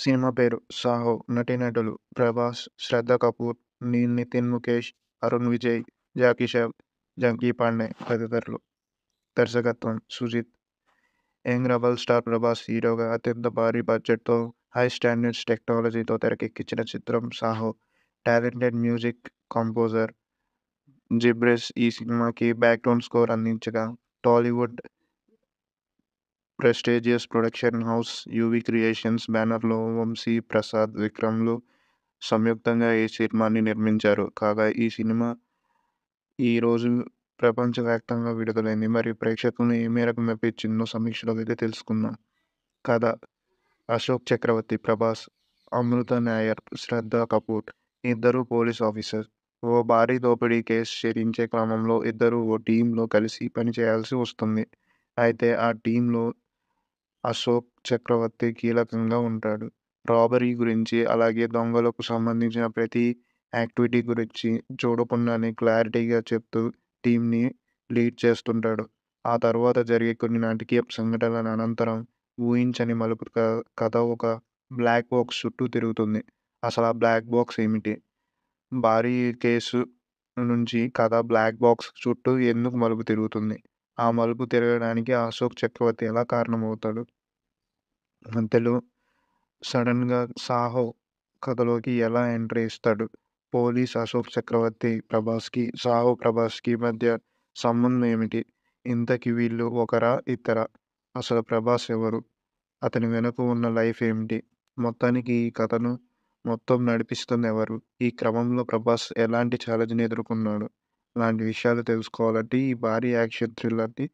Cinema పేరు సాహో నటీనటులు ప్రభాస్ శ్రద్ధ కపూర్ నితిన్ ముఖేష్ అరుణ్ విజయ్ జాకీ షేవ్ జంకీ పాండే తదితరులు దర్శకత్వం Sujeeth young rebel star Prabhas హీరోగా అత్యంత భారీ బడ్జెట్తో హై స్టాండర్డ్స్ టెక్నాలజీతో తెరకెక్కించిన చిత్రం Saaho talented music composer Ghibran ఈ సినిమాకి బ్యాక్గ్రౌండ్ స్కోర్ అందించగా Tollywood prestigious production house UV creations బ్యానర్లో వంశీ ప్రసాద్ విక్రమ్లు సంయుక్తంగా ఈ సినిమాని నిర్మించారు కాగా ఈ సినిమా ఈరోజు ప్రపంచవ్యాప్తంగా విడుదలైంది మరియు ప్రేక్షకులను ఏ మేరకు మెప్పించిందో సమీక్షలో అయితే తెలుసుకుందాం కథ అశోక్ చక్రవర్తి ప్రభాస్ అమృత నాయర్ శ్రద్ధ కపూర్ ఇద్దరు పోలీస్ ఆఫీసర్ ఓ భారీ దోపిడీ కేసు చేరించే క్రమంలో ఇద్దరు ఓ టీంలో కలిసి పనిచేయాల్సి వస్తుంది అయితే ఆ టీంలో అశోక్ చక్రవర్తి కీలకంగా ఉంటాడు రాబరీ గురించి అలాగే దొంగలకు సంబంధించిన ప్రతి యాక్టివిటీ గురించి చూడకుండానే క్లారిటీగా చెప్తూ టీంని లీడ్ చేస్తుంటాడు ఆ తర్వాత జరిగే కొన్ని నాటకీయ సంఘటనల అనంతరం ఊహించని మలుపు కథ ఒక బ్లాక్ బాక్స్ చుట్టూ తిరుగుతుంది అసలు ఆ బ్లాక్ బాక్స్ ఏమిటి భారీ కేసు నుంచి కథ బ్లాక్ బాక్స్ చుట్టూ ఎందుకు మలుపు తిరుగుతుంది ఆ మలుపు తిరగడానికి అశోక్ చక్రవర్తి ఎలా కారణమవుతాడు మధ్యలో సడన్గా సాహో కథలోకి ఎలా ఎంట్రీ ఇస్తాడు పోలీస్ అశోక్ చక్రవర్తి ప్రభాస్కి సాహో ప్రభాస్కి మధ్య సంబంధం ఏమిటి ఇంతకి వీళ్ళు ఒకరా ఇతర అసలు ప్రభాస్ ఎవరు అతని వెనుక ఉన్న లైఫ్ ఏమిటి మొత్తానికి ఈ కథను మొత్తం నడిపిస్తుంది ఎవరు ఈ క్రమంలో ప్రభాస్ ఎలాంటి ఛాలెంజ్ని ఎదుర్కొన్నాడు లాంటి విషయాలు తెలుసుకోవాలంటే ఈ భారీ యాక్షన్ లాంటి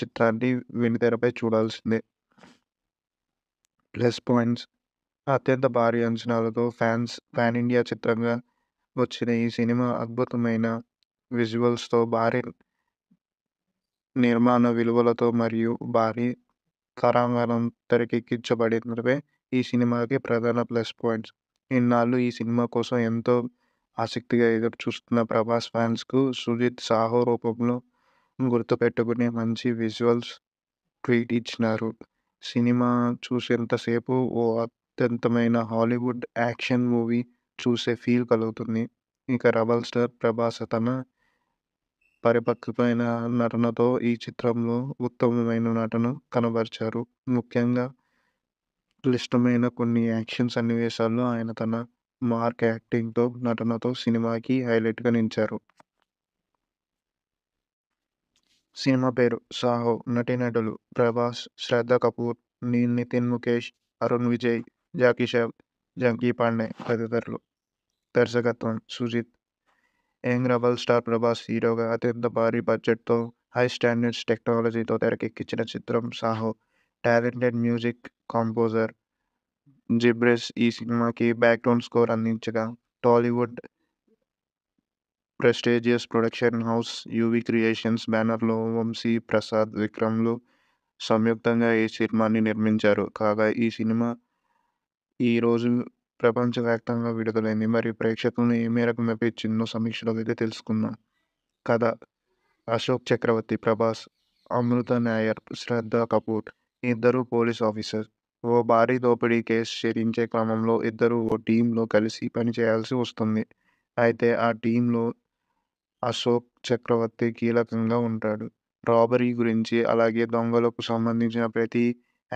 చిత్రాన్ని వెనుతెరపై చూడాల్సిందే ప్లస్ పాయింట్స్ అత్యంత భారీ అంచనాలతో ఫ్యాన్స్ ఫ్యాన్ ఇండియా చిత్రంగా వచ్చిన ఈ సినిమా అద్భుతమైన విజువల్స్తో భారీ నిర్మాణ విలువలతో మరియు భారీ తరాంగణం తెరకెక్కించబడినవే ఈ సినిమాకి ప్రధాన ప్లస్ పాయింట్స్ ఇన్నాళ్ళు ఈ సినిమా కోసం ఎంతో ఆసక్తిగా ఎదురు చూస్తున్న ప్రభాస్ ఫ్యాన్స్కు సుజిత్ సాహో రూపంలో గుర్తుపెట్టుకునే మంచి విజువల్స్ ట్వీట్ ఇచ్చినారు సినిమా చూసేంతసేపు ఓ అత్యంతమైన హాలీవుడ్ యాక్షన్ మూవీ చూసే ఫీల్ కలుగుతుంది ఇక రబల్ స్టార్ ప్రభాస్ తన పరిపక్వమైన నటనతో ఈ చిత్రంలో ఉత్తమమైన నటను కనబరిచారు ముఖ్యంగా క్లిష్టమైన కొన్ని యాక్షన్ సన్నివేశాల్లో ఆయన తన మార్క్ యాక్టింగ్తో నటనతో సినిమాకి హైలైట్గా నిలిచారు సినిమా పేరు సాహో నటీనటులు ప్రభాస్ శ్రద్ధ కపూర్ నితిన్ ముఖేష్ అరుణ్ విజయ్ జాకీ షావ్ జంకీ పాండే తదితరులు దర్శకత్వం Sujeeth young rebel star Prabhas హీరోగా అత్యంత భారీ బడ్జెట్తో హై స్టాండర్డ్స్ టెక్నాలజీతో తెరకెక్కించిన చిత్రం Saaho talented music composer Ghibran ఈ సినిమాకి బ్యాక్గ్రౌండ్ స్కోర్ అందించగా Tollywood prestigious production house UV creations బ్యానర్లో వంశీ ప్రసాద్ విక్రమ్లు సంయుక్తంగా ఈ సినిమాని నిర్మించారు కాగా ఈ సినిమా ఈరోజు ప్రపంచవ్యాప్తంగా విడుదలైంది మరియు ప్రేక్షకులను ఏ మేరకు మెప్పించిందో సమీక్షలో అయితే తెలుసుకుందాం కథ అశోక్ చక్రవర్తి ప్రభాస్ అమృత నాయర్ శ్రద్ధ కపూర్ ఇద్దరు పోలీస్ ఆఫీసర్ ఓ భారీ దోపిడీ కేసు చేరించే క్రమంలో ఇద్దరు ఓ టీంలో కలిసి పనిచేయాల్సి వస్తుంది అయితే ఆ టీంలో అశోక్ చక్రవర్తి కీలకంగా ఉంటాడు రాబరీ గురించి అలాగే దొంగలకు సంబంధించిన ప్రతి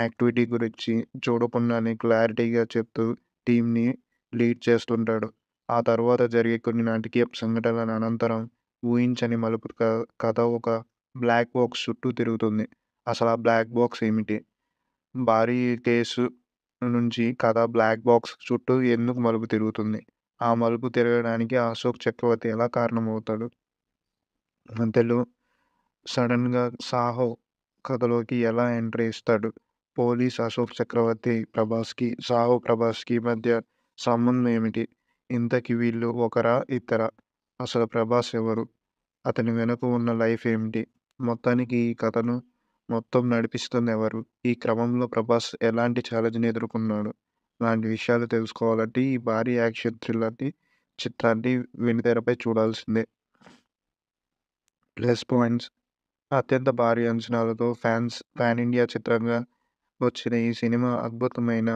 యాక్టివిటీ గురించి చూడకుండానే క్లారిటీగా చెప్తూ టీంని లీడ్ చేస్తుంటాడు ఆ తర్వాత జరిగే కొన్ని నాటకీయ సంఘటనల అనంతరం ఊహించని మలుపు కథ ఒక బ్లాక్ బాక్స్ చుట్టూ తిరుగుతుంది అసలు ఆ బ్లాక్ బాక్స్ ఏమిటి భారీ కేసు నుంచి కథ బ్లాక్ బాక్స్ చుట్టూ ఎందుకు మలుపు తిరుగుతుంది ఆ మలుపు తిరగడానికి అశోక్ చక్రవర్తి ఎలా కారణమవుతాడు మధ్యలో సడన్గా సాహో కథలోకి ఎలా ఎంట్రీ ఇస్తాడు పోలీస్ అశోక్ చక్రవర్తి ప్రభాస్కి సాహో ప్రభాస్కి మధ్య సంబంధం ఏమిటి ఇంతకి వీళ్ళు ఒకరా ఇతర అసలు ప్రభాస్ ఎవరు అతని వెనుక ఉన్న లైఫ్ ఏమిటి మొత్తానికి ఈ కథను మొత్తం నడిపిస్తుంది ఎవరు ఈ క్రమంలో ప్రభాస్ ఎలాంటి ఛాలెంజ్ని ఎదుర్కొన్నాడు లాంటి విషయాలు తెలుసుకోవాలంటే ఈ భారీ యాక్షన్ థ్రిల్లర్ని చిత్రాన్ని వెనుతెరపై చూడాల్సిందే ప్లస్ పాయింట్స్ అత్యంత భారీ అంచనాలతో ఫ్యాన్స్ ఫ్యాన్ ఇండియా చిత్రంగా వచ్చిన ఈ సినిమా అద్భుతమైన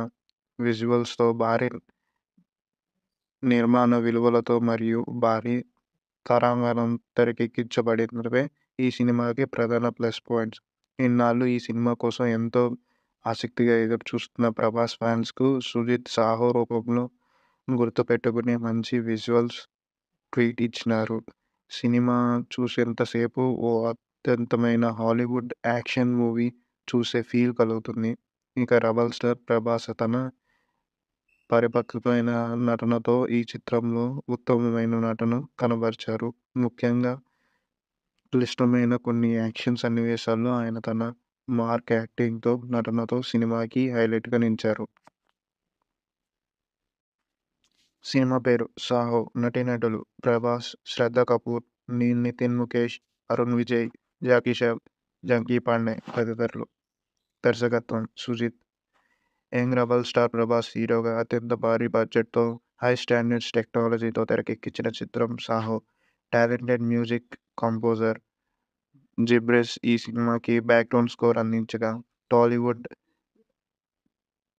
విజువల్స్తో భారీ నిర్మాణ విలువలతో మరియు భారీ తరాంగణం తెరకెక్కించబడినవే ఈ సినిమాకి ప్రధాన ప్లస్ పాయింట్స్ ఇన్నాళ్ళు ఈ సినిమా కోసం ఎంతో ఆసక్తిగా ఎదురు చూస్తున్న ప్రభాస్ ఫ్యాన్స్కు సుజిత్ సాహో రూపంలో గుర్తుపెట్టుకునే మంచి విజువల్స్ ట్వీట్ ఇచ్చినారు సినిమా చూసేంతసేపు ఓ అత్యంతమైన హాలీవుడ్ యాక్షన్ మూవీ చూసే ఫీల్ కలుగుతుంది ఇక రబల్ స్టార్ ప్రభాస్ తన పరిపక్వమైన నటనతో ఈ చిత్రంలో ఉత్తమమైన నటను కనబరిచారు ముఖ్యంగా క్లిష్టమైన కొన్ని యాక్షన్ సన్నివేశాల్లో ఆయన తన మార్క్ యాక్టింగ్తో నటనతో సినిమాకి హైలైట్గా నిలిచారు సినిమా పేరు సాహో నటీనటులు ప్రభాస్ శ్రద్ధ కపూర్ నితిన్ ముఖేష్ అరుణ్ విజయ్ జాకీ జంకీ పాండే తదితరులు దర్శకత్వం Sujeeth young rebel star Prabhas హీరోగా అత్యంత భారీ బడ్జెట్తో హై స్టాండర్డ్స్ టెక్నాలజీతో తెరకెక్కించిన చిత్రం Saaho talented music composer Ghibran ఈ సినిమాకి బ్యాక్గ్రౌండ్ స్కోర్ అందించగా Tollywood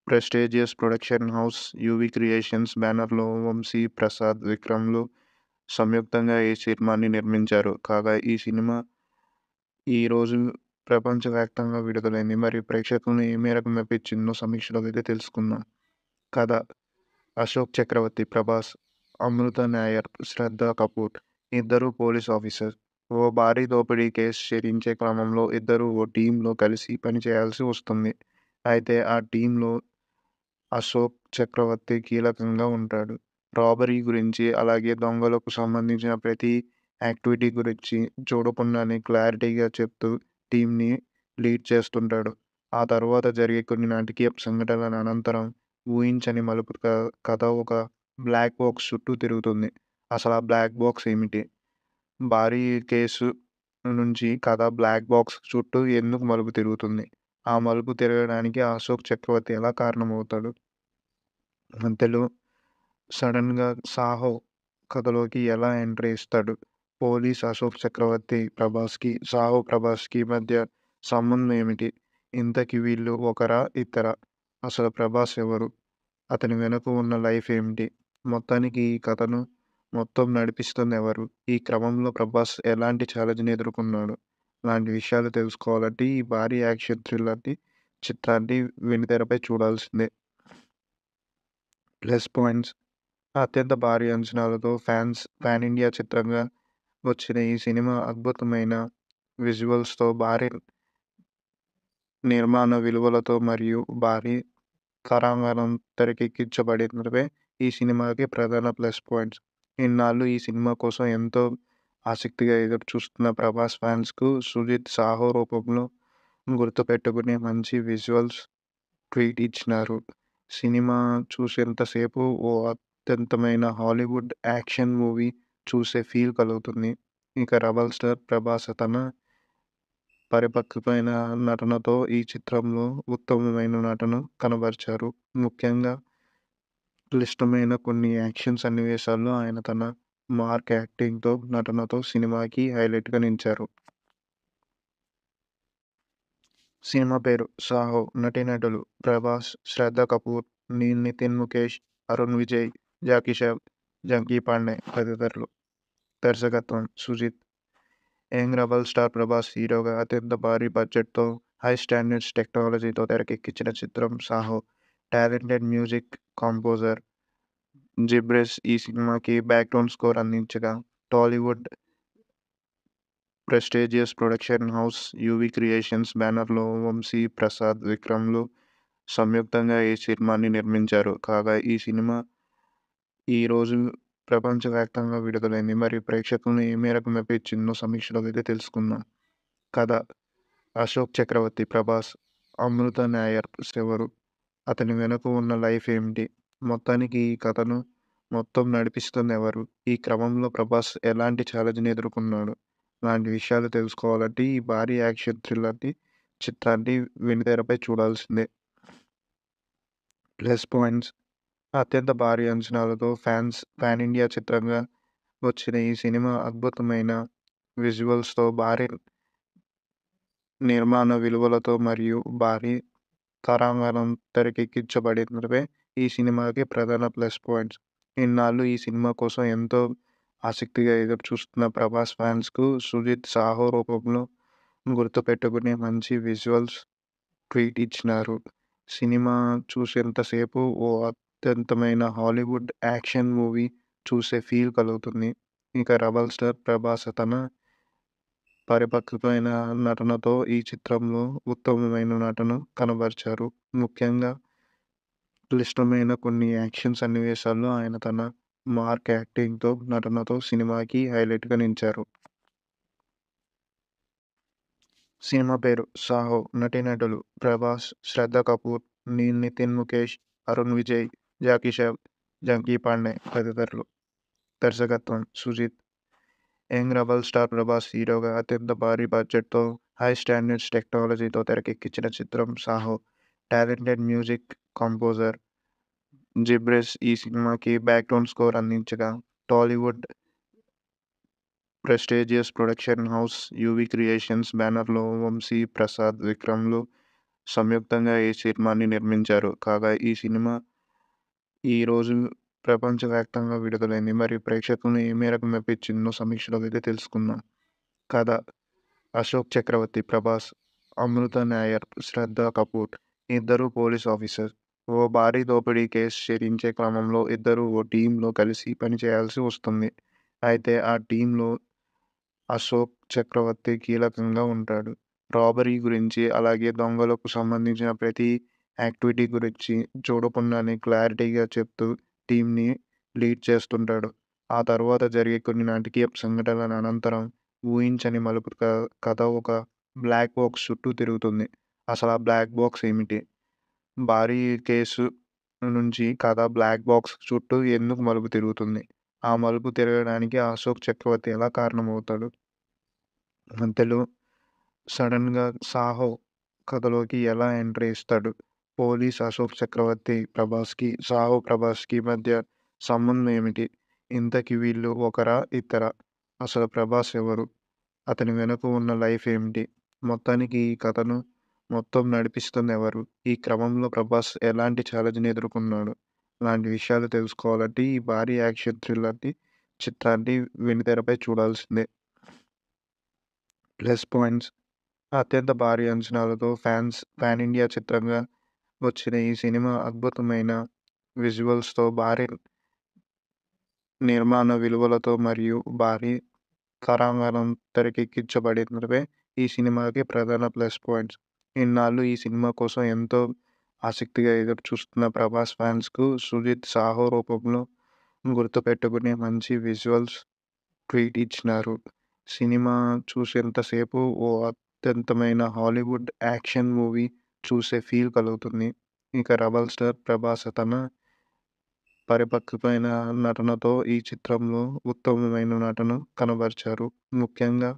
prestigious production house UV creations బ్యానర్లో వంశీ ప్రసాద్ విక్రమ్లు సంయుక్తంగా ఈ సినిమాని నిర్మించారు కాగా ఈ సినిమా ఈరోజు ప్రపంచవ్యాప్తంగా విడుదలైంది మరియు ప్రేక్షకులను ఏ మేరకు మెప్పించిందో సమీక్షలో అయితే తెలుసుకుందాం కథ అశోక్ చక్రవర్తి ప్రభాస్ అమృత నాయర్ శ్రద్ధ కపూర్ ఇద్దరు పోలీస్ ఆఫీసర్ ఓ భారీ దోపిడీ కేసు చేరించే క్రమంలో ఇద్దరు ఓ టీంలో కలిసి పనిచేయాల్సి వస్తుంది అయితే ఆ టీంలో అశోక్ చక్రవర్తి కీలకంగా ఉంటాడు రాబరీ గురించి అలాగే దొంగలకు సంబంధించిన ప్రతి యాక్టివిటీ గురించి చూడకుండానే క్లారిటీగా చెప్తూ టీంని లీడ్ చేస్తుంటాడు ఆ తర్వాత జరిగే కొన్ని నాటకీయ సంఘటనల అనంతరం ఊహించని మలుపు కథ ఒక బ్లాక్ బాక్స్ చుట్టూ తిరుగుతుంది అసలు ఆ బ్లాక్ బాక్స్ ఏమిటి భారీ కేసు నుంచి కథ బ్లాక్ బాక్స్ చుట్టూ ఎందుకు మలుపు తిరుగుతుంది ఆ మలుపు తిరగడానికి అశోక్ చక్రవర్తి ఎలా కారణమవుతాడు అంతలో సడన్గా సాహో కథలోకి ఎలా ఎంట్రీ ఇస్తాడు పోలీస్ అశోక్ చక్రవర్తి ప్రభాస్కి సాహో ప్రభాస్కి మధ్య సంబంధం ఏమిటి ఇంతకి వీళ్ళు ఒకరా ఇతర అసలు ప్రభాస్ ఎవరు అతని వెనుక ఉన్న లైఫ్ ఏమిటి మొత్తానికి ఈ కథను మొత్తం నడిపిస్తుంది ఎవరు ఈ క్రమంలో ప్రభాస్ ఎలాంటి ఛాలెంజ్ని ఎదుర్కొన్నాడు లాంటి విషయాలు తెలుసుకోవాలంటే ఈ భారీ యాక్షన్ థ్రిల్లర్ని చిత్రాన్ని వెనుతెరపై చూడాల్సిందే ప్లస్ పాయింట్స్ అత్యంత భారీ అంచనాలతో ఫ్యాన్స్ ఫ్యాన్ ఇండియా చిత్రంగా వచ్చిన ఈ సినిమా అద్భుతమైన విజువల్స్తో భారీ నిర్మాణ విలువలతో మరియు భారీ తరాంగణం తెరకెక్కించబడినవే ఈ సినిమాకి ప్రధాన ప్లస్ పాయింట్స్ ఇన్నాళ్ళు ఈ సినిమా కోసం ఎంతో ఆసక్తిగా ఎదురు చూస్తున్న ప్రభాస్ ఫ్యాన్స్కు సుజిత్ సాహో రూపంలో గుర్తుపెట్టుకునే మంచి విజువల్స్ ట్వీట్ ఇచ్చినారు సినిమా చూసేంతసేపు ఓ అత్యంతమైన హాలీవుడ్ యాక్షన్ మూవీ చూసే ఫీల్ కలుగుతుంది ఇక రబల్ స్టార్ ప్రభాస్ తన పరిపక్వమైన నటనతో ఈ చిత్రంలో ఉత్తమమైన నటన కనబరిచారు ముఖ్యంగా క్లిష్టమైన కొన్ని యాక్షన్ సన్నివేశాల్లో ఆయన తన మార్క్ యాక్టింగ్తో నటనతో సినిమాకి హైలైట్గా నిలిచారు సినిమా పేరు సాహో నటీనటులు ప్రభాస్ శ్రద్ధ కపూర్ నితిన్ ముఖేష్ అరుణ్ విజయ్ జాకీ షావ్ జంకీ పాండే తదితరులు దర్శకత్వం Sujeeth young rebel star Prabhas హీరోగా అత్యంత భారీ బడ్జెట్తో హై స్టాండర్డ్స్ టెక్నాలజీతో తెరకెక్కించిన చిత్రం Saaho talented music composer Ghibran ఈ సినిమాకి టోన్ స్కోర్ అందించగా Tollywood prestigious production house UV creations బ్యానర్లో వంశీ ప్రసాద్ విక్రమ్లు సంయుక్తంగా ఈ సినిమాని నిర్మించారు కాగా ఈ సినిమా ఈరోజు ప్రపంచవ్యాప్తంగా విడుదలైంది మరియు ప్రేక్షకులను ఏ మేరకు మెప్పించిందో సమీక్షలో అయితే తెలుసుకుందాం కథ అశోక్ చక్రవర్తి ప్రభాస్ అమృత నాయర్ శివరు అతని వెనుక ఉన్న లైఫ్ ఏమిటి మొత్తానికి ఈ కథను మొత్తం నడిపిస్తుంది ఎవరు ఈ క్రమంలో ప్రభాస్ ఎలాంటి ఛాలెంజ్ని ఎదుర్కొన్నాడు లాంటి విషయాలు తెలుసుకోవాలంటే ఈ భారీ యాక్షన్ థ్రిల్లర్ని చిత్రాన్ని వెనుతెరపై చూడాల్సిందే ప్లస్ పాయింట్స్ అత్యంత భారీ అంచనాలతో ఫ్యాన్స్ ఫ్యాన్ ఇండియా చిత్రంగా వచ్చిన ఈ సినిమా అద్భుతమైన విజువల్స్తో భారీ నిర్మాణ విలువలతో మరియు భారీ తారామణం తెరకెక్కించబడినవే ఈ సినిమాకి ప్రధాన ప్లస్ పాయింట్స్ ఇన్నాళ్ళు ఈ సినిమా కోసం ఎంతో ఆసక్తిగా ఎదురు చూస్తున్న ప్రభాస్ ఫ్యాన్స్కు సుజిత్ సాహో రూపంలో గుర్తుపెట్టుకునే మంచి విజువల్స్ ట్వీట్ ఇచ్చినారు సినిమా చూసేంతసేపు ఓ అత్యంతమైన హాలీవుడ్ యాక్షన్ మూవీ చూసే ఫీల్ కలుగుతుంది ఇక రబల్ స్టార్ ప్రభాస్ తన పరిపక్వమైన నటనతో ఈ చిత్రంలో ఉత్తమమైన నటన కనబరిచారు ముఖ్యంగా క్లిష్టమైన కొన్ని యాక్షన్ సన్నివేశాల్లో ఆయన తన మార్క్ యాక్టింగ్తో నటనతో సినిమాకి హైలైట్గా నిలిచారు సినిమా పేరు సాహో నటీనటులు ప్రభాస్ శ్రద్ధ కపూర్ నితిన్ ముఖేష్ అరుణ్ విజయ్ జాకీ జంకీ పాండే తదితరులు దర్శకత్వం Sujeeth young rebel star Prabhas హీరోగా అత్యంత భారీ బడ్జెట్తో హై స్టాండర్డ్స్ టెక్నాలజీతో తెరకెక్కించిన చిత్రం Saaho talented music composer Ghibran ఈ సినిమాకి బ్యాక్గ్రౌండ్ స్కోర్ అందించగా Tollywood prestigious production house UV creations బ్యానర్లో వంశీ ప్రసాద్ విక్రమ్లు సంయుక్తంగా ఈ సినిమాని నిర్మించారు కాగా ఈ సినిమా ఈరోజు ప్రపంచవ్యాప్తంగా విడుదలైంది మరియు ప్రేక్షకులను ఏ మేరకు మెప్పించిందో సమీక్షలో అయితే తెలుసుకుందాం కథ అశోక్ చక్రవర్తి ప్రభాస్ అమృత నాయర్ శ్రద్ధ కపూర్ ఇద్దరు పోలీస్ ఆఫీసర్ ఓ భారీ దోపిడీ కేసు చేరించే క్రమంలో ఇద్దరు ఓ టీంలో కలిసి పనిచేయాల్సి వస్తుంది అయితే ఆ టీంలో అశోక్ చక్రవర్తి కీలకంగా ఉంటాడు రాబరీ గురించి అలాగే దొంగలకు సంబంధించిన ప్రతి యాక్టివిటీ గురించి చూడకుండానే క్లారిటీగా చెప్తూ టీంని లీడ్ చేస్తుంటాడు ఆ తర్వాత జరిగే కొన్ని నాటకీయ సంఘటనల అనంతరం ఊహించని మలుపు కథ ఒక బ్లాక్ బాక్స్ చుట్టూ తిరుగుతుంది అసలు ఆ బ్లాక్ బాక్స్ ఏమిటి భారీ కేసు నుంచి కథ బ్లాక్ బాక్స్ చుట్టూ ఎందుకు మలుపు తిరుగుతుంది ఆ మలుపు తిరగడానికి అశోక్ చక్రవర్తి ఎలా కారణమవుతాడు మధ్యలో సడన్గా సాహో కథలోకి ఎలా ఎంట్రీ ఇస్తాడు పోలీస్ అశోక్ చక్రవర్తి ప్రభాస్కి సాహో ప్రభాస్కి మధ్య సంబంధం ఏమిటి ఇంతకి వీళ్ళు ఒకరా ఇతర అసలు ప్రభాస్ ఎవరు అతని వెనుక ఉన్న లైఫ్ ఏమిటి మొత్తానికి ఈ కథను మొత్తం నడిపిస్తుంది ఎవరు ఈ క్రమంలో ప్రభాస్ ఎలాంటి ఛాలెంజ్ని ఎదుర్కొన్నాడు లాంటి విషయాలు తెలుసుకోవాలంటే ఈ భారీ యాక్షన్ థ్రిల్లర్ని చిత్రాన్ని వెనుతెరపై చూడాల్సిందే ప్లస్ పాయింట్స్ అత్యంత భారీ అంచనాలతో ఫ్యాన్స్ ఫ్యాన్ ఇండియా చిత్రంగా వచ్చిన ఈ సినిమా అద్భుతమైన విజువల్స్తో భారీ నిర్మాణ విలువలతో మరియు భారీ తరాంగణం తెరకెక్కించబడినవే ఈ సినిమాకి ప్రధాన ప్లస్ పాయింట్స్ ఇన్నాళ్ళు ఈ సినిమా కోసం ఎంతో ఆసక్తిగా ఎదురు చూస్తున్న ప్రభాస్ ఫ్యాన్స్కు సుజిత్ సాహో రూపంలో గుర్తుపెట్టుకునే మంచి విజువల్స్ ట్వీట్ ఇచ్చినారు సినిమా చూసేంతసేపు ఓ అత్యంతమైన హాలీవుడ్ యాక్షన్ మూవీ చూసే ఫీల్ కలుగుతుంది ఇక రబల్ స్టార్ ప్రభాస్ తన పరిపక్వమైన నటనతో ఈ చిత్రంలో ఉత్తమమైన నటన కనబరిచారు ముఖ్యంగా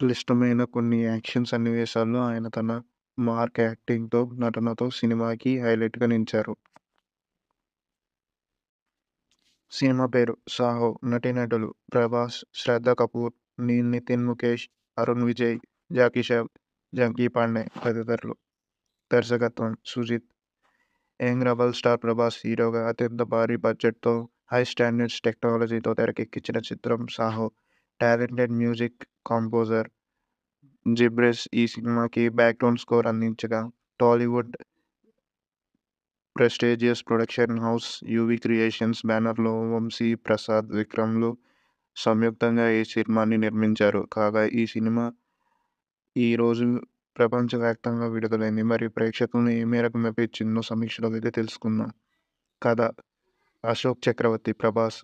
క్లిష్టమైన కొన్ని యాక్షన్ సన్నివేశాల్లో ఆయన తన మార్క్ యాక్టింగ్తో నటనతో సినిమాకి హైలైట్గా నిలిచారు సినిమా పేరు సాహో నటీనటులు ప్రభాస్ శ్రద్ధ కపూర్ నితిన్ ముఖేష్ అరుణ్ విజయ్ జాకీ షాబ్ జంకీ పాండే తదితరులు దర్శకత్వం Sujeeth young rebel star Prabhas హీరోగా అత్యంత భారీ బడ్జెట్తో హై స్టాండర్డ్స్ టెక్నాలజీతో తెరకెక్కించిన చిత్రం Saaho talented music composer Ghibran ఈ సినిమాకి బ్యాక్గ్రౌండ్ స్కోర్ అందించగా Tollywood prestigious production house UV creations బ్యానర్లో వంశీ ప్రసాద్ విక్రమ్లు సంయుక్తంగా ఈ సినిమాని నిర్మించారు కాగా ఈ సినిమా ఈరోజు ప్రపంచవ్యాప్తంగా విడుదలైంది మరియు ప్రేక్షకులను ఏ మేరకు మెప్పించిందో సమీక్షలో అయితే తెలుసుకుందాం కథ అశోక్ చక్రవర్తి ప్రభాస్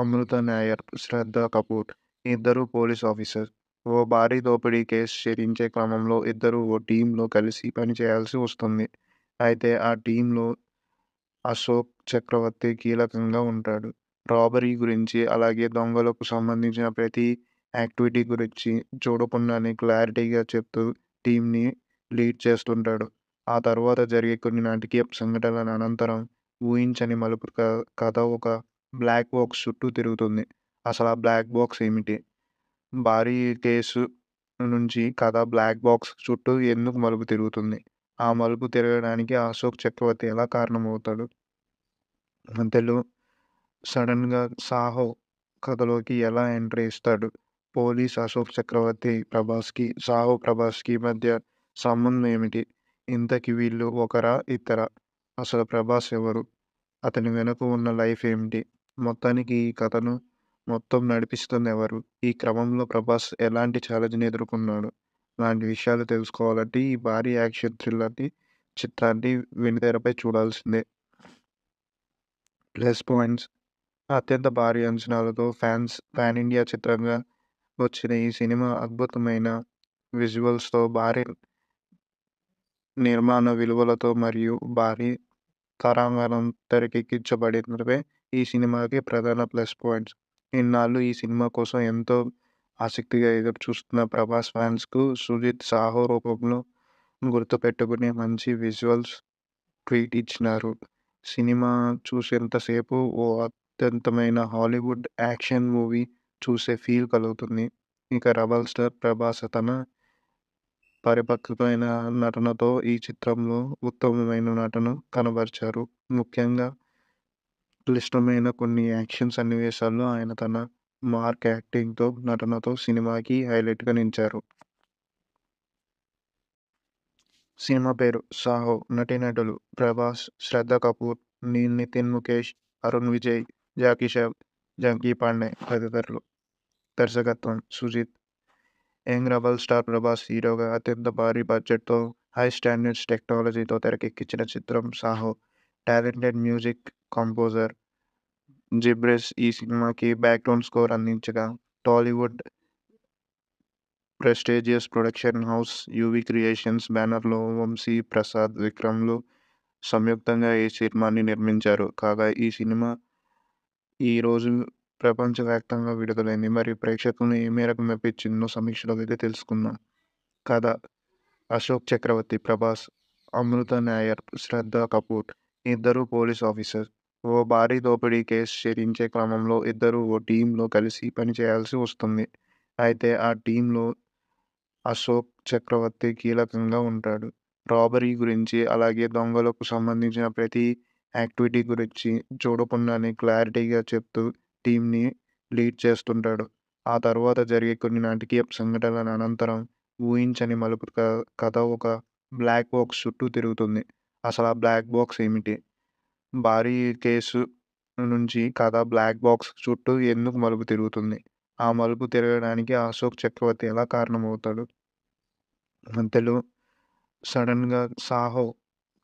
అమృత నాయర్ శ్రద్ధ కపూర్ ఇద్దరు పోలీస్ ఆఫీసర్ ఓ భారీ దోపిడీ కేసు చేరించే క్రమంలో ఇద్దరు ఓ టీంలో కలిసి పనిచేయాల్సి వస్తుంది అయితే ఆ టీంలో అశోక్ చక్రవర్తి కీలకంగా ఉంటాడు రాబరీ గురించి అలాగే దొంగలకు సంబంధించిన ప్రతి యాక్టివిటీ గురించి చూడకుండానే క్లారిటీగా చెప్తూ టీంని లీడ్ చేస్తుంటాడు ఆ తర్వాత జరిగే కొన్ని నాటకీయ సంఘటనల అనంతరం ఊహించని మలుపు కథ ఒక బ్లాక్ బాక్స్ చుట్టూ తిరుగుతుంది అసలు ఆ బ్లాక్ బాక్స్ ఏమిటి భారీ కేసు నుంచి కథ బ్లాక్ బాక్స్ చుట్టూ ఎందుకు మలుపు తిరుగుతుంది ఆ మలుపు తిరగడానికి అశోక్ చక్రవర్తి ఎలా కారణమవుతాడు మధ్యలో సడన్గా సాహో కథలోకి ఎలా ఎంట్రీ ఇస్తాడు పోలీస్ అశోక్ చక్రవర్తి ప్రభాస్కి సాహో ప్రభాస్కి మధ్య సంబంధం ఏమిటి ఇంతకి వీళ్ళు ఒకరా ఇతర అసలు ప్రభాస్ ఎవరు అతని వెనుక ఉన్న లైఫ్ ఏమిటి మొత్తానికి ఈ కథను మొత్తం నడిపిస్తుంది ఎవరు ఈ క్రమంలో ప్రభాస్ ఎలాంటి ఛాలెంజ్ని ఎదుర్కొన్నాడు లాంటి విషయాలు తెలుసుకోవాలంటే ఈ భారీ యాక్షన్ థ్రిల్లర్ని చిత్రాన్ని వెనుతెరపై చూడాల్సిందే ప్లస్ పాయింట్స్ అత్యంత భారీ అంచనాలతో ఫ్యాన్స్ ఫ్యాన్ ఇండియా చిత్రంగా వచ్చిన ఈ సినిమా అద్భుతమైన విజువల్స్తో భారీ నిర్మాణ విలువలతో మరియు భారీ తరాంగణం తెరకెక్కించబడినవే ఈ సినిమాకి ప్రధాన ప్లస్ పాయింట్స్ ఇన్నాళ్ళు ఈ సినిమా కోసం ఎంతో ఆసక్తిగా ఎదురు చూస్తున్న ప్రభాస్ ఫ్యాన్స్కు సుజిత్ సాహో రూపంలో గుర్తుపెట్టుకునే మంచి విజువల్స్ ట్వీట్ ఇచ్చినారు సినిమా చూసేంతసేపు ఓ అత్యంతమైన హాలీవుడ్ యాక్షన్ మూవీ చూసే ఫీల్ కలుగుతుంది ఇక రబల్ స్టార్ ప్రభాస్ తన పరిపక్వమైన నటనతో ఈ చిత్రంలో ఉత్తమమైన నటను కనబరిచారు ముఖ్యంగా క్లిష్టమైన కొన్ని యాక్షన్ సన్నివేశాల్లో ఆయన తన మార్క్ యాక్టింగ్తో నటనతో సినిమాకి హైలైట్గా నిలిచారు సినిమా పేరు సాహో నటీనటులు ప్రభాస్ శ్రద్ధ కపూర్ నితిన్ ముఖేష్ అరుణ్ విజయ్ జాకీ జంకీ పాండే తదితరులు దర్శకత్వం సుజిత్ యంగ్ స్టార్ ప్రభాస్ హీరోగా అత్యంత భారీ బడ్జెట్తో హై స్టాండర్డ్స్ టెక్నాలజీతో తెరకెక్కించిన చిత్రం Saaho talented music composer Ghibran ఈ సినిమాకి బ్యాక్గ్రౌండ్ స్కోర్ అందించగా Tollywood prestigious production house UV creations బ్యానర్లో వంశీ ప్రసాద్ విక్రమ్లు సంయుక్తంగా ఈ సినిమాని నిర్మించారు కాగా ఈ సినిమా ఈరోజు ప్రపంచవ్యాప్తంగా విడుదలైంది మరియు ప్రేక్షకులను ఏ మేరకు మెప్పించిందో సమీక్షలో వెళ్ళి తెలుసుకుందాం కథ అశోక్ చక్రవర్తి ప్రభాస్ అమృత నాయర్ శ్రద్ధ కపూర్ ఇద్దరు పోలీస్ ఆఫీసర్ ఓ భారీ దోపిడీ కేసు చేరించే క్రమంలో ఇద్దరు ఓ టీంలో కలిసి పనిచేయాల్సి వస్తుంది అయితే ఆ టీంలో అశోక్ చక్రవర్తి కీలకంగా ఉంటాడు రాబరీ గురించి అలాగే దొంగలకు సంబంధించిన ప్రతి యాక్టివిటీ గురించి చూడకుండానే క్లారిటీగా చెప్తూ టీంని లీడ్ చేస్తుంటాడు ఆ తర్వాత జరిగే కొన్ని నాటకీయ సంఘటనల అనంతరం ఊహించని మలుపు కథ ఒక బ్లాక్ బాక్స్ చుట్టూ తిరుగుతుంది అసలు ఆ బ్లాక్ బాక్స్ ఏమిటి భారీ కేసు నుంచి కథ బ్లాక్ బాక్స్ చుట్టూ ఎందుకు మలుపు తిరుగుతుంది ఆ మలుపు తిరగడానికి అశోక్ చక్రవర్తి ఎలా కారణమవుతాడు మధ్యలో సడన్గా సాహో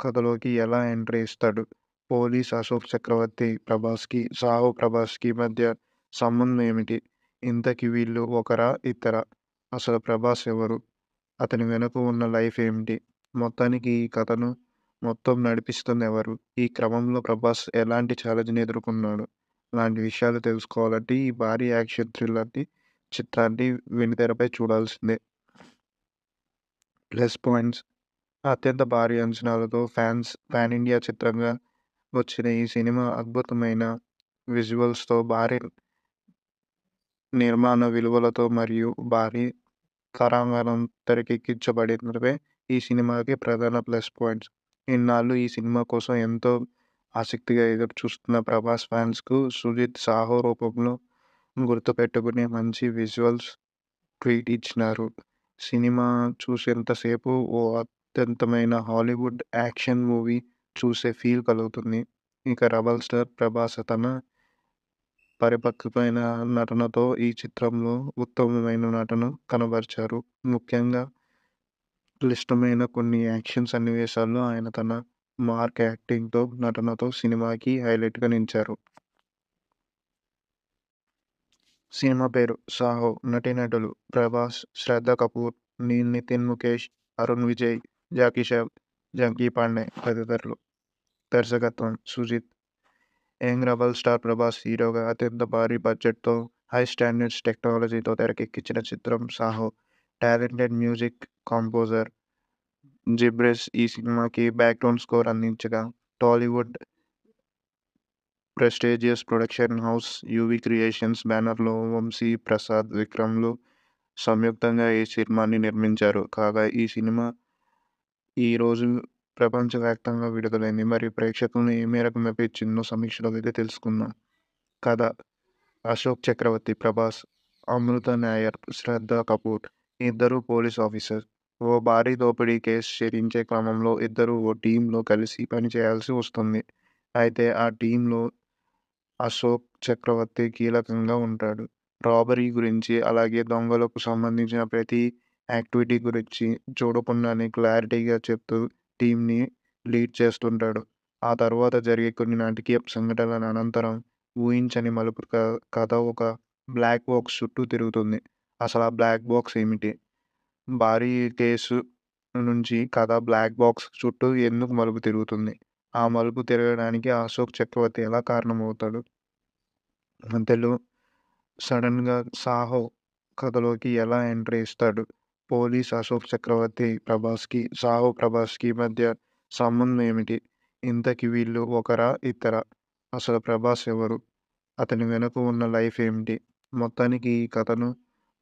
కథలోకి ఎలా ఎంట్రీ ఇస్తాడు పోలీస్ అశోక్ చక్రవర్తి ప్రభాస్కి సాహో ప్రభాస్కి మధ్య సంబంధం ఏమిటి ఇంతకి వీళ్ళు ఒకరా ఇతర అసలు ప్రభాస్ ఎవరు అతని వెనుక ఉన్న లైఫ్ ఏమిటి మొత్తానికి ఈ కథను మొత్తం నడిపిస్తుంది ఎవరు ఈ క్రమంలో ప్రభాస్ ఎలాంటి ఛాలెంజ్ని ఎదుర్కొన్నాడు లాంటి విషయాలు తెలుసుకోవాలంటే ఈ భారీ యాక్షన్ థ్రిల్లర్ని చిత్రాన్ని వెనుతెరపై చూడాల్సిందే ప్లస్ పాయింట్స్ అత్యంత భారీ అంచనాలతో ఫ్యాన్స్ ఫ్యాన్ ఇండియా చిత్రంగా వచ్చిన ఈ సినిమా అద్భుతమైన విజువల్స్తో భారీ నిర్మాణ విలువలతో మరియు భారీ తరాంగణం తెరకెక్కించబడినవే ఈ సినిమాకి ప్రధాన ప్లస్ పాయింట్స్ ఇన్నాళ్ళు ఈ సినిమా కోసం ఎంతో ఆసక్తిగా ఎదురు చూస్తున్న ప్రభాస్ ఫ్యాన్స్కు సుజిత్ సాహో రూపంలో గుర్తుపెట్టుకునే మంచి విజువల్స్ ట్వీట్ ఇచ్చినారు సినిమా చూసేంతసేపు ఓ అత్యంతమైన హాలీవుడ్ యాక్షన్ మూవీ చూసే ఫీల్ కలుగుతుంది ఇక రబల్ స్టార్ ప్రభాస్ తన పరిపక్వమైన నటనతో ఈ చిత్రంలో ఉత్తమమైన నటన కనబరిచారు ముఖ్యంగా క్లిష్టమైన కొన్ని యాక్షన్ సన్నివేశాల్లో ఆయన తన మార్క్ యాక్టింగ్తో నటనతో సినిమాకి హైలైట్గా నిలిచారు సినిమా పేరు సాహో నటీనటులు ప్రభాస్ శ్రద్ధ కపూర్ నీల్ నితిన్ ముఖేష్ అరుణ్ విజయ్ జాకీ షాబ్ జంకీ పాండే తదితరులు దర్శకత్వం Sujeeth young rebel star Prabhas హీరోగా అత్యంత భారీ బడ్జెట్తో హై స్టాండర్డ్స్ టెక్నాలజీతో తెరకెక్కించిన చిత్రం Saaho talented music composer Ghibran ఈ సినిమాకి బ్యాక్గ్రౌండ్ స్కోర్ అందించగా Tollywood prestigious production house UV creations బ్యానర్లో వంశీ ప్రసాద్ విక్రమ్లు సంయుక్తంగా ఈ సినిమాని నిర్మించారు కాగా ఈ సినిమా ఈరోజు ప్రపంచవ్యాప్తంగా విడుదలైంది మరి ప్రేక్షకులను ఏ మేరకు మెప్పించిందో సమీక్షలో అయితే తెలుసుకుందాం కథ అశోక్ చక్రవర్తి ప్రభాస్ అమృత నాయర్ శ్రద్ధ కపూర్ ఇద్దరు పోలీస్ ఆఫీసర్ ఓ భారీ దోపిడీ కేసు చేరించే క్రమంలో ఇద్దరు ఓ టీంలో కలిసి పనిచేయాల్సి వస్తుంది అయితే ఆ టీంలో అశోక్ చక్రవర్తి కీలకంగా ఉంటాడు రాబరీ గురించి అలాగే దొంగలకు సంబంధించిన ప్రతి యాక్టివిటీ గురించి చూడకుండానే క్లారిటీగా చెప్తూ టీంని లీడ్ చేస్తుంటాడు ఆ తర్వాత జరిగే కొన్ని నాటకీయ సంఘటనల అనంతరం ఊహించని మలుపు కథ ఒక బ్లాక్ బాక్స్ చుట్టూ తిరుగుతుంది అసలు ఆ బ్లాక్ బాక్స్ ఏమిటి భారీ కేసు నుంచి కథ బ్లాక్ బాక్స్ చుట్టూ ఎందుకు మలుపు తిరుగుతుంది ఆ మలుపు తిరగడానికి అశోక్ చక్రవర్తి ఎలా కారణమవుతాడు మధ్యలో సడన్గా సాహో కథలోకి ఎలా ఎంట్రీ ఇస్తాడు పోలీస్ అశోక్ చక్రవర్తి ప్రభాస్కి సాహో ప్రభాస్కి మధ్య సంబంధం ఏమిటి ఇంతకి వీళ్ళు ఒకరా ఇతరా అసలు ప్రభాస్ ఎవరు అతని వెనుక ఉన్న లైఫ్ ఏమిటి మొత్తానికి ఈ కథను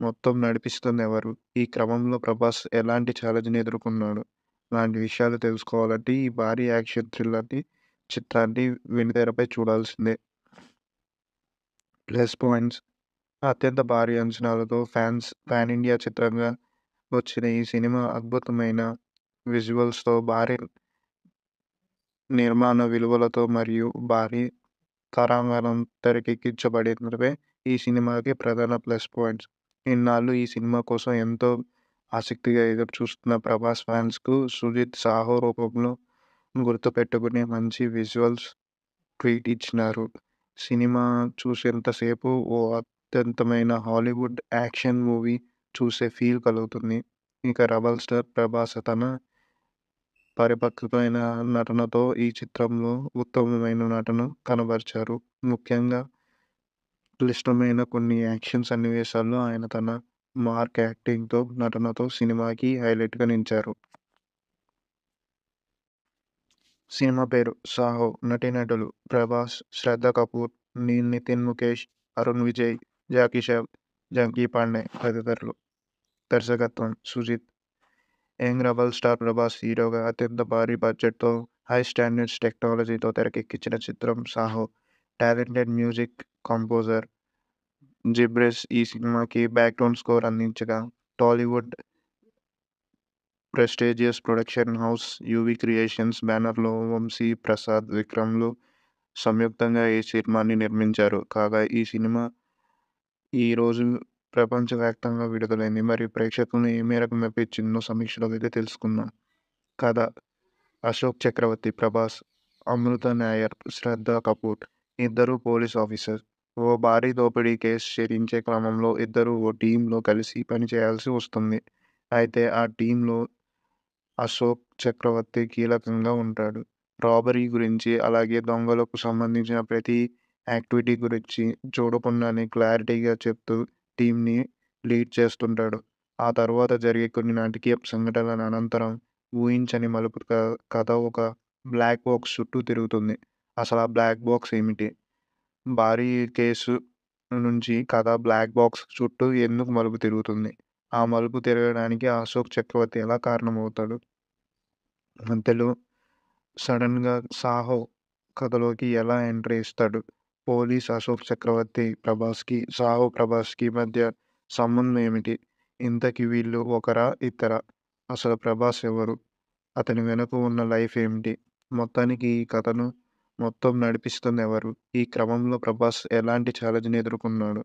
మొత్తం నడిపిస్తుంది ఎవరు ఈ క్రమంలో ప్రభాస్ ఎలాంటి ఛాలెంజ్ని ఎదుర్కొన్నాడు లాంటి విషయాలు తెలుసుకోవాలంటే ఈ భారీ యాక్షన్ థ్రిల్లర్ని చిత్రాన్ని వెనుతెరపై చూడాల్సిందే ప్లస్ పాయింట్స్ అత్యంత భారీ అంచనాలతో ఫ్యాన్స్ ఫ్యాన్ ఇండియా చిత్రంగా వచ్చిన ఈ సినిమా అద్భుతమైన విజువల్స్తో భారీ నిర్మాణ విలువలతో మరియు భారీ తరాంగణం తెరకెక్కించబడినవే ఈ సినిమాకి ప్రధాన ప్లస్ పాయింట్స్ ఇన్నాళ్ళు ఈ సినిమా కోసం ఎంతో ఆసక్తిగా ఎదురు చూస్తున్న ప్రభాస్ ఫ్యాన్స్కు సుజిత్ సాహో రూపంలో పెట్టుకునే మంచి విజువల్స్ ట్వీట్ ఇచ్చినారు సినిమా చూసేంతసేపు ఓ అత్యంతమైన హాలీవుడ్ యాక్షన్ మూవీ చూసే ఫీల్ కలుగుతుంది ఇంకా రబల్ స్టార్ ప్రభాస్ తన పరిపక్వమైన నటనతో ఈ చిత్రంలో ఉత్తమమైన నటన కనబరిచారు ముఖ్యంగా క్లిష్టమైన కొన్ని యాక్షన్ సన్నివేశాల్లో ఆయన తన మార్క్ యాక్టింగ్తో నటనతో సినిమాకి హైలైట్గా నిలిచారు సినిమా పేరు సాహో నటీనటులు ప్రభాస్ శ్రద్ధ కపూర్ నితిన్ ముఖేష్ అరుణ్ విజయ్ జాకీ షావ్ జంకీ పాండే తదితరులు దర్శకత్వం Sujeeth young rebel star Prabhas హీరోగా అత్యంత భారీ బడ్జెట్తో హై స్టాండర్డ్స్ టెక్నాలజీతో తెరకెక్కించిన చిత్రం Saaho talented music composer Ghibran ఈ సినిమాకి బ్యాక్గ్రౌండ్ స్కోర్ అందించగా Tollywood prestigious production house UV creations బ్యానర్లో వంశీ ప్రసాద్ విక్రమ్లు సంయుక్తంగా ఈ సినిమాని నిర్మించారు కాగా ఈ సినిమా ఈ రోజు ప్రపంచవ్యాప్తంగా విడుదలైంది మరియు ప్రేక్షకులను ఏ మేరకు మెప్పించిందో సమీక్షలో అయితే తెలుసుకుందాం కథ అశోక్ చక్రవర్తి ప్రభాస్ అమృత నాయర్ శ్రద్ధ కపూర్ ఇద్దరు పోలీస్ ఆఫీసర్ ఓ భారీ దోపిడీ కేసు చేరించే క్రమంలో ఇద్దరు ఓ టీంలో కలిసి పనిచేయాల్సి వస్తుంది అయితే ఆ టీంలో అశోక్ చక్రవర్తి కీలకంగా ఉంటాడు రాబరీ గురించి అలాగే దొంగలకు సంబంధించిన ప్రతి యాక్టివిటీ గురించి చూడకుండానే క్లారిటీగా చెప్తూ టీంని లీడ్ చేస్తుంటాడు ఆ తర్వాత జరిగే కొన్ని నాటకీయ సంఘటనల అనంతరం ఊహించని మలుపు కథ ఒక బ్లాక్ బాక్స్ చుట్టూ తిరుగుతుంది అసలు ఆ బ్లాక్ బాక్స్ ఏమిటి భారీ కేసు నుంచి కథ బ్లాక్ బాక్స్ చుట్టూ ఎందుకు మలుపు తిరుగుతుంది ఆ మలుపు తిరగడానికి అశోక్ చక్రవర్తి ఎలా కారణమవుతాడు మధ్యలో సడన్గా సాహో కథలోకి ఎలా ఎంట్రీ ఇస్తాడు పోలీస్ అశోక్ చక్రవర్తి ప్రభాస్కి సాహో ప్రభాస్కి మధ్య సంబంధం ఏమిటి ఇంతకి వీళ్ళు ఒకరా ఇతరా అసలు ప్రభాస్ ఎవరు అతని వెనుక ఉన్న లైఫ్ ఏమిటి మొత్తానికి ఈ కథను మొత్తం నడిపిస్తుంది ఎవరు ఈ క్రమంలో ప్రభాస్ ఎలాంటి ఛాలెంజ్ని ఎదుర్కొన్నాడు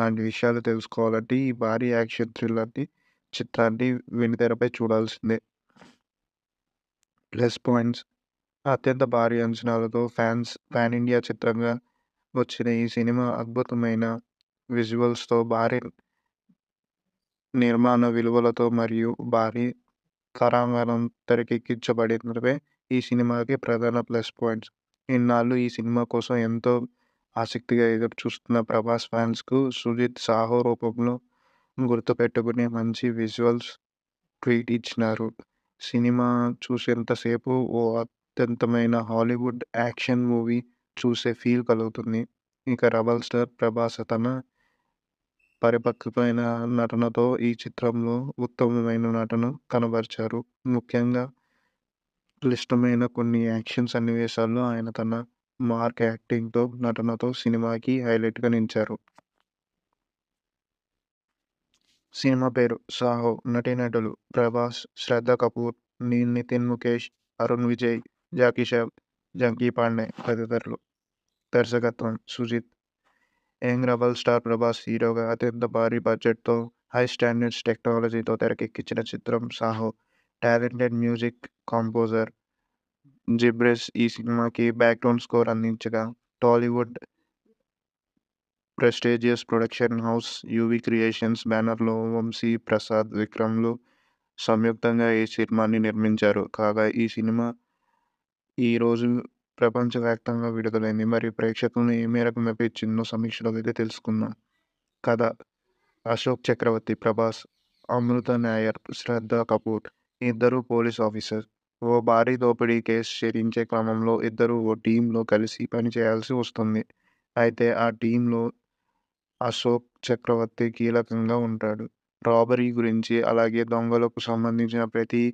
లాంటి విషయాలు తెలుసుకోవాలంటే ఈ భారీ యాక్షన్ థ్రిల్లర్ని చిత్రాన్ని వెనుతెరపై చూడాల్సిందే ప్లస్ పాయింట్స్ అత్యంత భారీ అంచనాలతో ఫ్యాన్స్ ఫ్యాన్ ఇండియా చిత్రంగా వచ్చిన ఈ సినిమా అద్భుతమైన విజువల్స్తో భారీ నిర్మాణ విలువలతో మరియు భారీ తరాంగణం తెరకెక్కించబడినవే ఈ సినిమాకి ప్రధాన ప్లస్ పాయింట్స్ ఇన్నాళ్ళు ఈ సినిమా కోసం ఎంతో ఆసక్తిగా ఎదురు చూస్తున్న ప్రభాస్ ఫ్యాన్స్కు సుజిత్ సాహో రూపంలో గుర్తుపెట్టుకునే మంచి విజువల్స్ ట్వీట్ ఇచ్చినారు సినిమా చూసేంతసేపు ఓ అత్యంతమైన హాలీవుడ్ యాక్షన్ మూవీ చూసే ఫీల్ కలుగుతుంది ఇక రబల్ స్టార్ ప్రభాస్ తన పరిపక్వమైన నటనతో ఈ చిత్రంలో ఉత్తమమైన నటన కనబరిచారు ముఖ్యంగా క్లిష్టమైన కొన్ని యాక్షన్ సన్నివేశాల్లో ఆయన తన మార్క్ యాక్టింగ్తో నటనతో సినిమాకి హైలైట్గా నిలిచారు సినిమా పేరు సాహో నటీనటులు ప్రభాస్ శ్రద్ధ కపూర్ నితిన్ ముఖేష్ అరుణ్ విజయ్ జాకీ షాబ్ జంకీ పాండే తదితరులు దర్శకత్వం Sujeeth young rebel star Prabhas హీరోగా అత్యంత భారీ బడ్జెట్తో హై స్టాండర్డ్స్ టెక్నాలజీతో తెరకెక్కించిన చిత్రం Saaho talented music composer Ghibran ఈ సినిమాకి బ్యాక్గ్రౌండ్ స్కోర్ అందించగా Tollywood prestigious production house UV creations బ్యానర్లో వంశీ ప్రసాద్ విక్రమ్లు సంయుక్తంగా ఈ సినిమాని నిర్మించారు కాగా ఈ సినిమా ఈ రోజు ప్రపంచవ్యాప్తంగా విడుదలైంది మరియు ప్రేక్షకులను ఏ మేరకు మెప్పించిందో సమీక్షలో అయితే తెలుసుకుందాం కథ అశోక్ చక్రవర్తి ప్రభాస్ అమృత నాయర్ శ్రద్ధ కపూర్ ఇద్దరు పోలీస్ ఆఫీసర్ ఓ భారీ దోపిడీ కేసు చేరించే క్రమంలో ఇద్దరు ఓ టీంలో కలిసి పనిచేయాల్సి వస్తుంది అయితే ఆ టీంలో అశోక్ చక్రవర్తి కీలకంగా ఉంటాడు రాబరీ గురించి అలాగే దొంగలకు సంబంధించిన ప్రతి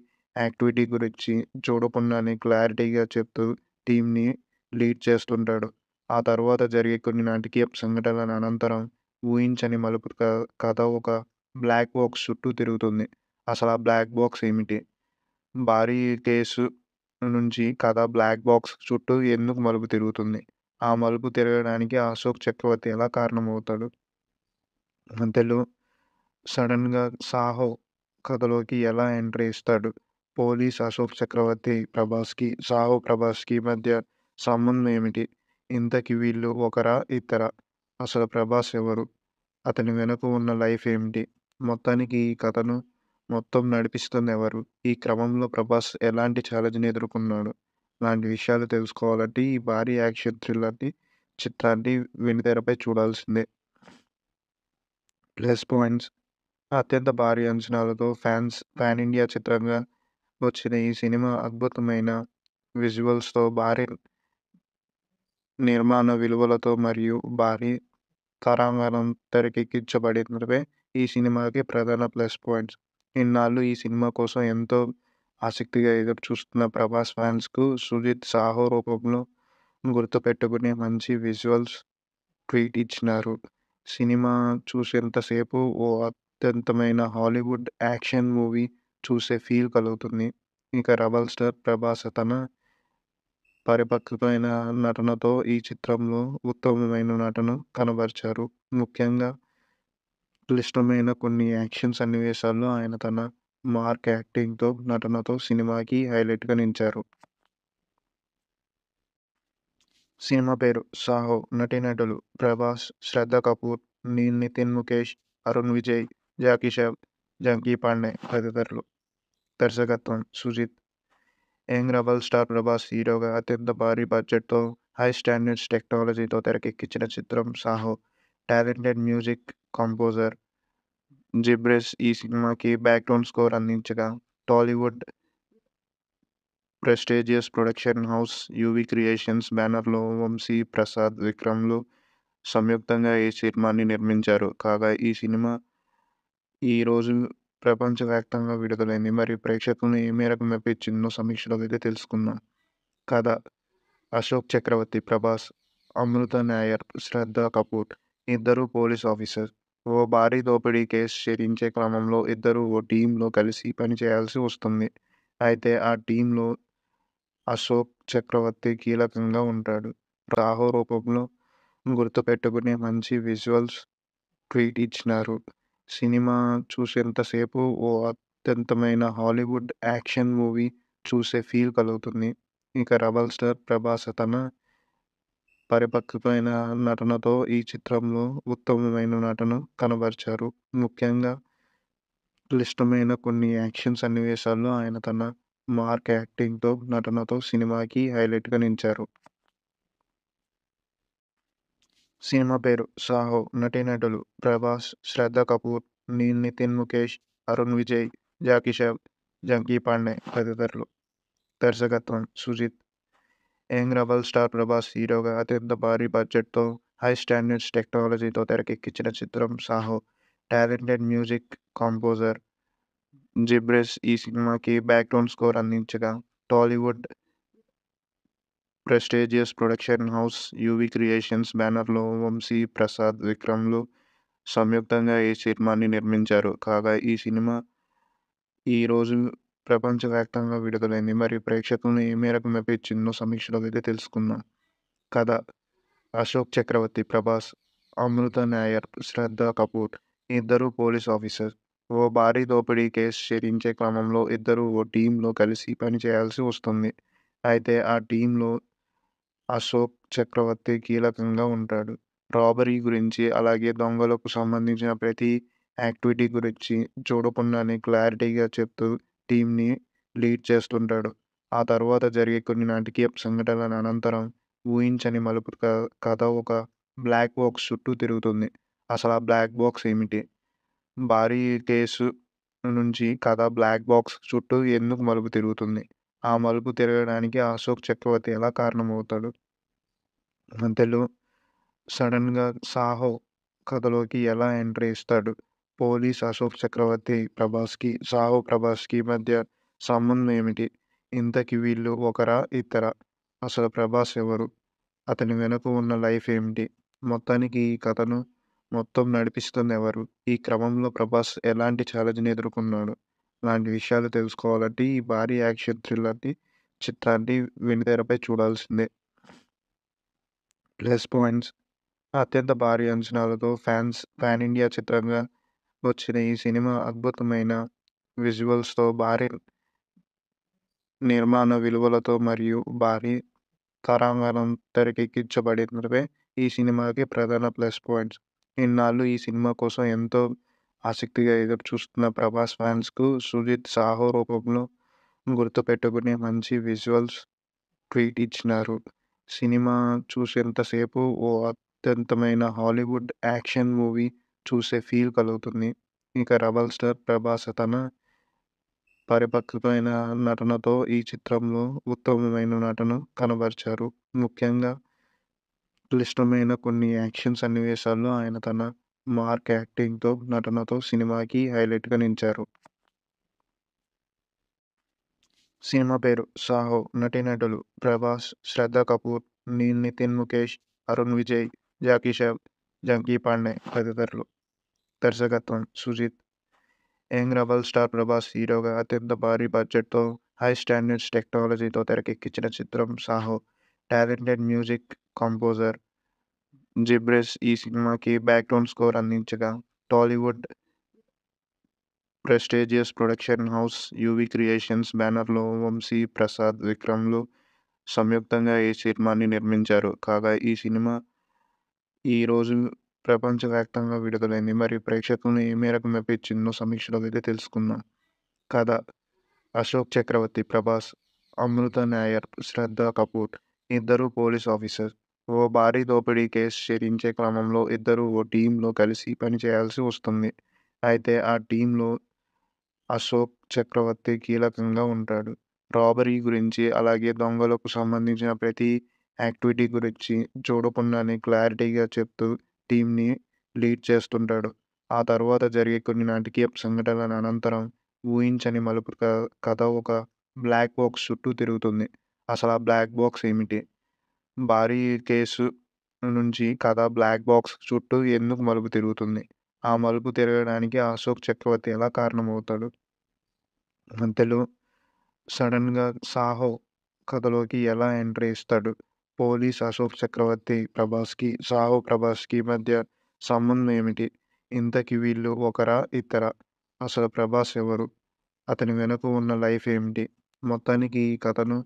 యాక్టివిటీ గురించి చూడకుండానే క్లారిటీగా చెప్తూ టీంని లీడ్ చేస్తుంటాడు ఆ తర్వాత జరిగే కొన్ని నాటకీయ సంఘటనల అనంతరం ఊహించని మలుపు కథ ఒక బ్లాక్ బాక్స్ చుట్టూ తిరుగుతుంది అసలు ఆ బ్లాక్ బాక్స్ ఏమిటి భారీ కేసు నుంచి కథ బ్లాక్ బాక్స్ చుట్టూ ఎందుకు మలుపు తిరుగుతుంది ఆ మలుపు తిరగడానికి అశోక్ చక్రవర్తి ఎలా కారణమవుతాడు మధ్యలో సడన్గా సాహో కథలోకి ఎలా ఎంట్రీ ఇస్తాడు పోలీస్ అశోక్ చక్రవర్తి ప్రభాస్కి సాహో ప్రభాస్కి మధ్య సంబంధం ఏమిటి ఇంతకి వీళ్ళు ఒకరా ఇతరా అసలు ప్రభాస్ ఎవరు అతని వెనుక ఉన్న లైఫ్ ఏమిటి మొత్తానికి ఈ కథను మొత్తం నడిపిస్తుంది ఎవరు ఈ క్రమంలో ప్రభాస్ ఎలాంటి ఛాలెంజ్ని ఎదుర్కొన్నాడు లాంటి విషయాలు తెలుసుకోవాలంటే ఈ భారీ యాక్షన్ థ్రిల్లర్ని చిత్రాన్ని వెనుతెరపై చూడాల్సిందే ప్లస్ పాయింట్స్ అత్యంత భారీ అంచనాలతో ఫ్యాన్స్ ఫ్యాన్ ఇండియా చిత్రంగా వచ్చిన ఈ సినిమా అద్భుతమైన విజువల్స్తో భారీ నిర్మాణ విలువలతో మరియు భారీ తరాంగణం తెరకెక్కించబడినవే ఈ సినిమాకి ప్రధాన ప్లస్ పాయింట్స్ ఇన్నాళ్ళు ఈ సినిమా కోసం ఎంతో ఆసక్తిగా ఎదురు చూస్తున్న ప్రభాస్ ఫ్యాన్స్కు సుజిత్ సాహో రూపంలో గుర్తుపెట్టుకునే మంచి విజువల్స్ ట్వీట్ ఇచ్చినారు సినిమా చూసేంతసేపు ఓ అత్యంతమైన హాలీవుడ్ యాక్షన్ మూవీ చూసే ఫీల్ కలుగుతుంది ఇంకా రబల్ స్టార్ ప్రభాస్ తన పరిపక్వమైన నటనతో ఈ చిత్రంలో ఉత్తమమైన నటన కనబరిచారు ముఖ్యంగా క్లిష్టమైన కొన్ని యాక్షన్ సన్నివేశాల్లో ఆయన తన మార్క్ యాక్టింగ్తో నటనతో సినిమాకి హైలైట్గా నిలిచారు సినిమా పేరు సాహో నటీనటులు ప్రభాస్ శ్రద్ధ కపూర్ నీల్ నితిన్ ముఖేష్ అరుణ్ విజయ్ జాకీ షా జంకీ పాండే తదితరులు దర్శకత్వం Sujeeth young rebel star Prabhas హీరోగా అత్యంత భారీ బడ్జెట్తో హై స్టాండర్డ్స్ టెక్నాలజీతో తెరకెక్కించిన చిత్రం Saaho talented music composer Ghibran ఈ సినిమాకి బ్యాక్గ్రౌండ్ స్కోర్ అందించగా Tollywood prestigious production house UV creations బ్యానర్లో వంశీ ప్రసాద్ విక్రమ్లు సంయుక్తంగా ఈ సినిమాని నిర్మించారు కాగా ఈ సినిమా ఈ రోజు ప్రపంచవ్యాప్తంగా విడుదలైంది మరి ప్రేక్షకులను ఏ మేరకు మెప్పించిందో సమీక్షలో అయితే తెలుసుకుందాం కథ అశోక్ చక్రవర్తి ప్రభాస్ అమృత నాయర్ శ్రద్ధ కపూర్ ఇద్దరు పోలీస్ ఆఫీసర్ ఓ భారీ దోపిడీ కేసు ఛేదించే క్రమంలో ఇద్దరు ఓ టీంలో కలిసి పనిచేయాల్సి వస్తుంది అయితే ఆ టీంలో అశోక్ చక్రవర్తి కీలకంగా ఉంటాడు రాహో రూపంలో గుర్తుపెట్టుకునే మంచి విజువల్స్ ట్వీట్ ఇచ్చినారు సినిమా చూసేంతసేపు ఓ అత్యంతమైన హాలీవుడ్ యాక్షన్ మూవీ చూసే ఫీల్ కలుగుతుంది ఇక రబల్ స్టార్ ప్రభాస్ తన పరిపక్వమైన నటనతో ఈ చిత్రంలో ఉత్తమమైన నటన కనబరిచారు ముఖ్యంగా క్లిష్టమైన కొన్ని యాక్షన్ సన్నివేశాల్లో ఆయన తన మార్క్ యాక్టింగ్తో నటనతో సినిమాకి హైలైట్గా నిలిచారు సినిమా పేరు సాహో నటీనటులు ప్రభాస్ శ్రద్ధ కపూర్ నితిన్ ముఖేష్ అరుణ్ విజయ్ జాకీ షాబ్ జంకీ పాండే తదితరులు దర్శకత్వం Sujeeth young rebel star Prabhas హీరోగా అత్యంత భారీ బడ్జెట్తో హై స్టాండర్డ్స్ టెక్నాలజీతో తెరకెక్కించిన చిత్రం Saaho talented music composer Ghibran ఈ సినిమాకి బ్యాక్గ్రౌండ్ స్కోర్ అందించగా Tollywood prestigious production house UV creations బ్యానర్లో వంశీ ప్రసాద్ విక్రమ్లు సంయుక్తంగా ఈ సినిమాని నిర్మించారు కాగా ఈ సినిమా ఈరోజు ప్రపంచవ్యాప్తంగా విడుదలైంది మరి ప్రేక్షకులను ఏ మేరకు మెప్పించిందో సమీక్షలో వెళ్ళి తెలుసుకుందాం కథ అశోక్ చక్రవర్తి ప్రభాస్ అమృత నాయర్ శ్రద్ధ కపూర్ ఇద్దరు పోలీస్ ఆఫీసర్ ఓ భారీ దోపిడీ కేసు చేరించే క్రమంలో ఇద్దరు ఓ టీంలో కలిసి పనిచేయాల్సి వస్తుంది అయితే ఆ టీంలో అశోక్ చక్రవర్తి కీలకంగా ఉంటాడు రాబరీ గురించి అలాగే దొంగలకు సంబంధించిన ప్రతి యాక్టివిటీ గురించి చూడకుండానే క్లారిటీగా చెప్తూ టీంని లీడ్ చేస్తుంటాడు ఆ తర్వాత జరిగే కొన్ని నాటకీయ సంఘటనల అనంతరం ఊహించని మలుపు కథ ఒక బ్లాక్ బాక్స్ చుట్టూ తిరుగుతుంది అసలు ఆ బ్లాక్ బాక్స్ ఏమిటి భారీ కేసు నుంచి కథ బ్లాక్ బాక్స్ చుట్టూ ఎందుకు మలుపు తిరుగుతుంది ఆ మలుపు తిరగడానికి అశోక్ చక్రవర్తి ఎలా కారణమవుతాడు మధ్యలో సడన్గా సాహో కథలోకి ఎలా ఎంట్రీ ఇస్తాడు పోలీస్ అశోక్ చక్రవర్తి ప్రభాస్కి సాహో ప్రభాస్కి మధ్య సంబంధం ఏమిటి ఇంతకి వీళ్ళు ఒకరా ఇతరా అసలు ప్రభాస్ ఎవరు అతని వెనుక ఉన్న లైఫ్ ఏమిటి మొత్తానికి ఈ కథను మొత్తం నడిపిస్తుంది ఎవరు ఈ క్రమంలో ప్రభాస్ ఎలాంటి ఛాలెంజ్ని ఎదుర్కొన్నాడు లాంటి విషయాలు తెలుసుకోవాలంటే ఈ భారీ యాక్షన్ థ్రిల్లర్ని చిత్రాన్ని వెనుతెరపై చూడాల్సిందే ప్లస్ పాయింట్స్ అత్యంత భారీ అంచనాలతో ఫ్యాన్స్ ఫ్యాన్ ఇండియా చిత్రంగా వచ్చిన ఈ సినిమా అద్భుతమైన విజువల్స్తో భారీ నిర్మాణ విలువలతో మరియు భారీ తరాంగణం తెరకెక్కించబడినవే ఈ సినిమాకి ప్రధాన ప్లస్ పాయింట్స్ ఇన్నాళ్ళు ఈ సినిమా కోసం ఎంతో ఆసక్తిగా ఎదురు చూస్తున్న ప్రభాస్ ఫ్యాన్స్కు సుజిత్ సాహో రూపంలో గుర్తుపెట్టుకునే మంచి విజువల్స్ ట్వీట్ ఇచ్చినారు సినిమా చూసేంతసేపు ఓ అత్యంతమైన హాలీవుడ్ యాక్షన్ మూవీ చూసే ఫీల్ కలుగుతుంది ఇక రబల్ స్టార్ ప్రభాస్ తన పరిపక్వమైన నటనతో ఈ చిత్రంలో ఉత్తమమైన నటన కనబరిచారు ముఖ్యంగా క్లిష్టమైన కొన్ని యాక్షన్ సన్నివేశాల్లో ఆయన తన మార్క్ యాక్టింగ్తో నటనతో సినిమాకి హైలైట్గా నిలిచారు సినిమా పేరు సాహో నటీనటులు ప్రభాస్ శ్రద్ధ కపూర్ నితిన్ ముఖేష్ అరుణ్ విజయ్ జాకీ షాబ్ జంకీ పాండే తదితరులు దర్శకత్వం Sujeeth young rebel star Prabhas హీరోగా అత్యంత భారీ బడ్జెట్తో హై స్టాండర్డ్స్ టెక్నాలజీతో తెరకెక్కించిన చిత్రం Saaho talented music composer Ghibran ఈ సినిమాకి బ్యాక్గ్రౌండ్ స్కోర్ అందించగా Tollywood prestigious production house UV creations బ్యానర్లో వంశీ ప్రసాద్ విక్రమ్లు సంయుక్తంగా ఈ సినిమాని నిర్మించారు కాగా ఈ సినిమా ఈరోజు ప్రపంచవ్యాప్తంగా విడుదలైంది మరియు ప్రేక్షకులను ఏ మేరకు మెప్పించిందో సమీక్షలో అయితే తెలుసుకుందాం కథ అశోక్ చక్రవర్తి ప్రభాస్ అమృత నాయర్ శ్రద్ధ కపూర్ ఇద్దరు పోలీస్ ఆఫీసర్ ఓ భారీ దోపిడీ కేసు ఛేదించే క్రమంలో ఇద్దరూ ఓ టీంలో కలిసి పనిచేయాల్సి వస్తుంది అయితే ఆ టీంలో అశోక్ చక్రవర్తి కీలకంగా ఉంటాడు రాబరీ గురించి అలాగే దొంగలకు సంబంధించిన ప్రతి యాక్టివిటీ గురించి చూడకుండానే క్లారిటీగా చెప్తూ టీంని లీడ్ చేస్తుంటాడు ఆ తర్వాత జరిగే కొన్ని నాటకీయ సంఘటనల అనంతరం ఊహించని మలుపు కథ ఒక బ్లాక్ బాక్స్ చుట్టూ తిరుగుతుంది అసలు ఆ బ్లాక్ బాక్స్ ఏమిటి భారీ కేసు నుంచి కథ బ్లాక్ బాక్స్ చుట్టూ ఎందుకు మలుపు తిరుగుతుంది ఆ మలుపు తిరగడానికి అశోక్ చక్రవర్తి ఎలా కారణమవుతాడు మధ్యలో సడన్గా సాహో కథలోకి ఎలా ఎంట్రీ ఇస్తాడు పోలీస్ అశోక్ చక్రవర్తి ప్రభాస్కి సాహో ప్రభాస్కి మధ్య సంబంధం ఏమిటి ఇంతకి వీళ్ళు ఒకరా ఇతరా అసలు ప్రభాస్ ఎవరు అతని వెనుక ఉన్న లైఫ్ ఏమిటి మొత్తానికి ఈ కథను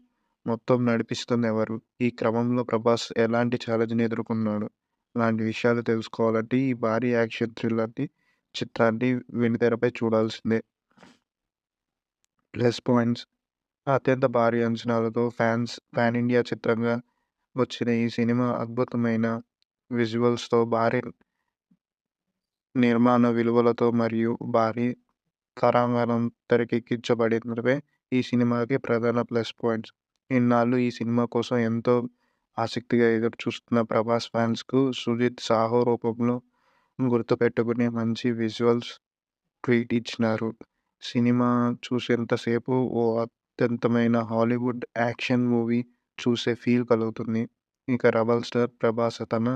మొత్తం నడిపిస్తుంది ఎవరు ఈ క్రమంలో ప్రభాస్ ఎలాంటి ఛాలెంజ్ని ఎదుర్కొన్నాడు లాంటి విషయాలు తెలుసుకోవాలంటే ఈ భారీ యాక్షన్ థ్రిల్లర్ని చిత్రాన్ని వెనుతెరపై చూడాల్సిందే ప్లస్ పాయింట్స్ అత్యంత భారీ అంచనాలతో ఫ్యాన్స్ ఫ్యాన్ ఇండియా చిత్రంగా వచ్చిన ఈ సినిమా అద్భుతమైన విజువల్స్తో భారీ నిర్మాణ విలువలతో మరియు భారీ తరాంగణం తెరకెక్కించబడినవే ఈ సినిమాకి ప్రధాన ప్లస్ పాయింట్స్ ఇన్నాళ్ళు ఈ సినిమా కోసం ఎంతో ఆసక్తిగా ఎదురు చూస్తున్న ప్రభాస్ ఫ్యాన్స్కు సుజిత్ సాహో రూపంలో గుర్తుపెట్టుకునే మంచి విజువల్స్ ట్వీట్ ఇచ్చినారు సినిమా చూసేంతసేపు ఓ అత్యంతమైన హాలీవుడ్ యాక్షన్ మూవీ చూసే ఫీల్ కలుగుతుంది ఇక రబల్ స్టార్ ప్రభాస్ తన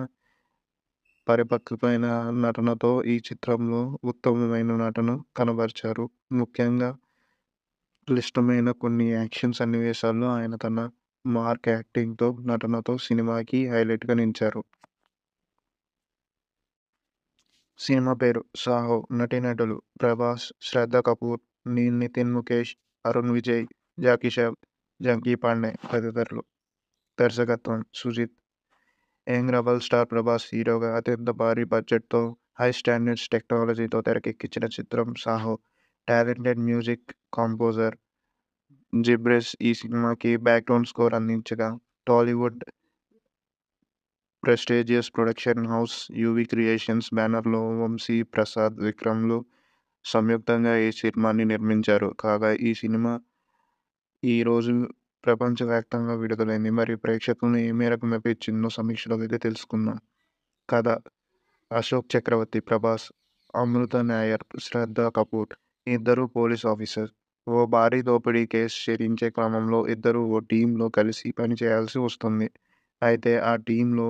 పరిపక్వమైన నటనతో ఈ చిత్రంలో ఉత్తమమైన నటను కనబరిచారు ముఖ్యంగా క్లిష్టమైన కొన్ని యాక్షన్ సన్నివేశాల్లో ఆయన తన మార్క్ యాక్టింగ్తో నటనతో సినిమాకి హైలైట్గా నిలిచారు సినిమా పేరు సాహో నటులు ప్రభాస్ శ్రద్ధ కపూర్ నితిన్ ముఖేష్ అరుణ్ విజయ్ జాకీ షాబ్ జంకీ పాండే తదితరులు దర్శకత్వం Sujeeth young rebel star Prabhas హీరోగా అత్యంత భారీ బడ్జెట్తో హై స్టాండర్డ్స్ టెక్నాలజీతో తెరకెక్కించిన చిత్రం Saaho talented music composer Ghibran ఈ సినిమాకి బ్యాక్గ్రౌండ్ స్కోర్ అందించగా Tollywood prestigious production house UV creations బ్యానర్లో వంశీ ప్రసాద్ విక్రమ్లు సంయుక్తంగా ఈ సినిమాని నిర్మించారు కాగా ఈ సినిమా ఈరోజు ప్రపంచవ్యాప్తంగా విడుదలైంది మరి ప్రేక్షకులను ఏ మేరకు మెప్పించిందో సమీక్షలో వెళ్ళి తెలుసుకుందాం కథ అశోక్ చక్రవర్తి ప్రభాస్ అమృత నాయర్ శ్రద్ధ కపూర్ ఇద్దరు పోలీస్ ఆఫీసర్ ఓ భారీ దోపిడీ కేసు చేరించే క్రమంలో ఇద్దరు ఓ టీంలో కలిసి పనిచేయాల్సి వస్తుంది అయితే ఆ టీంలో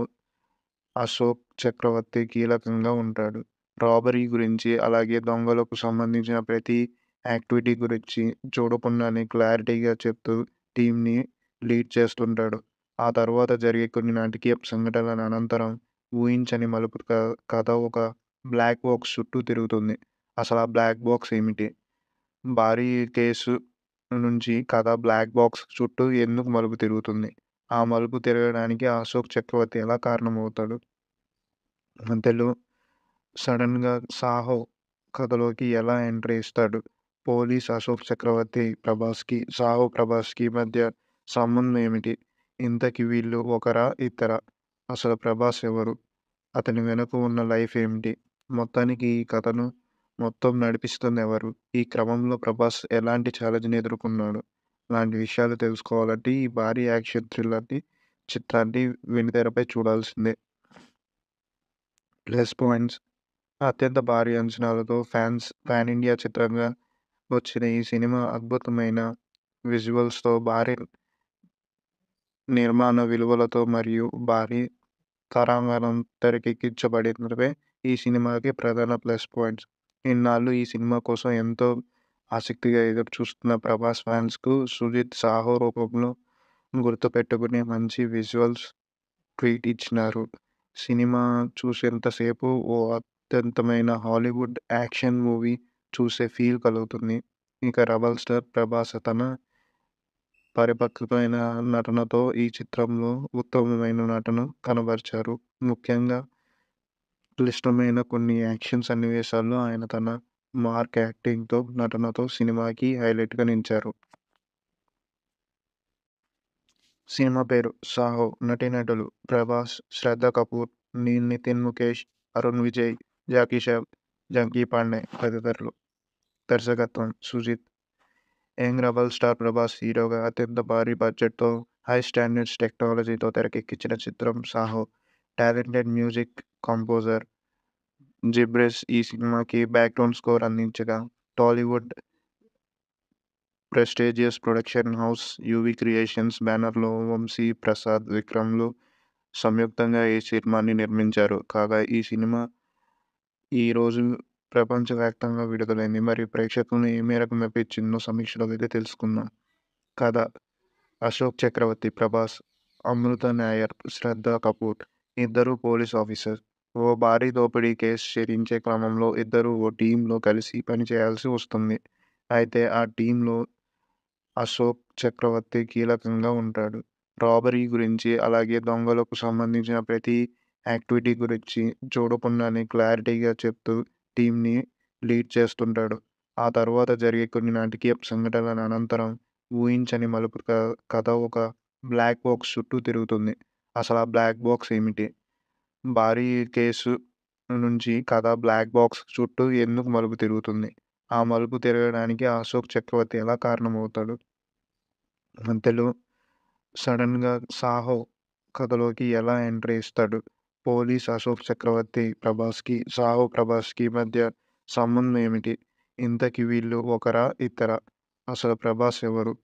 అశోక్ చక్రవర్తి కీలకంగా ఉంటాడు రాబరీ గురించి అలాగే దొంగలకు సంబంధించిన ప్రతి యాక్టివిటీ గురించి చూడకుండానే క్లారిటీగా చెప్తూ టీంని లీడ్ చేస్తుంటాడు ఆ తర్వాత జరిగే కొన్ని నాటకీయ సంఘటనల అనంతరం ఊహించని మలుపు కథ ఒక బ్లాక్ బాక్స్ చుట్టూ తిరుగుతుంది అసలు ఆ బ్లాక్ బాక్స్ ఏమిటి భారీ కేసు నుంచి కథ బ్లాక్ బాక్స్ చుట్టూ ఎందుకు మలుపు తిరుగుతుంది ఆ మలుపు తిరగడానికి అశోక్ చక్రవర్తి ఎలా కారణమవుతాడు మధ్యలో సడన్గా సాహో కథలోకి ఎలా ఎంట్రీ ఇస్తాడు పోలీస్ అశోక్ చక్రవర్తి ప్రభాస్కి సాహో ప్రభాస్కి మధ్య సంబంధం ఏమిటి ఇంతకి వీళ్ళు ఒకరా ఇతర అసలు ప్రభాస్ ఎవరు అతని వెనుక ఉన్న లైఫ్ ఏమిటి మొత్తానికి ఈ కథను మొత్తం నడిపిస్తుంది ఎవరు ఈ క్రమంలో ప్రభాస్ ఎలాంటి ఛాలెంజ్ని ఎదుర్కొన్నాడు లాంటి విషయాలు తెలుసుకోవాలంటే ఈ భారీ యాక్షన్ థ్రిల్లర్ని చిత్రాన్ని వెనుతెరపై చూడాల్సిందే ప్లస్ పాయింట్స్ అత్యంత భారీ అంచనాలతో ఫ్యాన్స్ ఫ్యాన్ ఇండియా చిత్రంగా వచ్చిన ఈ సినిమా అద్భుతమైన విజువల్స్తో భారీ నిర్మాణ విలువలతో మరియు భారీ తరాంగణం తెరకెక్కించబడినవే ఈ సినిమాకి ప్రధాన ప్లస్ పాయింట్స్ ఇన్నాళ్ళు ఈ సినిమా కోసం ఎంతో ఆసక్తిగా ఎదురు చూస్తున్న ప్రభాస్ ఫ్యాన్స్కు సుజిత్ సాహో రూపంలో గుర్తుపెట్టుకునే మంచి విజువల్స్ ట్వీట్ ఇచ్చినారు సినిమా చూసేంతసేపు ఓ అత్యంతమైన హాలీవుడ్ యాక్షన్ మూవీ చూసే ఫీల్ కలుగుతుంది ఇక రబల్ స్టార్ ప్రభాస్ తన పరిపక్వమైన నటనతో ఈ చిత్రంలో ఉత్తమమైన నటన కనబరిచారు ముఖ్యంగా క్లిష్టమైన కొన్ని యాక్షన్ సన్నివేశాల్లో ఆయన తన మార్క్ యాక్టింగ్తో నటనతో సినిమాకి హైలైట్గా నిలిచారు సినిమా పేరు సాహో నటీనటులు ప్రభాస్ శ్రద్ధ కపూర్ నితిన్ ముఖేష్ అరుణ్ విజయ్ జాకీ షాబ్ జంకీ పాండే తదితరులు దర్శకత్వం Sujeeth young rebel star Prabhas హీరోగా అత్యంత భారీ బడ్జెట్తో హై స్టాండర్డ్స్ టెక్నాలజీతో తెరకెక్కించిన చిత్రం Saaho talented music composer Ghibran ఈ సినిమాకి బ్యాక్గ్రౌండ్ స్కోర్ అందించగా Tollywood prestigious production house UV creations బ్యానర్లో వంశీ ప్రసాద్ విక్రమ్లు సంయుక్తంగా ఈ సినిమాని నిర్మించారు కాగా ఈ సినిమా ఈరోజు ప్రపంచవ్యాప్తంగా విడుదలైంది మరి ప్రేక్షకులను ఏ మేరకు మెప్పించిందో సమీక్షలో వెళ్ళి తెలుసుకుందాం కథ అశోక్ చక్రవర్తి ప్రభాస్ అమృత నాయర్ శ్రద్ధ కపూర్ ఇద్దరు పోలీస్ ఆఫీసర్ ఓ భారీ దోపిడీ కేసు చేరించే క్రమంలో ఇద్దరు ఓ టీంలో కలిసి పనిచేయాల్సి వస్తుంది అయితే ఆ టీంలో అశోక్ చక్రవర్తి కీలకంగా ఉంటాడు రాబరీ గురించి అలాగే దొంగలకు సంబంధించిన ప్రతి యాక్టివిటీ గురించి చూడకుండానే క్లారిటీగా చెప్తూ టీంని లీడ్ చేస్తుంటాడు ఆ తర్వాత జరిగే కొన్ని నాటికీయ సంఘటనల అనంతరం ఊహించని మలుపు కథ ఒక బ్లాక్ బాక్స్ చుట్టూ తిరుగుతుంది అసలు ఆ బ్లాక్ బాక్స్ ఏమిటి భారీ కేసు నుంచి కథ బ్లాక్ బాక్స్ చుట్టూ ఎందుకు మలుపు తిరుగుతుంది ఆ మలుపు తిరగడానికి అశోక్ చక్రవర్తి ఎలా కారణమవుతాడు మధ్యలో సడన్గా సాహో కథలోకి ఎలా ఎంట్రీ ఇస్తాడు పోలీస్ అశోక్ చక్రవర్తి ప్రభాస్కి సాహో ప్రభాస్కి మధ్య సంబంధం ఏమిటి ఇంతకి వీళ్ళు ఒకరా ఇతర అసలు ప్రభాస్ ఎవరు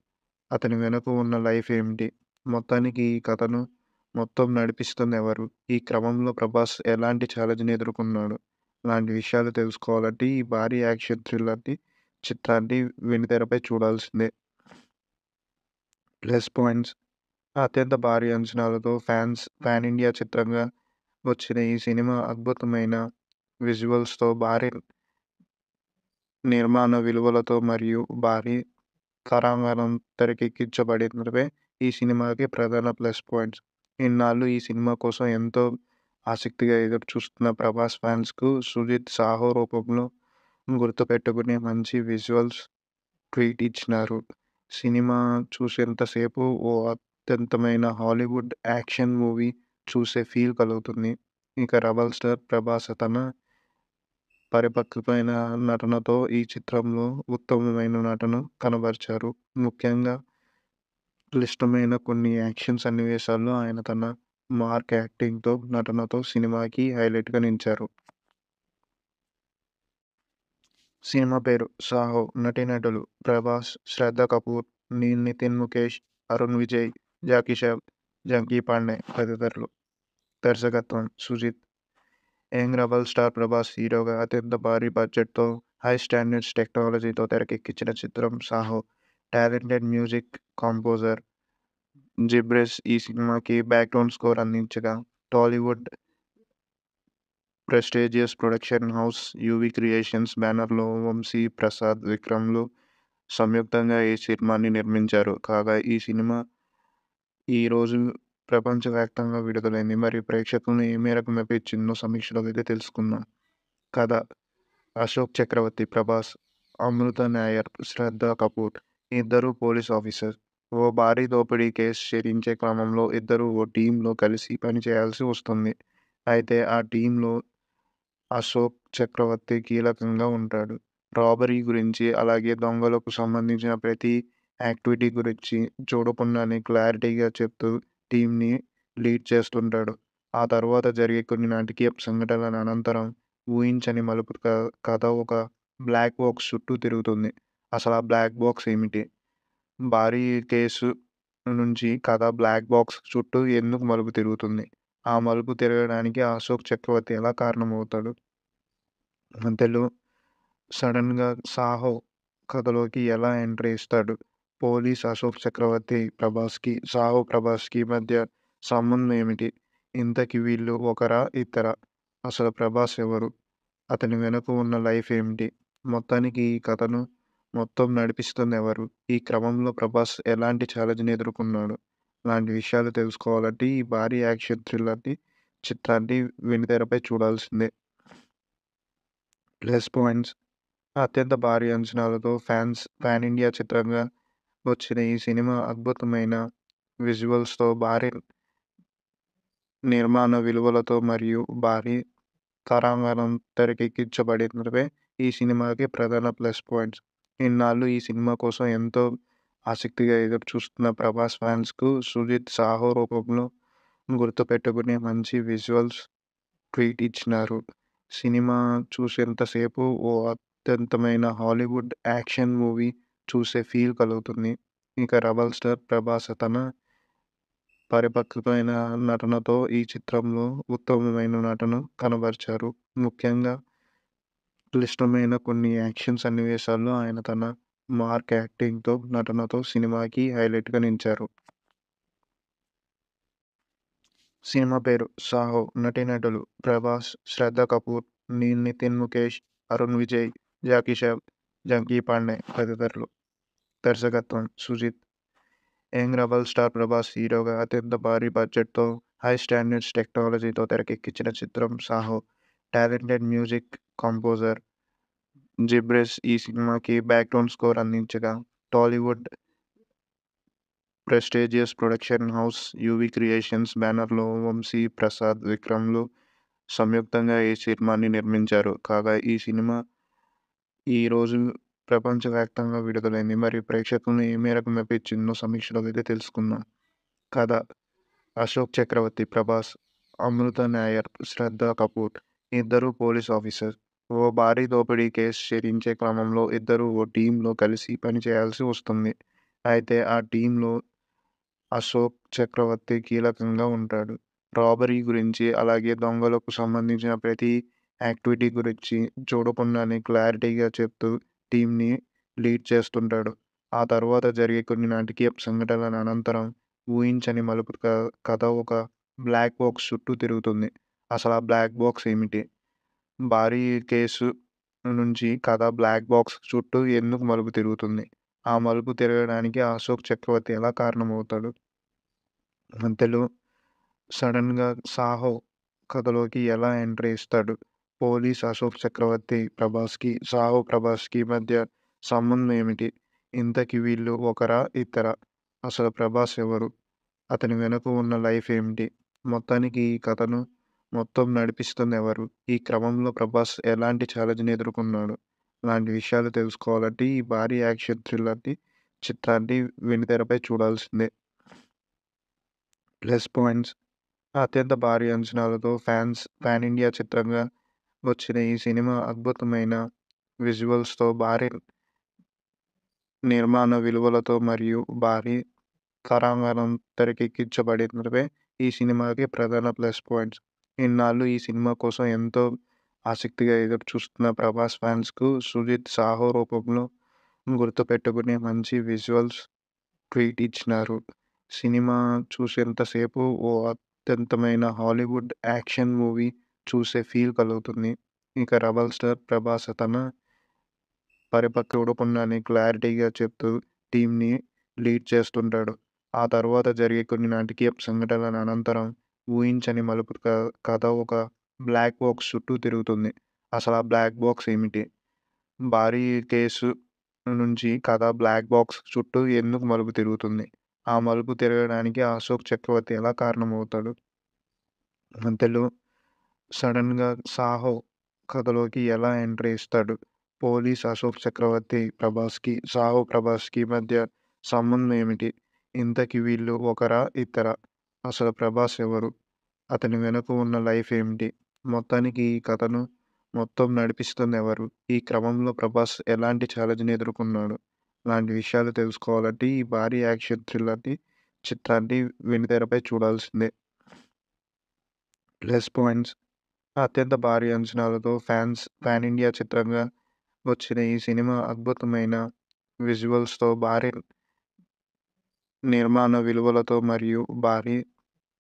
అతని వెనుక ఉన్న లైఫ్ ఏమిటి మొత్తానికి ఈ కథను మొత్తం నడిపిస్తుంది ఎవరు ఈ క్రమంలో ప్రభాస్ ఎలాంటి ఛాలెంజ్ని ఎదుర్కొన్నాడు లాంటి విషయాలు తెలుసుకోవాలంటే ఈ భారీ యాక్షన్ థ్రిల్లర్ని చిత్రాన్ని వెనుతెరపై చూడాల్సిందే ప్లస్ పాయింట్స్ అత్యంత భారీ అంచనాలతో ఫ్యాన్స్ ఫ్యాన్ ఇండియా చిత్రంగా వచ్చిన ఈ సినిమా అద్భుతమైన విజువల్స్తో భారీ నిర్మాణ విలువలతో మరియు భారీ తరాంగణం తెరకెక్కించబడినవే ఈ సినిమాకి ప్రధాన ప్లస్ పాయింట్స్ ఇన్నాళ్ళు ఈ సినిమా కోసం ఎంతో ఆసక్తిగా ఎదురు చూస్తున్న ప్రభాస్ ఫ్యాన్స్కు సుజిత్ సాహో రూపంలో గుర్తుపెట్టుకునే మంచి విజువల్స్ ట్వీట్ ఇచ్చినారు సినిమా చూసేంతసేపు ఓ అత్యంతమైన హాలీవుడ్ యాక్షన్ మూవీ చూసే ఫీల్ కలుగుతుంది ఇక రబల్ స్టార్ ప్రభాస్ తన పరిపక్వమైన నటనతో ఈ చిత్రంలో ఉత్తమమైన నటను కనబరిచారు ముఖ్యంగా క్లిష్టమైన కొన్ని యాక్షన్ సన్నివేశాల్లో ఆయన తన మార్క్ యాక్టింగ్తో నటనతో సినిమాకి హైలైట్గా నిలిచారు సినిమా పేరు సాహో నటీనటులు ప్రభాస్ శ్రద్ధ కపూర్ నితిన్ ముఖేష్ అరుణ్ విజయ్ జాకీ షాబ్ జంకీ పాండే తదితరులు దర్శకత్వం Sujeeth young rebel star Prabhas హీరోగా అత్యంత భారీ బడ్జెట్తో హై స్టాండర్డ్స్ టెక్నాలజీతో తెరకెక్కించిన చిత్రం Saaho talented music composer Ghibran ఈ సినిమాకి టోన్ స్కోర్ అందించగా Tollywood prestigious production house UV creations బ్యానర్లో వంశీ ప్రసాద్ విక్రమ్లు సంయుక్తంగా ఈ సినిమాని నిర్మించారు కాగా ఈ సినిమా ఈరోజు ప్రపంచవ్యాప్తంగా విడుదలైంది మరి ప్రేక్షకులను ఏ మేరకు మెప్పించిందో సమీక్షలో వెళ్ళి తెలుసుకుందాం కథ అశోక్ చక్రవర్తి ప్రభాస్ అమృత నాయర్ శ్రద్ధ కపూర్ ఇద్దరు పోలీస్ ఆఫీసర్ ఓ భారీ దోపిడీ కేసు ఛేదించే క్రమంలో ఇద్దరు ఓ టీంలో కలిసి పనిచేయాల్సి వస్తుంది అయితే ఆ టీంలో అశోక్ చక్రవర్తి కీలకంగా ఉంటాడు రాబరీ గురించి అలాగే దొంగలకు సంబంధించిన ప్రతి యాక్టివిటీ గురించి చూడకుండానే క్లారిటీగా చెప్తూ టీంని లీడ్ చేస్తుంటాడు ఆ తర్వాత జరిగే కొన్ని నాటికీయ సంఘటనల అనంతరం ఊహించని మలుపు కథ ఒక బ్లాక్ బాక్స్ చుట్టూ తిరుగుతుంది అసలు ఆ బ్లాక్ బాక్స్ ఏమిటి భారీ కేసు నుంచి కథ బ్లాక్ బాక్స్ చుట్టూ ఎందుకు మలుపు తిరుగుతుంది ఆ మలుపు తిరగడానికి అశోక్ చక్రవర్తి ఎలా కారణమవుతాడు అంతలో సడన్గా సాహో కథలోకి ఎలా ఎంట్రీ ఇస్తాడు పోలీస్ అశోక్ చక్రవర్తి ప్రభాస్కి సాహో ప్రభాస్కి మధ్య సంబంధం ఏమిటి ఇంతకి వీళ్ళు ఒకరా ఇతరా అసలు ప్రభాస్ ఎవరు అతని వెనుక ఉన్న లైఫ్ ఏమిటి మొత్తానికి ఈ కథను మొత్తం నడిపిస్తుంది ఎవరు ఈ క్రమంలో ప్రభాస్ ఎలాంటి ఛాలెంజ్ని ఎదుర్కొన్నాడు లాంటి విషయాలు తెలుసుకోవాలంటే ఈ భారీ యాక్షన్ థ్రిల్లర్ని చిత్రాన్ని వెనుతెరపై చూడాల్సిందే ప్లస్ పాయింట్స్ అత్యంత భారీ అంచనాలతో ఫ్యాన్స్ ఫ్యాన్ ఇండియా చిత్రంగా వచ్చిన ఈ సినిమా అద్భుతమైన విజువల్స్తో భారీ నిర్మాణ విలువలతో మరియు భారీ తరాంగణం తెరకెక్కించబడినవే ఈ సినిమాకి ప్రధాన ప్లస్ పాయింట్స్ ఇన్నాళ్ళు ఈ సినిమా కోసం ఎంతో ఆసక్తిగా ఎదురు చూస్తున్న ప్రభాస్ ఫ్యాన్స్కు సుజిత్ సాహో రూపంలో గుర్తుపెట్టుకునే మంచి విజువల్స్ ట్వీట్ ఇచ్చినారు సినిమా చూసేంతసేపు ఓ అత్యంతమైన హాలీవుడ్ యాక్షన్ మూవీ చూసే ఫీల్ కలుగుతుంది ఇక రబల్ స్టార్ ప్రభాస్ తన పరిపక్వమైన నటనతో ఈ చిత్రంలో ఉత్తమమైన నటను కనబరిచారు ముఖ్యంగా క్లిష్టమైన కొన్ని యాక్షన్ సన్నివేశాల్లో ఆయన తన మార్క్ యాక్టింగ్తో నటనతో సినిమాకి హైలైట్గా నిలిచారు సినిమా పేరు సాహో నటీనటులు ప్రభాస్ శ్రద్ధ కపూర్ నీల్ నితిన్ ముఖేష్ అరుణ్ విజయ్ జాకీ షాబ్ జంకీ పాండే తదితరులు దర్శకత్వం Sujeeth young rebel star Prabhas హీరోగా అత్యంత భారీ బడ్జెట్తో హై స్టాండర్డ్స్ టెక్నాలజీతో తెరకెక్కించిన చిత్రం Saaho talented music composer Ghibran ఈ సినిమాకి బ్యాక్గ్రౌండ్ స్కోర్ అందించగా Tollywood prestigious production house UV creations బ్యానర్లో వంశీ ప్రసాద్ విక్రమ్లు సంయుక్తంగా ఈ సినిమాని నిర్మించారు కాగా ఈ సినిమా ఈరోజు ప్రపంచవ్యాప్తంగా విడుదలైంది మరి ప్రేక్షకులను ఏ మేరకు మెప్పించిందో సమీక్షలో వెళ్ళి తెలుసుకుందాం కథ అశోక్ చక్రవర్తి ప్రభాస్ అమృత నాయర్ శ్రద్ధ కపూర్ ఇద్దరు పోలీస్ ఆఫీసర్ ఓ భారీ దోపిడీ కేసు ఛేదించే క్రమంలో ఇద్దరు ఓ టీంలో కలిసి పనిచేయాల్సి వస్తుంది అయితే ఆ టీంలో అశోక్ చక్రవర్తి కీలకంగా ఉంటాడు రాబరీ గురించి అలాగే దొంగలకు సంబంధించిన ప్రతి యాక్టివిటీ గురించి చూడకుండానే క్లారిటీగా చెప్తూ టీంని లీడ్ చేస్తుంటాడు ఆ తర్వాత జరిగే కొన్ని నాటికీయ సంఘటనల అనంతరం ఊహించని మలుపు కథ ఒక బ్లాక్ బాక్స్ చుట్టూ తిరుగుతుంది అసలు ఆ బ్లాక్ బాక్స్ ఏమిటి భారీ కేసు నుంచి కథ బ్లాక్ బాక్స్ చుట్టూ ఎందుకు మలుపు తిరుగుతుంది ఆ మలుపు తిరగడానికి అశోక్ చక్రవర్తి ఎలా కారణమవుతాడు మధ్యలో సడన్గా సాహో కథలోకి ఎలా ఎంట్రీ ఇస్తాడు పోలీస్ అశోక్ చక్రవర్తి ప్రభాస్కి సాహో ప్రభాస్కి మధ్య సంబంధం ఏమిటి ఇంతకి వీళ్ళు ఒకరా ఇతరా అసలు ప్రభాస్ ఎవరు అతని వెనుక ఉన్న లైఫ్ ఏమిటి మొత్తానికి ఈ కథను మొత్తం నడిపిస్తుంది ఎవరు ఈ క్రమంలో ప్రభాస్ ఎలాంటి ఛాలెంజ్ని ఎదుర్కొన్నాడు లాంటి విషయాలు తెలుసుకోవాలంటే ఈ భారీ యాక్షన్ థ్రిల్లర్ని చిత్రాన్ని వెనుతెరపై చూడాల్సిందే ప్లస్ పాయింట్స్ అత్యంత భారీ అంచనాలతో ఫ్యాన్స్ ఫ్యాన్ ఇండియా చిత్రంగా వచ్చిన ఈ సినిమా అద్భుతమైన విజువల్స్తో భారీ నిర్మాణ విలువలతో మరియు భారీ తరాంగణం తెరకెక్కించబడినవే ఈ సినిమాకి ప్రధాన ప్లస్ పాయింట్స్ ఇన్నాళ్ళు ఈ సినిమా కోసం ఎంతో ఆసక్తిగా ఎదురు చూస్తున్న ప్రభాస్ ఫ్యాన్స్కు సుజిత్ సాహో రూపంలో గుర్తుపెట్టుకునే మంచి విజువల్స్ ట్వీట్ ఇచ్చినారు సినిమా చూసేంతసేపు ఓ అత్యంతమైన హాలీవుడ్ యాక్షన్ మూవీ చూసే ఫీల్ కలుగుతుంది ఇక రబల్ స్టార్ ప్రభాస్ తన పరిపక్వ కొన్నాని క్లారిటీగా చెప్తూ టీంని లీడ్ చేస్తుంటాడు ఆ తర్వాత జరిగే కొన్ని నాటకీయ సంఘటనల అనంతరం ఊహించని మలుపు కథ ఒక బ్లాక్ బాక్స్ చుట్టూ తిరుగుతుంది అసలు ఆ బ్లాక్ బాక్స్ ఏమిటి భారీ కేసు నుంచి కథ బ్లాక్ బాక్స్ చుట్టూ ఎందుకు మలుపు తిరుగుతుంది ఆ మలుపు తిరగడానికి అశోక్ చక్రవర్తి ఎలా కారణమవుతాడు మధ్యలో సడన్గా సాహో కథలోకి ఎలా ఎంట్రీ ఇస్తాడు పోలీస్ అశోక్ చక్రవర్తి ప్రభాస్కి సాహో ప్రభాస్కి మధ్య సంబంధం ఏమిటి ఇంతకి వీళ్ళు ఒకరా ఇతర అసలు ప్రభాస్ ఎవరు అతని వెనుక ఉన్న లైఫ్ ఏమిటి మొత్తానికి ఈ కథను మొత్తం నడిపిస్తుంది ఎవరు ఈ క్రమంలో ప్రభాస్ ఎలాంటి ఛాలెంజ్ని ఎదుర్కొన్నాడు లాంటి విషయాలు తెలుసుకోవాలంటే ఈ భారీ యాక్షన్ థ్రిల్లర్ని చిత్రాన్ని వెనుతెరపై చూడాల్సిందే ప్లస్ పాయింట్స్ అత్యంత భారీ అంచనాలతో ఫ్యాన్స్ ఫ్యాన్ ఇండియా చిత్రంగా వచ్చిన ఈ సినిమా అద్భుతమైన విజువల్స్తో భారీ నిర్మాణ విలువలతో మరియు భారీ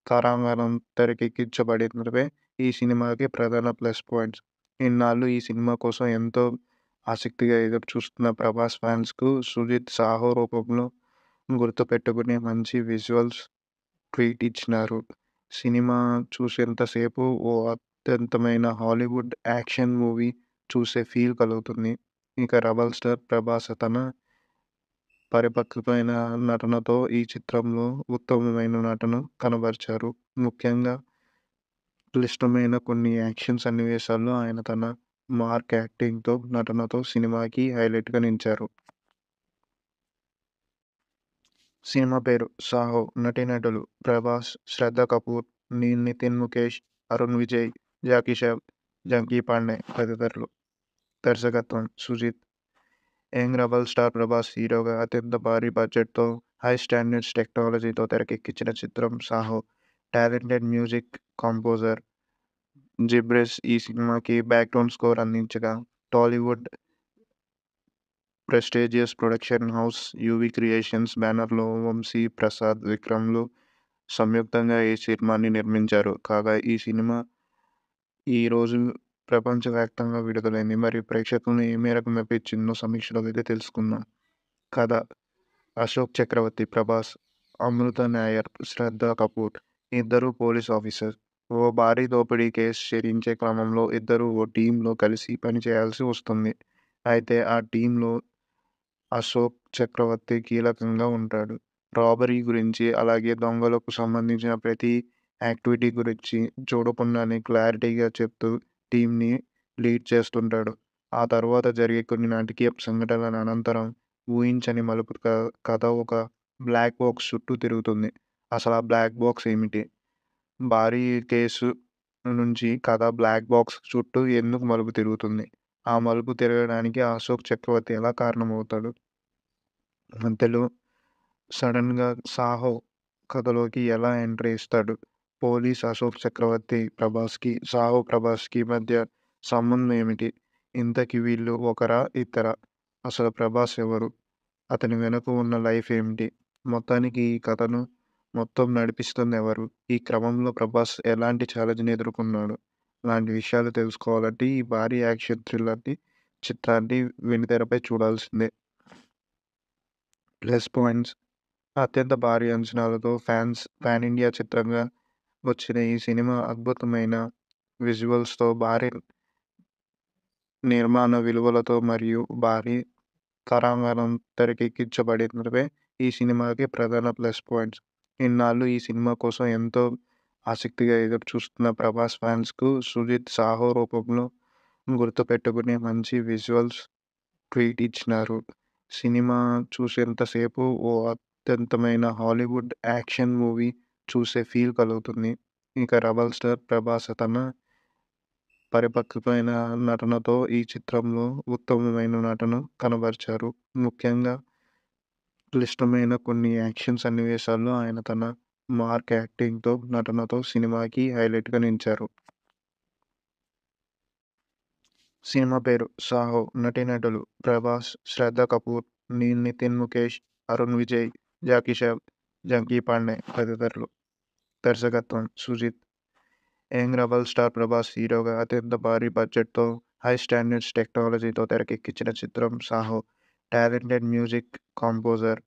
తారాగణం తెరకెక్కించబడినవే ఈ సినిమాకి ప్రధాన ప్లస్ పాయింట్స్ ఇన్నాళ్ళు ఈ సినిమా కోసం ఎంతో ఆసక్తిగా ఎదురు చూస్తున్న ప్రభాస్ ఫ్యాన్స్కు సుజిత్ సాహో రూపంలో గుర్తుపెట్టుకునే మంచి విజువల్స్ ట్వీట్ ఇచ్చినారు సినిమా చూసేంతసేపు ఓ అత్యంతమైన హాలీవుడ్ యాక్షన్ మూవీ చూసే ఫీల్ కలుగుతుంది ఇక రబల్ స్టార్ ప్రభాస్ తన పరిపక్వమైన నటనతో ఈ చిత్రంలో ఉత్తమమైన నటన కనబరిచారు ముఖ్యంగా క్లిష్టమైన కొన్ని యాక్షన్ సన్నివేశాల్లో ఆయన తన మార్క్ యాక్టింగ్తో నటనతో సినిమాకి హైలైట్గా నిలిచారు సినిమా పేరు సాహో నటీనటులు ప్రభాస్ శ్రద్ధ కపూర్ నీల్ నితిన్ ముఖేష్ అరుణ్ విజయ్ జాకీ షాబ్ జంకీ పాండే తదితరులు దర్శకత్వం Sujeeth young rebel star Prabhas హీరోగా అత్యంత భారీ బడ్జెట్తో హై స్టాండర్డ్స్ టెక్నాలజీతో తెరకెక్కించిన చిత్రం Saaho talented music composer Ghibran ఈ సినిమాకి బ్యాక్గ్రౌండ్ స్కోర్ అందించగా Tollywood prestigious production house UV creations బ్యానర్లో వంశీ ప్రసాద్ విక్రమ్లు సంయుక్తంగా ఈ సినిమాని నిర్మించారు కాగా ఈ సినిమా ఈరోజు ప్రపంచవ్యాప్తంగా విడుదలైంది మరియు ప్రేక్షకులను ఏ మేరకు మెప్పించిందో సమీక్షలో వెళ్ళి తెలుసుకుందాం కథ అశోక్ చక్రవర్తి ప్రభాస్ అమృత నాయర్ శ్రద్ధ కపూర్ ఇద్దరు పోలీస్ ఆఫీసర్ ఓ భారీ దోపిడీ కేసు చేరించే క్రమంలో ఇద్దరు ఓ టీంలో కలిసి పనిచేయాల్సి వస్తుంది అయితే ఆ టీంలో అశోక్ చక్రవర్తి కీలకంగా ఉంటాడు రాబరీ గురించి అలాగే దొంగలకు సంబంధించిన ప్రతి యాక్టివిటీ గురించి చూడకుండానే క్లారిటీగా చెప్తూ టీంని లీడ్ చేస్తుంటాడు ఆ తర్వాత జరిగే కొన్ని నాటకీయ సంఘటనల అనంతరం ఊహించని మలుపు కథ ఒక బ్లాక్ బాక్స్ చుట్టూ తిరుగుతుంది అసలు ఆ బ్లాక్ బాక్స్ ఏమిటి భారీ కేసు నుంచి కథ బ్లాక్ బాక్స్ చుట్టూ ఎందుకు మలుపు తిరుగుతుంది ఆ మలుపు తిరగడానికి అశోక్ చక్రవర్తి ఎలా కారణమవుతాడు మధ్యలో సడన్గా సాహో కథలోకి ఎలా ఎంట్రీ ఇస్తాడు పోలీస్ అశోక్ చక్రవర్తి ప్రభాస్కి సాహో ప్రభాస్కి మధ్య సంబంధం ఏమిటి ఇంతకి వీళ్ళు ఒకరా ఇతరా అసలు ప్రభాస్ ఎవరు అతని వెనుక ఉన్న లైఫ్ ఏమిటి మొత్తానికి ఈ కథను మొత్తం నడిపిస్తుంది ఎవరు ఈ క్రమంలో ప్రభాస్ ఎలాంటి ఛాలెంజ్ని ఎదుర్కొన్నాడు లాంటి విషయాలు తెలుసుకోవాలంటే ఈ భారీ యాక్షన్ థ్రిల్లర్ని చిత్రాన్ని వెనుతెరపై చూడాల్సిందే ప్లస్ పాయింట్స్ అత్యంత భారీ అంచనాలతో ఫ్యాన్స్ ఫ్యాన్ ఇండియా చిత్రంగా వచ్చిన ఈ సినిమా అద్భుతమైన విజువల్స్తో భారీ నిర్మాణ విలువలతో మరియు భారీ తరాంగణం తెరకెక్కించబడినవే ఈ సినిమాకి ప్రధాన ప్లస్ పాయింట్స్ ఇన్నాళ్ళు ఈ సినిమా కోసం ఎంతో ఆసక్తిగా ఎదురు చూస్తున్న ప్రభాస్ ఫ్యాన్స్కు సుజిత్ సాహో రూపంలో గుర్తుపెట్టుకునే మంచి విజువల్స్ ట్వీట్ ఇచ్చినారు సినిమా చూసేంతసేపు ఓ అత్యంతమైన హాలీవుడ్ యాక్షన్ మూవీ చూసే ఫీల్ కలుగుతుంది ఇంకా రబల్ స్టార్ ప్రభాస్ తన పరిపక్వమైన నటనతో ఈ చిత్రంలో ఉత్తమమైన నటన కనబరిచారు ముఖ్యంగా క్లిష్టమైన కొన్ని యాక్షన్ సన్నివేశాల్లో ఆయన తన మార్క్ యాక్టింగ్తో నటనతో సినిమాకి హైలైట్గా నిలిచారు సినిమా పేరు సాహో నటీనటులు ప్రభాస్ శ్రద్ధ కపూర్ నీల్ నితిన్ ముఖేష్ అరుణ్ విజయ్ జాకీ షాబ్ జంకీ పాండే తదితరులు దర్శకత్వం Sujeeth young rebel star Prabhas హీరోగా అత్యంత భారీ బడ్జెట్తో హై స్టాండర్డ్స్ టెక్నాలజీతో తెరకెక్కించిన చిత్రం Saaho talented music composer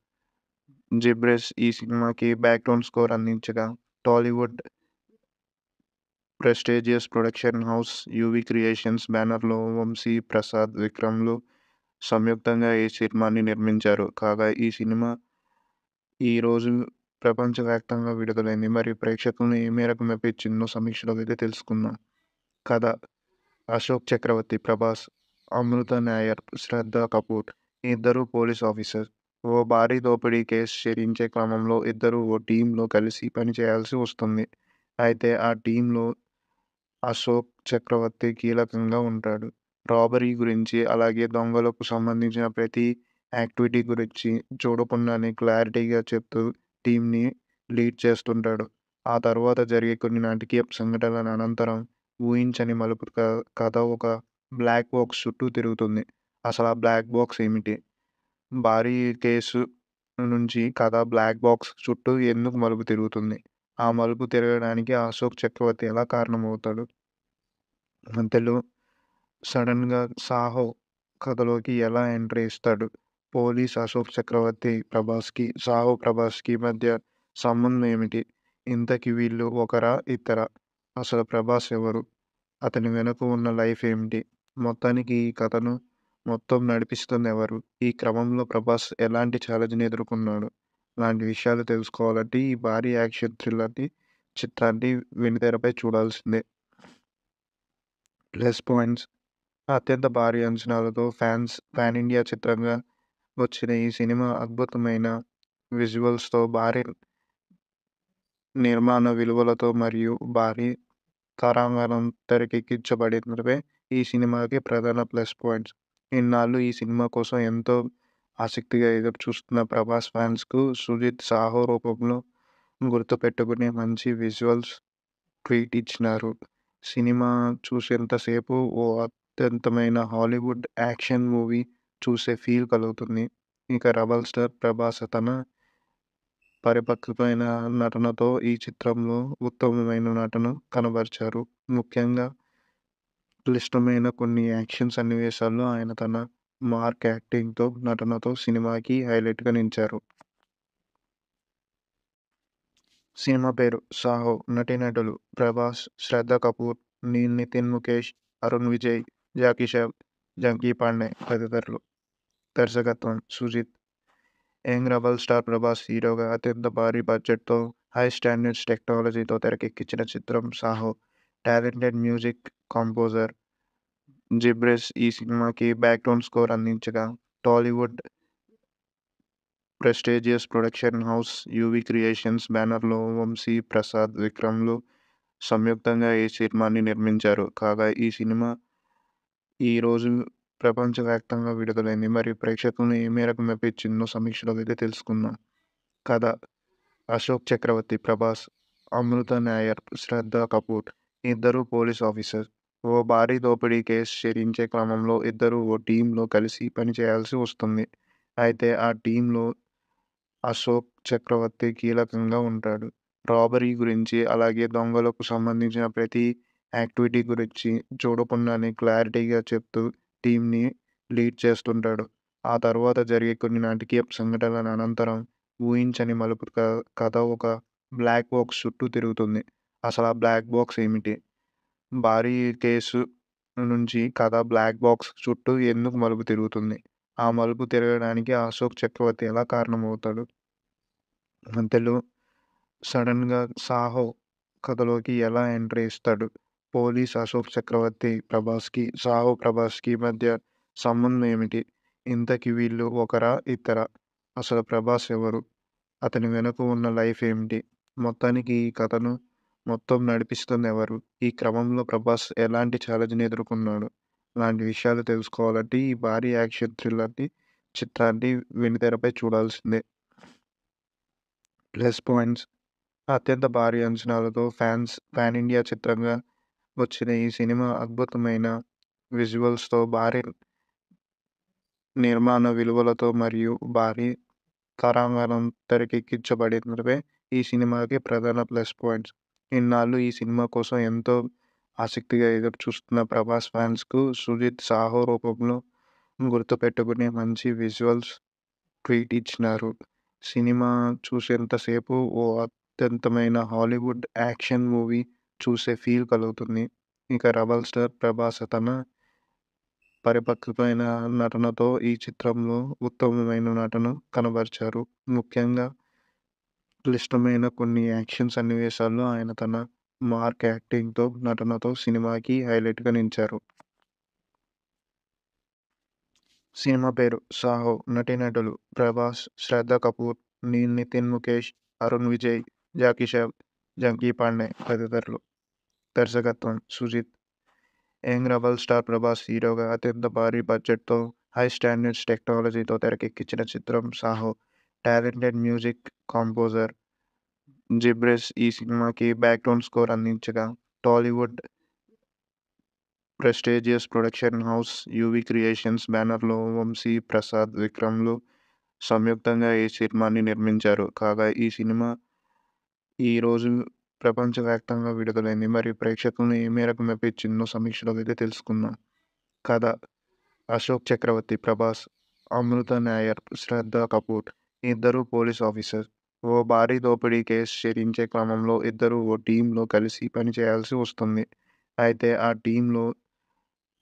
Ghibran ఈ సినిమాకి బ్యాక్గ్రౌండ్ స్కోర్ అందించగా Tollywood prestigious production house UV creations బ్యానర్లో వంశీ ప్రసాద్ విక్రమ్లు సంయుక్తంగా ఈ సినిమాని నిర్మించారు కాగా ఈ సినిమా ఈరోజు ప్రపంచవ్యాప్తంగా విడుదలైంది మరియు ప్రేక్షకులను ఏ మేరకు మెప్పించిందో సమీక్షలో అయితే తెలుసుకుందాం కథ అశోక్ చక్రవర్తి ప్రభాస్ అమృత నాయర్ శ్రద్ధ కపూర్ ఇద్దరు పోలీస్ ఆఫీసర్ ఓ భారీ దోపిడీ కేసు చేరించే క్రమంలో ఇద్దరు ఓ టీంలో కలిసి పనిచేయాల్సి వస్తుంది అయితే ఆ టీంలో అశోక్ చక్రవర్తి కీలకంగా ఉంటాడు రాబరీ గురించి అలాగే దొంగలకు సంబంధించిన ప్రతి యాక్టివిటీ గురించి చూడకుండానే క్లారిటీగా చెప్తూ టీంని లీడ్ చేస్తుంటాడు ఆ తర్వాత జరిగే కొన్ని నాటకీయ సంఘటనల అనంతరం ఊహించని మలుపు కథ ఒక బ్లాక్ బాక్స్ చుట్టూ తిరుగుతుంది అసలు ఆ బ్లాక్ బాక్స్ ఏమిటి భారీ కేసు నుంచి కథ బ్లాక్ బాక్స్ చుట్టూ ఎందుకు మలుపు తిరుగుతుంది ఆ మలుపు తిరగడానికి అశోక్ చక్రవర్తి ఎలా కారణమవుతాడు మధ్యలో సడన్గా సాహో కథలోకి ఎలా ఎంట్రీ ఇస్తాడు పోలీస్ అశోక్ చక్రవర్తి ప్రభాస్కి సాహో ప్రభాస్కి మధ్య సంబంధం ఏమిటి ఇంతకి వీళ్ళు ఒకరా ఇతరా అసలు ప్రభాస్ ఎవరు అతని వెనుక ఉన్న లైఫ్ ఏమిటి మొత్తానికి ఈ కథను మొత్తం నడిపిస్తుంది ఎవరు ఈ క్రమంలో ప్రభాస్ ఎలాంటి ఛాలెంజ్ని ఎదుర్కొన్నాడు లాంటి విషయాలు తెలుసుకోవాలంటే ఈ భారీ యాక్షన్ థ్రిల్లర్ని చిత్రాన్ని వెనుతెరపై చూడాల్సిందే ప్లస్ పాయింట్స్ అత్యంత భారీ అంచనాలతో ఫ్యాన్స్ ఫ్యాన్ ఇండియా చిత్రంగా వచ్చిన ఈ సినిమా అద్భుతమైన విజువల్స్తో భారీ నిర్మాణ విలువలతో మరియు భారీ తారాంగణం తెరకెక్కించబడినవే ఈ సినిమాకి ప్రధాన ప్లస్ పాయింట్స్ ఇన్నాళ్ళు ఈ సినిమా కోసం ఎంతో ఆసక్తిగా ఎదురు చూస్తున్న ప్రభాస్ ఫ్యాన్స్కు సుజిత్ సాహో రూపంలో గుర్తుపెట్టుకునే మంచి విజువల్స్ ట్వీట్ ఇచ్చినారు సినిమా చూసేంతసేపు ఓ అత్యంతమైన హాలీవుడ్ యాక్షన్ మూవీ చూసే ఫీల్ కలుగుతుంది ఇంకా రబల్ స్టార్ ప్రభాస్ తన పరిపక్వమైన నటనతో ఈ చిత్రంలో ఉత్తమమైన నటన కనబరిచారు ముఖ్యంగా క్లిష్టమైన కొన్ని యాక్షన్ సన్నివేశాల్లో ఆయన తన మార్క్ యాక్టింగ్తో నటనతో సినిమాకి హైలైట్గా నిలిచారు సినిమా పేరు సాహో నటీనటులు ప్రభాస్ శ్రద్ధ కపూర్ నీల్ నితిన్ ముఖేష్ అరుణ్ విజయ్ జాకీ షాబ్ జంకీ పాండే తదితరులు దర్శకత్వం Sujeeth young rebel star Prabhas హీరోగా అత్యంత భారీ బడ్జెట్తో హై స్టాండర్డ్స్ టెక్నాలజీతో తెరకెక్కించిన చిత్రం Saaho talented music composer Ghibran ఈ సినిమాకి బ్యాక్గ్రౌండ్ స్కోర్ అందించగా Tollywood prestigious production house UV creations బ్యానర్లో వంశీ ప్రసాద్ విక్రమ్లు సంయుక్తంగా ఈ సినిమాని నిర్మించారు కాగా ఈ సినిమా ఈ రోజు ప్రపంచవ్యాప్తంగా విడుదలైంది మరియు ప్రేక్షకులను ఏ మేరకు మెప్పించిందో సమీక్షలో అయితే తెలుసుకుందాం కథ అశోక్ చక్రవర్తి ప్రభాస్ అమృత నాయర్ శ్రద్ధ కపూర్ ఇద్దరు పోలీస్ ఆఫీసర్ ఓ భారీ దోపిడీ కేసు ఛేదించే క్రమంలో ఇద్దరు ఓ టీంలో కలిసి పనిచేయాల్సి వస్తుంది అయితే ఆ టీంలో అశోక్ చక్రవర్తి కీలకంగా ఉంటాడు రాబరీ గురించి అలాగే దొంగలకు సంబంధించిన ప్రతి యాక్టివిటీ గురించి చూడకుండానే క్లారిటీగా చెప్తూ టీంని లీడ్ చేస్తుంటాడు ఆ తర్వాత జరిగే కొన్ని నాటికీయ సంఘటనల అనంతరం ఊహించని మలుపు కథ ఒక బ్లాక్ బాక్స్ చుట్టూ తిరుగుతుంది అసలు ఆ బ్లాక్ బాక్స్ ఏమిటి భారీ కేసు నుంచి కథ బ్లాక్ బాక్స్ చుట్టూ ఎందుకు మలుపు తిరుగుతుంది ఆ మలుపు తిరగడానికి అశోక్ చక్రవర్తి ఎలా కారణమవుతాడు అంతలో సడన్గా సాహో కథలోకి ఎలా ఎంట్రీ ఇస్తాడు పోలీస్ అశోక్ చక్రవర్తి ప్రభాస్కి సాహో ప్రభాస్కి మధ్య సంబంధం ఏమిటి ఇంతకి వీళ్ళు ఒకరా ఇతరా అసలు ప్రభాస్ ఎవరు అతని వెనుక ఉన్న లైఫ్ ఏమిటి మొత్తానికి ఈ కథను మొత్తం నడిపిస్తుంది ఎవరు ఈ క్రమంలో ప్రభాస్ ఎలాంటి ఛాలెంజ్ని ఎదుర్కొన్నాడు లాంటి విషయాలు తెలుసుకోవాలంటే ఈ భారీ యాక్షన్ థ్రిల్లర్ని చిత్రాన్ని వెనుతెరపై చూడాల్సిందే ప్లస్ పాయింట్స్ అత్యంత భారీ అంచనాలతో ఫ్యాన్స్ ఫ్యాన్ ఇండియా చిత్రంగా వచ్చిన ఈ సినిమా అద్భుతమైన విజువల్స్తో భారీ నిర్మాణ విలువలతో మరియు భారీ తరాంగణం తెరకెక్కించబడినవే ఈ సినిమాకి ప్రధాన ప్లస్ పాయింట్స్ ఇన్నాళ్ళు ఈ సినిమా కోసం ఎంతో ఆసక్తిగా ఎదురు చూస్తున్న ప్రభాస్ ఫ్యాన్స్కు సుజిత్ సాహో రూపంలో గుర్తుపెట్టుకునే మంచి విజువల్స్ ట్వీట్ ఇచ్చినారు సినిమా చూసేంతసేపు ఓ అత్యంతమైన హాలీవుడ్ యాక్షన్ మూవీ చూసే ఫీల్ కలుగుతుంది ఇంకా రబల్ స్టార్ ప్రభాస్ తన పరిపక్వమైన నటనతో ఈ చిత్రంలో ఉత్తమమైన నటన కనబరిచారు ముఖ్యంగా క్లిష్టమైన కొన్ని యాక్షన్ సన్నివేశాల్లో ఆయన తన మార్క్ యాక్టింగ్తో నటనతో సినిమాకి హైలైట్గా నిలిచారు సినిమా పేరు సాహో నటీనటులు ప్రభాస్ శ్రద్ధ కపూర్ నీల్ నితిన్ ముఖేష్ అరుణ్ విజయ్ జాకీ షావ్ జంకీ పాండే తదితరులు దర్శకత్వం Sujeeth young rebel star Prabhas హీరోగా అత్యంత భారీ బడ్జెట్తో హై స్టాండర్డ్స్ టెక్నాలజీతో తెరకెక్కించిన చిత్రం Saaho talented music composer Ghibran ఈ సినిమాకి బ్యాక్గ్రౌండ్ స్కోర్ అందించగా Tollywood prestigious production house UV creations బ్యానర్లో వంశీ ప్రసాద్ విక్రమ్లు సంయుక్తంగా ఈ సినిమాని నిర్మించారు కాగా ఈ సినిమా ఈరోజు ప్రపంచవ్యాప్తంగా విడుదలైంది మరియు ప్రేక్షకులను ఏ మేరకు మెప్పించిందో సమీక్షలో అయితే తెలుసుకుందాం కథ అశోక్ చక్రవర్తి ప్రభాస్ అమృత నాయర్ శ్రద్ధ కపూర్ ఇద్దరు పోలీస్ ఆఫీసర్ ఓ భారీ దోపిడీ కేసు ఛేదించే క్రమంలో ఇద్దరు ఓ టీంలో కలిసి పనిచేయాల్సి వస్తుంది అయితే ఆ టీంలో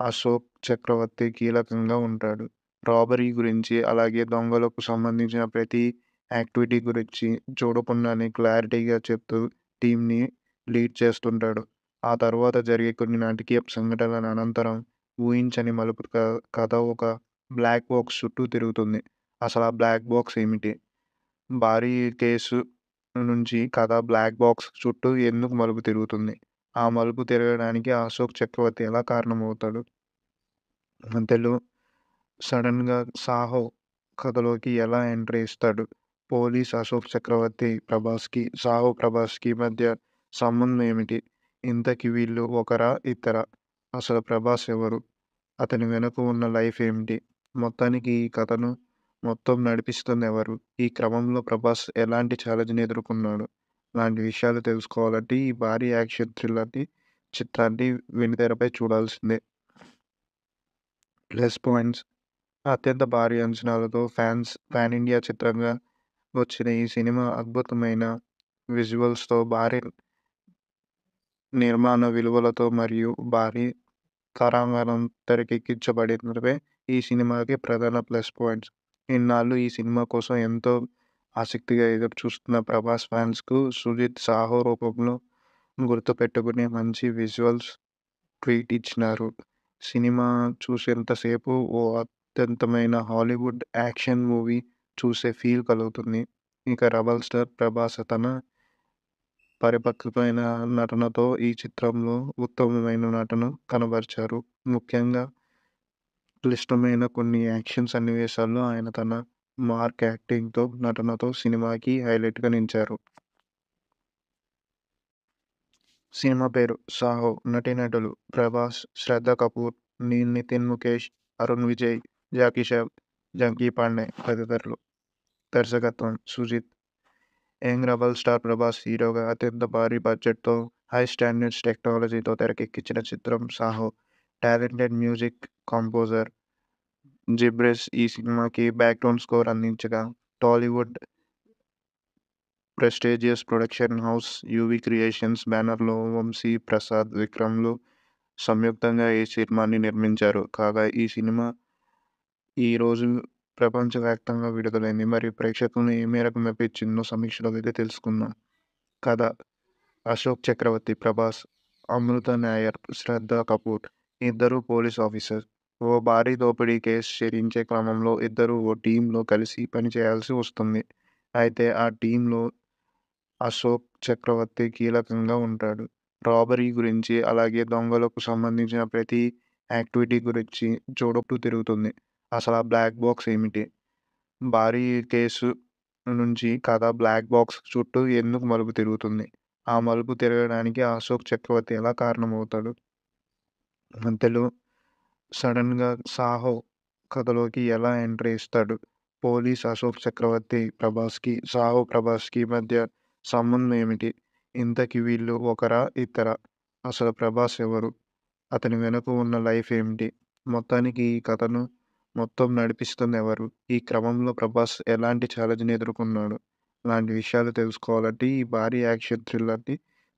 అశోక్ చక్రవర్తి కీలకంగా ఉంటాడు రాబరీ గురించి అలాగే దొంగలకు సంబంధించిన ప్రతి యాక్టివిటీ గురించి చూడకుండానే క్లారిటీగా చెప్తూ టీంని లీడ్ చేస్తుంటాడు ఆ తర్వాత జరిగే కొన్ని నాటికీయ సంఘటనల అనంతరం ఊహించని మలుపు కథ ఒక బ్లాక్ బాక్స్ చుట్టూ తిరుగుతుంది అసలు ఆ బ్లాక్ బాక్స్ ఏమిటి భారీ కేసు నుంచి కథ బ్లాక్ బాక్స్ చుట్టూ ఎందుకు మలుపు తిరుగుతుంది ఆ మలుపు తిరగడానికి అశోక్ చక్రవర్తి ఎలా కారణమవుతాడు మధ్యలో సడన్గా సాహో కథలోకి ఎలా ఎంట్రీ ఇస్తాడు పోలీస్ అశోక్ చక్రవర్తి ప్రభాస్కి సాహో ప్రభాస్కి మధ్య సంబంధం ఏమిటి ఇంతకి వీళ్ళు ఒకరా ఇతరా అసలు ప్రభాస్ ఎవరు అతని వెనుక ఉన్న లైఫ్ ఏమిటి మొత్తానికి ఈ కథను మొత్తం నడిపిస్తుంది ఎవరు ఈ క్రమంలో ప్రభాస్ ఎలాంటి ఛాలెంజ్ని ఎదుర్కొన్నాడు లాంటి విషయాలు తెలుసుకోవాలంటే ఈ భారీ యాక్షన్ థ్రిల్లర్ని చిత్రాన్ని వెనుతెరపై చూడాల్సిందే ప్లస్ పాయింట్స్ అత్యంత భారీ అంచనాలతో ఫ్యాన్స్ ఫ్యాన్ ఇండియా చిత్రంగా వచ్చిన ఈ సినిమా అద్భుతమైన విజువల్స్తో భారీ నిర్మాణ విలువలతో మరియు భారీ తరాంగణం తెరకెక్కించబడినవే ఈ సినిమాకి ప్రధాన ప్లస్ పాయింట్స్ ఇన్నాళ్ళు ఈ సినిమా కోసం ఎంతో ఆసక్తిగా ఎదురు చూస్తున్న ప్రభాస్ ఫ్యాన్స్కు సుజిత్ సాహో రూపంలో గుర్తుపెట్టుకునే మంచి విజువల్స్ ట్వీట్ ఇచ్చినారు సినిమా చూసేంతసేపు ఓ అత్యంతమైన హాలీవుడ్ యాక్షన్ మూవీ చూసే ఫీల్ కలుగుతుంది ఇంకా రబల్ స్టార్ ప్రభాస్ తన పరిపక్వమైన నటనతో ఈ చిత్రంలో ఉత్తమమైన నటన కనబరిచారు ముఖ్యంగా క్లిష్టమైన కొన్ని యాక్షన్ సన్నివేశాల్లో ఆయన తన మార్క్ యాక్టింగ్తో నటనతో సినిమాకి హైలైట్గా నిలిచారు సినిమా పేరు సాహో నటీనటులు ప్రభాస్ శ్రద్ధ కపూర్ నీల్ నితిన్ ముఖేష్ అరుణ్ విజయ్ జాకీ షాబ్ జంకీ పాండే తదితరులు దర్శకత్వం Sujeeth young rebel star Prabhas హీరోగా అత్యంత భారీ బడ్జెట్తో హై స్టాండర్డ్స్ టెక్నాలజీతో తెరకెక్కించిన చిత్రం Saaho talented music composer Ghibran ఈ సినిమాకి బ్యాక్గ్రౌండ్ స్కోర్ అందించగా Tollywood prestigious production house UV creations బ్యానర్లో వంశీ ప్రసాద్ విక్రమ్లు సంయుక్తంగా ఈ సినిమాని నిర్మించారు కాగా ఈ సినిమా ఈ రోజు ప్రపంచవ్యాప్తంగా విడుదలైంది మరియు ప్రేక్షకులను ఏ మేరకు మెప్పించిందో సమీక్షలో అయితే తెలుసుకుందాం కథ అశోక్ చక్రవర్తి ప్రభాస్ అమృత నాయర్ శ్రద్ధ కపూర్ ఇద్దరు పోలీస్ ఆఫీసర్ ఓ భారీ దోపిడీ కేసు చేరించే క్రమంలో ఇద్దరు ఓ టీంలో కలిసి పనిచేయాల్సి వస్తుంది అయితే ఆ టీంలో అశోక్ చక్రవర్తి కీలకంగా ఉంటాడు రాబరీ గురించి అలాగే దొంగలకు సంబంధించిన ప్రతి యాక్టివిటీ గురించి చూడొట్టు తిరుగుతుంది అసలు ఆ బ్లాక్ బాక్స్ ఏమిటి భారీ కేసు నుంచి కథ బ్లాక్ బాక్స్ చుట్టూ ఎందుకు మలుపు తిరుగుతుంది ఆ మలుపు తిరగడానికి అశోక్ చక్రవర్తి ఎలా కారణమవుతాడు మధ్యలో సడన్గా సాహో కథలోకి ఎలా ఎంట్రీ ఇస్తాడు పోలీస్ అశోక్ చక్రవర్తి ప్రభాస్కి సాహో ప్రభాస్కి మధ్య సంబంధం ఏమిటి ఇంతకి వీళ్ళు ఒకరా ఇతరా అసలు ప్రభాస్ ఎవరు అతని వెనుక ఉన్న లైఫ్ ఏమిటి మొత్తానికి ఈ కథను మొత్తం నడిపిస్తుంది ఎవరు ఈ క్రమంలో ప్రభాస్ ఎలాంటి ఛాలెంజ్ని ఎదుర్కొన్నాడు లాంటి విషయాలు తెలుసుకోవాలంటే ఈ భారీ యాక్షన్ థ్రిల్లర్ని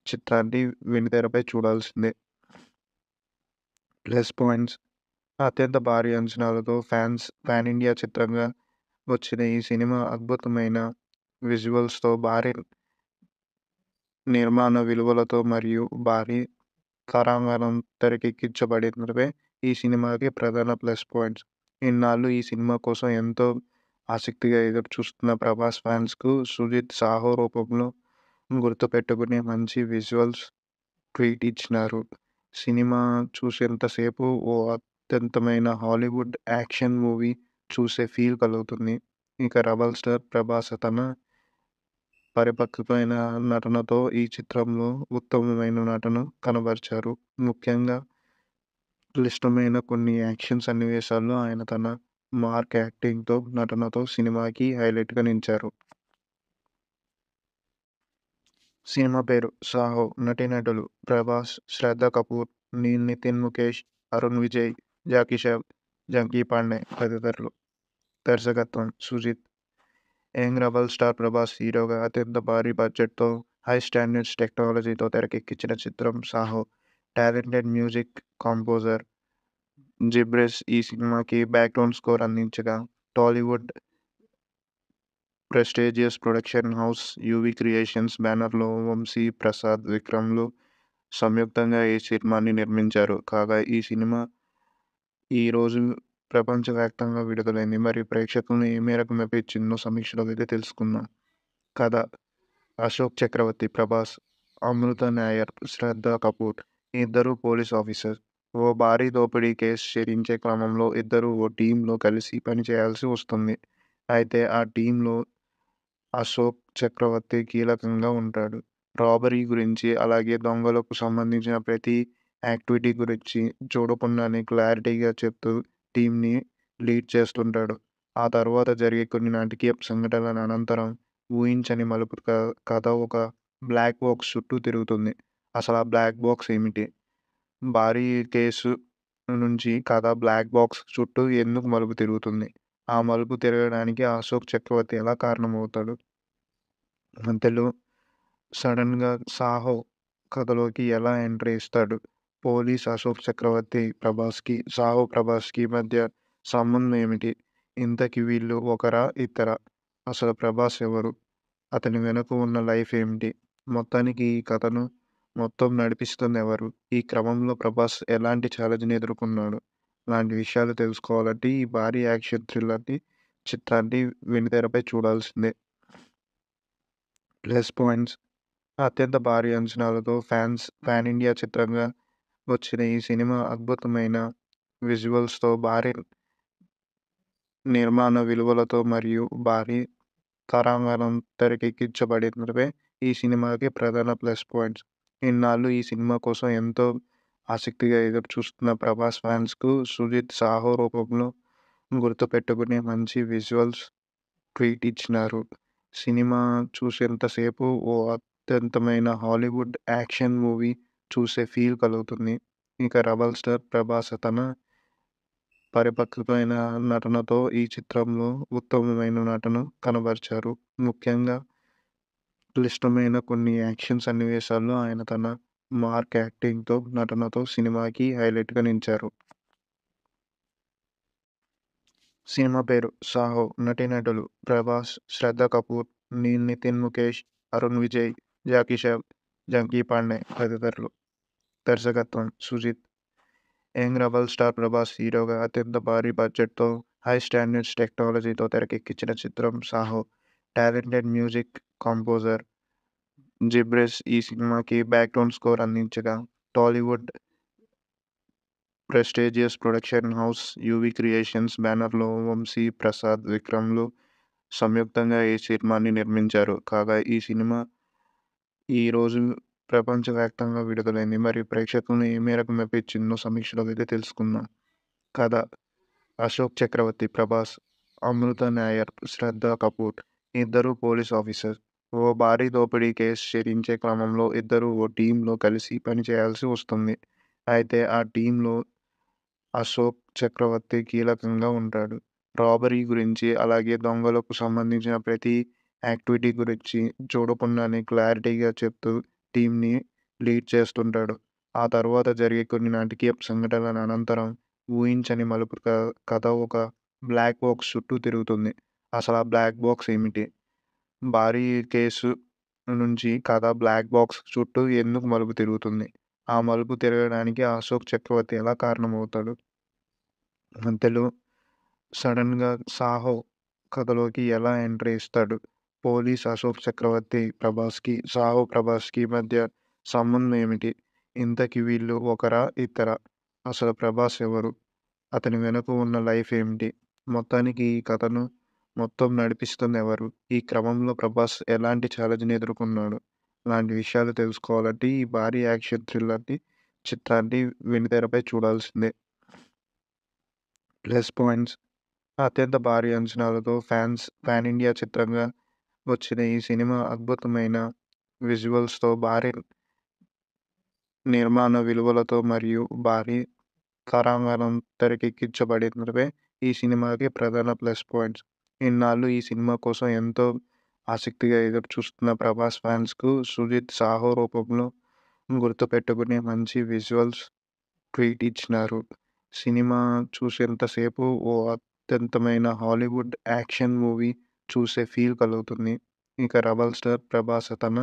చిత్రాన్ని వెనుతెరపై చూడాల్సిందే ప్లస్ పాయింట్స్ అత్యంత భారీ అంచనాలతో ఫ్యాన్స్ ఫ్యాన్ ఇండియా చిత్రంగా వచ్చిన ఈ సినిమా అద్భుతమైన విజువల్స్తో భారీ నిర్మాణ విలువలతో మరియు భారీ తరాంగణం తెరకెక్కించబడినవే ఈ సినిమాకి ప్రధాన ప్లస్ పాయింట్స్ ఇన్నాళ్ళు ఈ సినిమా కోసం ఎంతో ఆసక్తిగా ఎదురు చూస్తున్న ప్రభాస్ ఫ్యాన్స్కు సుజిత్ సాహో రూపంలో పెట్టుకునే మంచి విజువల్స్ ట్వీట్ ఇచ్చినారు సినిమా చూసేంతసేపు ఓ అత్యంతమైన హాలీవుడ్ యాక్షన్ మూవీ చూసే ఫీల్ కలుగుతుంది ఇక రబల్ స్టార్ ప్రభాస్ తన పరిపక్వమైన నటనతో ఈ చిత్రంలో ఉత్తమమైన నటను కనబరిచారు ముఖ్యంగా క్లిష్టమైన కొన్ని యాక్షన్ సన్నివేశాల్లో ఆయన తన మార్క్ యాక్టింగ్తో నటనతో సినిమాకి హైలైట్గా నిలిచారు సినిమా పేరు సాహో నటీనటులు ప్రభాస్ శ్రద్ధ కపూర్ నితిన్ ముఖేష్ అరుణ్ విజయ్ జాకీ షాబ్ జంకీ పాండే తదితరులు దర్శకత్వం Sujeeth young rebel star Prabhas హీరోగా అత్యంత భారీ బడ్జెట్తో హై స్టాండర్డ్స్ టెక్నాలజీతో తెరకెక్కించిన చిత్రం Saaho talented music composer Ghibran ఈ సినిమాకి బ్యాక్గ్రౌండ్ స్కోర్ అందించగా Tollywood prestigious production house UV creations బ్యానర్లో వంశీ ప్రసాద్ విక్రమ్లు సంయుక్తంగా ఈ సినిమాని నిర్మించారు కాగా ఈ సినిమా ఈరోజు ప్రపంచవ్యాప్తంగా విడుదలైంది మరి ప్రేక్షకులను ఏ మేరకు మెప్పించిందో సమీక్షలో అయితే తెలుసుకుందాం కథ అశోక్ చక్రవర్తి ప్రభాస్ అమృత నాయర్ శ్రద్ధ కపూర్ ఇద్దరు పోలీస్ ఆఫీసర్ ఓ భారీ దోపిడీ కేసు చేయించే క్రమంలో ఇద్దరు ఓ టీంలో కలిసి పనిచేయాల్సి వస్తుంది అయితే ఆ టీంలో అశోక్ చక్రవర్తి కీలకంగా ఉంటాడు రాబరీ గురించి అలాగే దొంగలకు సంబంధించిన ప్రతి యాక్టివిటీ గురించి చూడకుండానే క్లారిటీగా చెప్తూ టీంని లీడ్ చేస్తుంటాడు ఆ తర్వాత జరిగే కొన్ని నాటికీయ సంఘటనల అనంతరం ఊహించని మలుపు కథ ఒక బ్లాక్ బాక్స్ చుట్టూ తిరుగుతుంది అసలు ఆ బ్లాక్ బాక్స్ ఏమిటి భారీ కేసు నుంచి కథ బ్లాక్ బాక్స్ చుట్టూ ఎందుకు మలుపు తిరుగుతుంది ఆ మలుపు తిరగడానికి అశోక్ చక్రవర్తి ఎలా కారణమవుతాడు అంతలో సడన్గా సాహో కథలోకి ఎలా ఎంట్రీ ఇస్తాడు పోలీస్ అశోక్ చక్రవర్తి ప్రభాస్కి సాహో ప్రభాస్కి మధ్య సంబంధం ఏమిటి ఇంతకి వీళ్ళు ఒకరా ఇతరా అసలు ప్రభాస్ ఎవరు అతని వెనుక ఉన్న లైఫ్ ఏమిటి మొత్తానికి ఈ కథను మొత్తం నడిపిస్తుంది ఎవరు ఈ క్రమంలో ప్రభాస్ ఎలాంటి ఛాలెంజ్ని ఎదుర్కొన్నాడు లాంటి విషయాలు తెలుసుకోవాలంటే ఈ భారీ యాక్షన్ థ్రిల్లర్ని చిత్రాన్ని వెనుతెరపై చూడాల్సిందే ప్లస్ పాయింట్స్ అత్యంత భారీ అంచనాలతో ఫ్యాన్స్ ఫ్యాన్ ఇండియా చిత్రంగా వచ్చిన ఈ సినిమా అద్భుతమైన విజువల్స్తో భారీ నిర్మాణ విలువలతో మరియు భారీ తరాంగణం తెరకెక్కించబడినవే ఈ సినిమాకి ప్రధాన ప్లస్ పాయింట్స్ ఇన్నాళ్ళు ఈ సినిమా కోసం ఎంతో ఆసక్తిగా ఎదురు చూస్తున్న ప్రభాస్ ఫ్యాన్స్కు సుజిత్ సాహో రూపంలో గుర్తుపెట్టుకునే మంచి విజువల్స్ ట్వీట్ ఇచ్చినారు సినిమా చూసేంతసేపు ఓ అత్యంతమైన హాలీవుడ్ యాక్షన్ మూవీ చూసే ఫీల్ కలుగుతుంది ఇక రబల్ స్టార్ ప్రభాస్ తన పరిపక్వమైన నటనతో ఈ చిత్రంలో ఉత్తమమైన నటను కనబరిచారు ముఖ్యంగా క్లిష్టమైన కొన్ని యాక్షన్ సన్నివేశాల్లో ఆయన తన మార్క్ యాక్టింగ్తో నటనతో సినిమాకి హైలైట్గా నిలిచారు సినిమా పేరు సాహో నటీనటులు ప్రభాస్ శ్రద్ధ కపూర్ నీల్ నితిన్ ముఖేష్ అరుణ్ విజయ్ జాకీ షాబ్ జంకీ పాండే తదితరులు దర్శకత్వం Sujeeth young rebel star Prabhas హీరోగా అత్యంత భారీ బడ్జెట్తో హై స్టాండర్డ్స్ టెక్నాలజీతో తెరకెక్కించిన చిత్రం Saaho talented music composer Ghibran ఈ సినిమాకి బ్యాక్గ్రౌండ్ స్కోర్ అందించగా Tollywood prestigious production house UV creations బ్యానర్లో వంశీ ప్రసాద్ విక్రమ్లు సంయుక్తంగా ఈ సినిమాని నిర్మించారు కాగా ఈ సినిమా ఈరోజు ప్రపంచవ్యాప్తంగా విడుదలైంది మరి ప్రేక్షకులను ఏ మేరకు మెప్పించిందో సమీక్షలో అయితే తెలుసుకుందాం కథ అశోక్ చక్రవర్తి ప్రభాస్ అమృత నాయర్ శ్రద్ధ కపూర్ ఇద్దరు పోలీస్ ఆఫీసర్ ఓ భారీ దోపిడీ కేసు ఛేదించే క్రమంలో ఇద్దరు ఓ టీంలో కలిసి పనిచేయాల్సి వస్తుంది అయితే ఆ టీంలో అశోక్ చక్రవర్తి కీలకంగా ఉంటాడు రాబరీ గురించి అలాగే దొంగలకు సంబంధించిన ప్రతి యాక్టివిటీ గురించి చూడకుండానే క్లారిటీగా చెప్తూ టీంని లీడ్ చేస్తుంటాడు ఆ తర్వాత జరిగే కొన్ని నాటికీయ సంఘటనల అనంతరం ఊహించని మలుపు కథ ఒక బ్లాక్ బాక్స్ చుట్టూ తిరుగుతుంది అసలు ఆ బ్లాక్ బాక్స్ ఏమిటి భారీ కేసు నుంచి కథ బ్లాక్ బాక్స్ చుట్టూ ఎందుకు మలుపు తిరుగుతుంది ఆ మలుపు తిరగడానికి అశోక్ చక్రవర్తి ఎలా కారణమవుతాడు మధ్యలో సడన్గా సాహో కథలోకి ఎలా ఎంట్రీ ఇస్తాడు పోలీస్ అశోక్ చక్రవర్తి ప్రభాస్కి సాహో ప్రభాస్కి మధ్య సంబంధం ఏమిటి ఇంతకి వీళ్ళు ఒకరా ఇతరా అసలు ప్రభాస్ ఎవరు అతని వెనుక ఉన్న లైఫ్ ఏమిటి మొత్తానికి ఈ కథను మొత్తం నడిపిస్తుంది ఎవరు ఈ క్రమంలో ప్రభాస్ ఎలాంటి ఛాలెంజ్ని ఎదుర్కొన్నాడు లాంటి విషయాలు తెలుసుకోవాలంటే ఈ భారీ యాక్షన్ థ్రిల్లర్ని చిత్రాన్ని వెనుతెరపై చూడాల్సిందే ప్లస్ పాయింట్స్ అత్యంత భారీ అంచనాలతో ఫ్యాన్స్ ఫ్యాన్ ఇండియా చిత్రంగా వచ్చిన ఈ సినిమా అద్భుతమైన విజువల్స్తో భారీ నిర్మాణ విలువలతో మరియు భారీ తరాంగణం తెరకెక్కించబడినవే ఈ సినిమాకి ప్రధాన ప్లస్ పాయింట్స్ ఇన్నాళ్ళు ఈ సినిమా కోసం ఎంతో ఆసక్తిగా ఎదురు చూస్తున్న ప్రభాస్ ఫ్యాన్స్కు సుజిత్ సాహో రూపంలో గుర్తుపెట్టుకునే మంచి విజువల్స్ ట్వీట్ ఇచ్చినారు సినిమా చూసేంతసేపు ఓ అత్యంతమైన హాలీవుడ్ యాక్షన్ మూవీ చూసే ఫీల్ కలుగుతుంది ఇక రబల్ స్టార్ ప్రభాస్ తన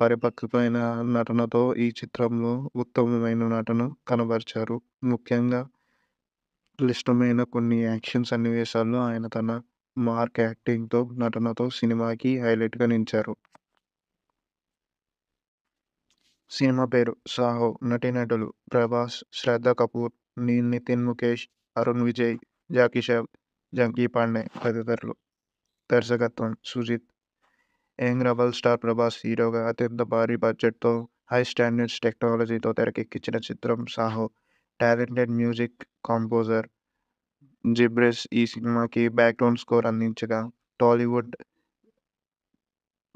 పరిపక్వమైన నటనతో ఈ చిత్రంలో ఉత్తమమైన నటన కనబరిచారు ముఖ్యంగా క్లిష్టమైన కొన్ని యాక్షన్ సన్నివేశాల్లో ఆయన తన మార్క్ యాక్టింగ్తో నటనతో సినిమాకి హైలైట్గా నిలిచారు సినిమా పేరు సాహో నటీనటులు ప్రభాస్ శ్రద్ధ కపూర్ నీల్ నితిన్ ముఖేష్ అరుణ్ విజయ్ జాకిషా జంకీ పాండే తదితరులు దర్శకత్వం Sujeeth young rebel star Prabhas హీరోగా అత్యంత భారీ బడ్జెట్తో హై స్టాండర్డ్స్ టెక్నాలజీతో తెరకెక్కించిన చిత్రం Saaho talented music composer Ghibran ఈ సినిమాకి బ్యాక్గ్రౌండ్ స్కోర్ అందించగా Tollywood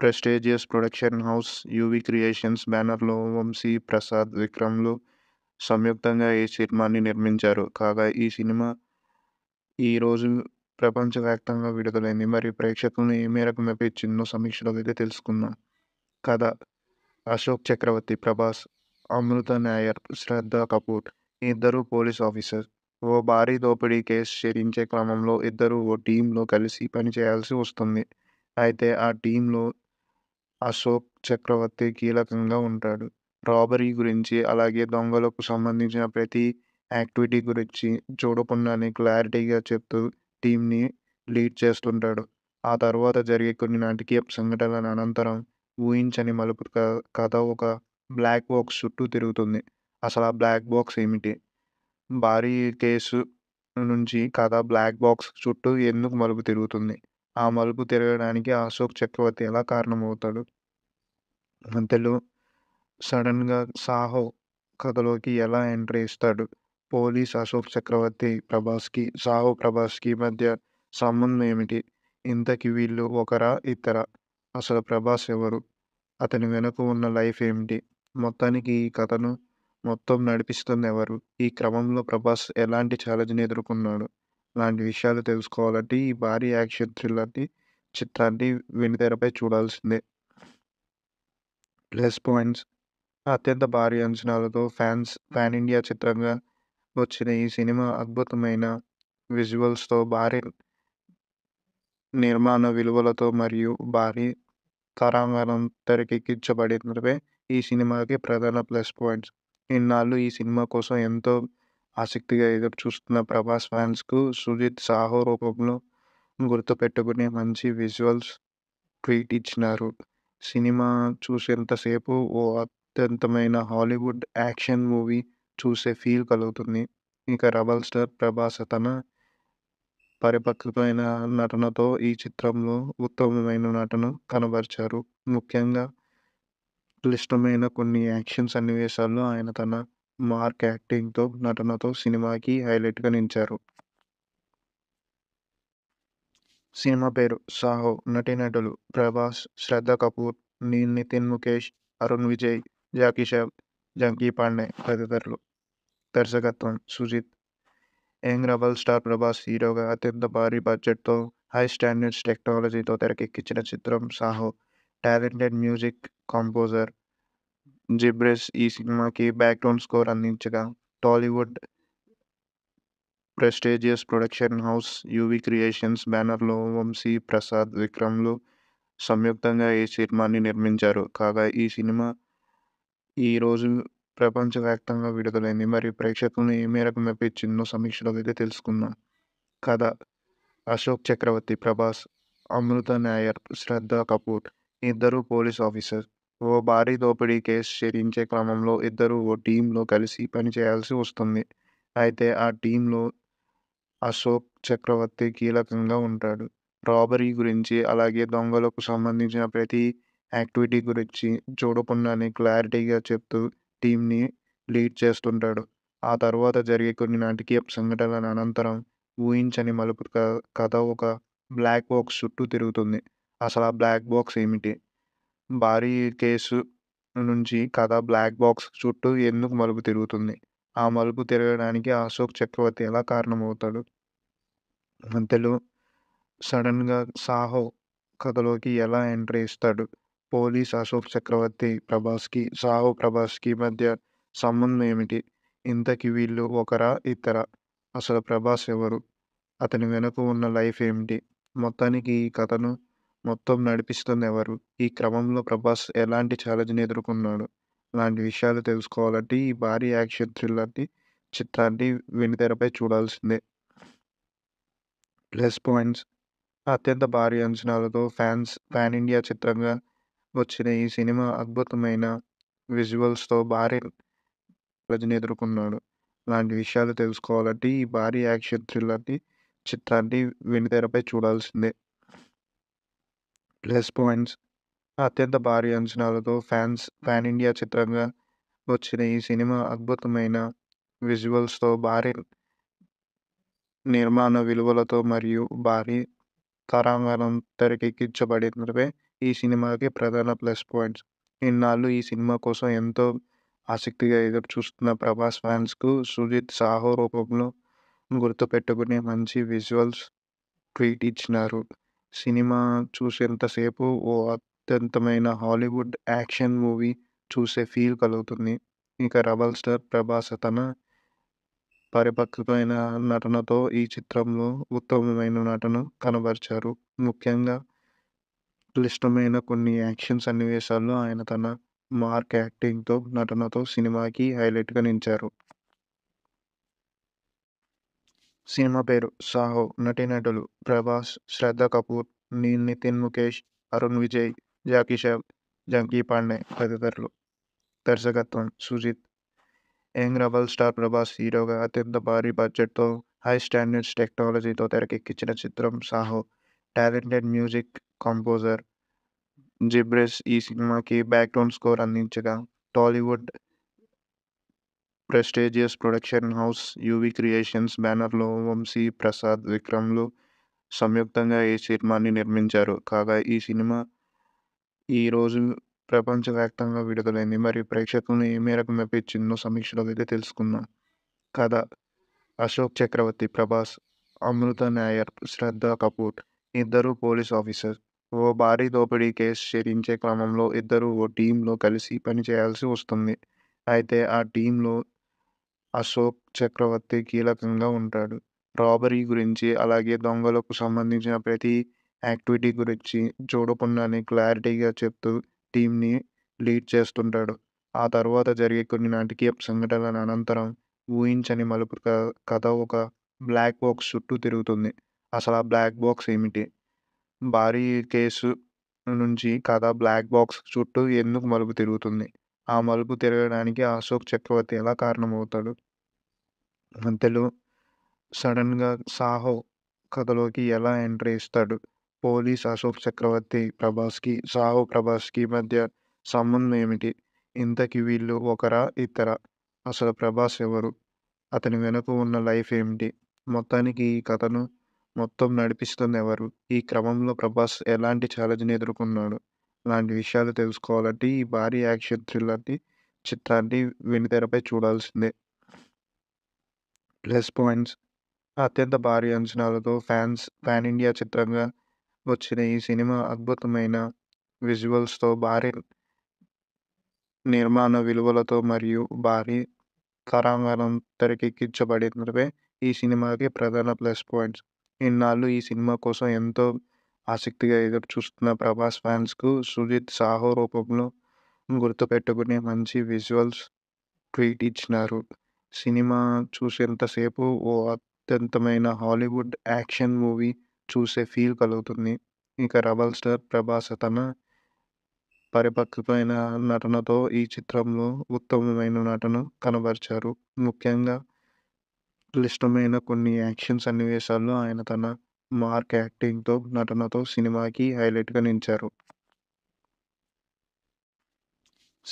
prestigious production house UV creations బ్యానర్లో వంశీ ప్రసాద్ విక్రమ్లు సంయుక్తంగా ఈ సినిమాని నిర్మించారు కాగా ఈ సినిమా ఈరోజు ప్రపంచవ్యాప్తంగా విడుదలైంది మరి ప్రేక్షకులను ఏ మేరకు మెప్పించిందో సమీక్షలో అయితే తెలుసుకుందాం కథ అశోక్ చక్రవర్తి ప్రభాస్ అమృత నాయర్ శ్రద్ధ కపూర్ ఇద్దరు పోలీస్ ఆఫీసర్ ఓ భారీ దోపిడీ కేసు చేయించే క్రమంలో ఇద్దరు ఓ టీంలో కలిసి పనిచేయాల్సి వస్తుంది అయితే ఆ టీంలో అశోక్ చక్రవర్తి కీలకంగా ఉంటాడు రాబరీ గురించి అలాగే దొంగలకు సంబంధించిన ప్రతి యాక్టివిటీ గురించి చూడకుండానే క్లారిటీగా చెప్తూ టీంని లీడ్ చేస్తుంటాడు ఆ తర్వాత జరిగే కొన్ని నాటికీయ సంఘటనల అనంతరం ఊహించని మలుపు కథ ఒక బ్లాక్ బాక్స్ చుట్టూ తిరుగుతుంది అసలు ఆ బ్లాక్ బాక్స్ ఏమిటి భారీ కేసు నుంచి కథ బ్లాక్ బాక్స్ చుట్టూ ఎందుకు మలుపు తిరుగుతుంది ఆ మలుపు తిరగడానికి అశోక్ చక్రవర్తి ఎలా కారణమవుతాడు అంతలు సడన్గా సాహో కథలోకి ఎలా ఎంట్రీ ఇస్తాడు పోలీస్ అశోక్ చక్రవర్తి ప్రభాస్కి సాహో ప్రభాస్కి మధ్య సంబంధం ఏమిటి ఇంతకి వీళ్ళు ఒకరా ఇతరా అసలు ప్రభాస్ ఎవరు అతని వెనుక ఉన్న లైఫ్ ఏమిటి మొత్తానికి ఈ కథను మొత్తం నడిపిస్తుంది ఎవరు ఈ క్రమంలో ప్రభాస్ ఎలాంటి ఛాలెంజ్ని ఎదుర్కొన్నాడు లాంటి విషయాలు తెలుసుకోవాలంటే ఈ భారీ యాక్షన్ థ్రిల్లర్ని చిత్రాన్ని వెనుతెరపై చూడాల్సిందే ప్లస్ పాయింట్స్ అత్యంత భారీ అంచనాలతో ఫ్యాన్స్ ఫ్యాన్ ఇండియా చిత్రంగా వచ్చిన ఈ సినిమా అద్భుతమైన విజువల్స్తో భారీ నిర్మాణ విలువలతో మరియు భారీ తరాంగణం తెరకెక్కించబడినవే ఈ సినిమాకి ప్రధాన ప్లస్ పాయింట్స్ ఇన్నాళ్ళు ఈ సినిమా కోసం ఎంతో ఆసక్తిగా ఎదురు చూస్తున్న ప్రభాస్ ఫ్యాన్స్కు సుజిత్ సాహో రూపంలో గుర్తుపెట్టుకునే మంచి విజువల్స్ ట్వీట్ ఇచ్చినారు సినిమా చూసేంతసేపు ఓ అత్యంతమైన హాలీవుడ్ యాక్షన్ మూవీ చూసే ఫీల్ కలుగుతుంది ఇక రబల్ స్టార్ ప్రభాస్ తన పరిపక్వమైన నటనతో ఈ చిత్రంలో ఉత్తమమైన నటన కనబరిచారు ముఖ్యంగా క్లిష్టమైన కొన్ని యాక్షన్ సన్నివేశాల్లో ఆయన తన మార్క్ యాక్టింగ్తో నటనతో సినిమాకి హైలైట్గా నిలిచారు సినిమా పేరు సాహో నటీనటులు ప్రభాస్ శ్రద్ధ కపూర్ నీల్ నితిన్ ముఖేష్ అరుణ్ విజయ్ జాకీ జంకీ పాండే తదితరులు దర్శకత్వం Sujeeth young rebel star Prabhas హీరోగా అత్యంత భారీ బడ్జెట్తో హై స్టాండర్డ్స్ టెక్నాలజీతో తెరకెక్కించిన చిత్రం Saaho talented music composer Ghibran ఈ సినిమాకి బ్యాక్గ్రౌండ్ స్కోర్ అందించగా Tollywood prestigious production house UV creations బ్యానర్లో వంశీ ప్రసాద్ విక్రమ్లు సంయుక్తంగా ఈ సినిమాని నిర్మించారు కాగా ఈ సినిమా ఈరోజు ప్రపంచవ్యాప్తంగా విడుదలైంది మరి ప్రేక్షకులను ఏ మేరకు మెప్పించిందో సమీక్షలో అయితే తెలుసుకుందాం కథ అశోక్ చక్రవర్తి ప్రభాస్ అమృత నాయర్ శ్రద్ధ కపూర్ ఇద్దరు పోలీస్ ఆఫీసర్ ఓ భారీ దోపిడీ కేసు చేయించే క్రమంలో ఇద్దరు ఓ టీంలో కలిసి పనిచేయాల్సి వస్తుంది అయితే ఆ టీంలో అశోక్ చక్రవర్తి కీలకంగా ఉంటాడు రాబరీ గురించి అలాగే దొంగలకు సంబంధించిన ప్రతి యాక్టివిటీ గురించి చూడకుండానే క్లారిటీగా చెప్తూ టీంని లీడ్ చేస్తుంటాడు ఆ తర్వాత జరిగే కొన్ని నాటికీయ సంఘటనల అనంతరం ఊహించని మలుపు కథ ఒక బ్లాక్ బాక్స్ చుట్టూ తిరుగుతుంది అసలు ఆ బ్లాక్ బాక్స్ ఏమిటి భారీ కేసు నుంచి కథ బ్లాక్ బాక్స్ చుట్టూ ఎందుకు మలుపు తిరుగుతుంది ఆ మలుపు తిరగడానికి అశోక్ చక్రవర్తి ఎలా కారణమవుతాడు మధ్యలో సడన్గా సాహో కథలోకి ఎలా ఎంట్రీ ఇస్తాడు పోలీస్ అశోక్ చక్రవర్తి ప్రభాస్కి సాహో ప్రభాస్కి మధ్య సంబంధం ఏమిటి ఇంతకి వీళ్ళు ఒకరా ఇతర అసలు ప్రభాస్ ఎవరు అతని వెనుక ఉన్న లైఫ్ ఏమిటి మొత్తానికి ఈ కథను మొత్తం నడిపిస్తుంది ఎవరు ఈ క్రమంలో ప్రభాస్ ఎలాంటి ఛాలెంజ్ని ఎదుర్కొన్నాడు లాంటి విషయాలు తెలుసుకోవాలంటే ఈ భారీ యాక్షన్ థ్రిల్లర్ని చిత్రాన్ని వెనుతెరపై చూడాల్సిందే ప్లస్ పాయింట్స్ అత్యంత భారీ అంచనాలతో ఫ్యాన్స్ ఫ్యాన్ ఇండియా చిత్రంగా వచ్చిన ఈ సినిమా అద్భుతమైన విజువల్స్తో భారీ ప్రజని ఎదుర్కొన్నాడు లాంటి విషయాలు తెలుసుకోవాలంటే ఈ భారీ యాక్షన్ థ్రిల్లర్ని చిత్రాన్ని వెనుతెరపై చూడాల్సిందే ప్లస్ పాయింట్స్ అత్యంత భారీ అంచనాలతో ఫ్యాన్స్ ఫ్యాన్ ఇండియా చిత్రంగా వచ్చిన ఈ సినిమా అద్భుతమైన విజువల్స్తో భారీ నిర్మాణ విలువలతో మరియు భారీ తరాంగణం తెరకెక్కించబడినవే ఈ సినిమాకి ప్రధాన ప్లస్ పాయింట్స్ ఇన్నాళ్ళు ఈ సినిమా కోసం ఎంతో ఆసక్తిగా ఎదురు చూస్తున్న ప్రభాస్ ఫ్యాన్స్కు సుజిత్ సాహో రూపంలో గుర్తుపెట్టుకునే మంచి విజువల్స్ ట్వీట్ ఇచ్చినారు సినిమా చూసేంతసేపు ఓ అత్యంతమైన హాలీవుడ్ యాక్షన్ మూవీ చూసే ఫీల్ కలుగుతుంది ఇక రబల్ స్టార్ ప్రభాస్ తన పరిపక్వమైన నటనతో ఈ చిత్రంలో ఉత్తమమైన నటను కనబరిచారు ముఖ్యంగా క్లిష్టమైన కొన్ని యాక్షన్ సన్నివేశాల్లో ఆయన తన మార్క్ యాక్టింగ్తో నటనతో సినిమాకి హైలైట్గా నిలిచారు సినిమా పేరు సాహో నటీనటులు ప్రభాస్ శ్రద్ధ కపూర్ నితిన్ ముఖేష్ అరుణ్ విజయ్ జాకీ షాబ్ జంకీ పాండే తదితరులు దర్శకత్వం Sujeeth young rebel star Prabhas హీరోగా అత్యంత భారీ బడ్జెట్తో హై స్టాండర్డ్స్ టెక్నాలజీతో తెరకెక్కించిన చిత్రం Saaho talented music composer Ghibran ఈ సినిమాకి బ్యాక్గ్రౌండ్ స్కోర్ అందించగా Tollywood prestigious production house UV creations బ్యానర్లో వంశీ ప్రసాద్ విక్రమ్లు సంయుక్తంగా ఈ సినిమాని నిర్మించారు కాగా ఈ సినిమా ఈరోజు ప్రపంచవ్యాప్తంగా విడుదలైంది మరి ప్రేక్షకులను ఏ మేరకు మెప్పించిందో సమీక్షలో వెళ్ళి తెలుసుకుందాం కథ అశోక్ చక్రవర్తి ప్రభాస్ అమృత నాయర్ శ్రద్ధ కపూర్ ఇద్దరు పోలీస్ ఆఫీసర్ ఓ భారీ దోపిడీ కేసు చేరించే క్రమంలో ఇద్దరు ఓ టీంలో కలిసి పనిచేయాల్సి వస్తుంది అయితే ఆ టీంలో అశోక్ చక్రవర్తి కీలకంగా ఉంటాడు రాబరీ గురించి అలాగే దొంగలకు సంబంధించిన ప్రతి యాక్టివిటీ గురించి చూడకుండానే క్లారిటీగా చెప్తూ టీంని లీడ్ చేస్తుంటాడు ఆ తర్వాత జరిగే కొన్ని నాటకీయ సంఘటనల అనంతరం ఊహించని మలుపు కథ ఒక బ్లాక్ బాక్స్ చుట్టూ తిరుగుతుంది అసలు ఆ బ్లాక్ బాక్స్ ఏమిటి భారీ కేసు నుంచి కథ బ్లాక్ బాక్స్ చుట్టూ ఎందుకు మలుపు తిరుగుతుంది ఆ మలుపు తిరగడానికి అశోక్ చక్రవర్తి ఎలా కారణమవుతాడు మధ్యలో సడన్గా సాహో కథలోకి ఎలా ఎంట్రీ ఇస్తాడు పోలీస్ అశోక్ చక్రవర్తి ప్రభాస్కి సాహో ప్రభాస్కి మధ్య సంబంధం ఏమిటి ఇంతకి వీళ్ళు ఒకరా ఇతరా అసలు ప్రభాస్ ఎవరు అతని వెనుక ఉన్న లైఫ్ ఏమిటి మొత్తానికి ఈ కథను మొత్తం నడిపిస్తుంది ఎవరు ఈ క్రమంలో ప్రభాస్ ఎలాంటి ఛాలెంజ్ని ఎదుర్కొన్నాడు లాంటి విషయాలు తెలుసుకోవాలంటే ఈ భారీ యాక్షన్ థ్రిల్లర్ని చిత్రాన్ని వెనుతెరపై చూడాల్సిందే ప్లస్ పాయింట్స్ అత్యంత భారీ అంచనాలతో ఫ్యాన్స్ ఫ్యాన్ ఇండియా చిత్రంగా వచ్చిన ఈ సినిమా అద్భుతమైన విజువల్స్తో భారీ నిర్మాణ విలువలతో మరియు భారీ తరాంగణం తెరకెక్కించబడినవే ఈ సినిమాకి ప్రధాన ప్లస్ పాయింట్స్ ఇన్నాళ్ళు ఈ సినిమా కోసం ఎంతో ఆసక్తిగా ఎదురు చూస్తున్న ప్రభాస్ ఫ్యాన్స్కు సుజిత్ సాహో రూపంలో గుర్తుపెట్టుకునే మంచి విజువల్స్ ట్వీట్ ఇచ్చినారు సినిమా చూసేంతసేపు ఓ అత్యంతమైన హాలీవుడ్ యాక్షన్ మూవీ చూసే ఫీల్ కలుగుతుంది ఇక రబల్ స్టార్ ప్రభాస్ తన పరిపక్వమైన నటనతో ఈ చిత్రంలో ఉత్తమమైన నటన కనబరిచారు ముఖ్యంగా క్లిష్టమైన కొన్ని యాక్షన్ సన్నివేశాల్లో ఆయన తన మార్క్ యాక్టింగ్‌తో, నటనతో సినిమాకి హైలైట్‌గా నిలిచారు.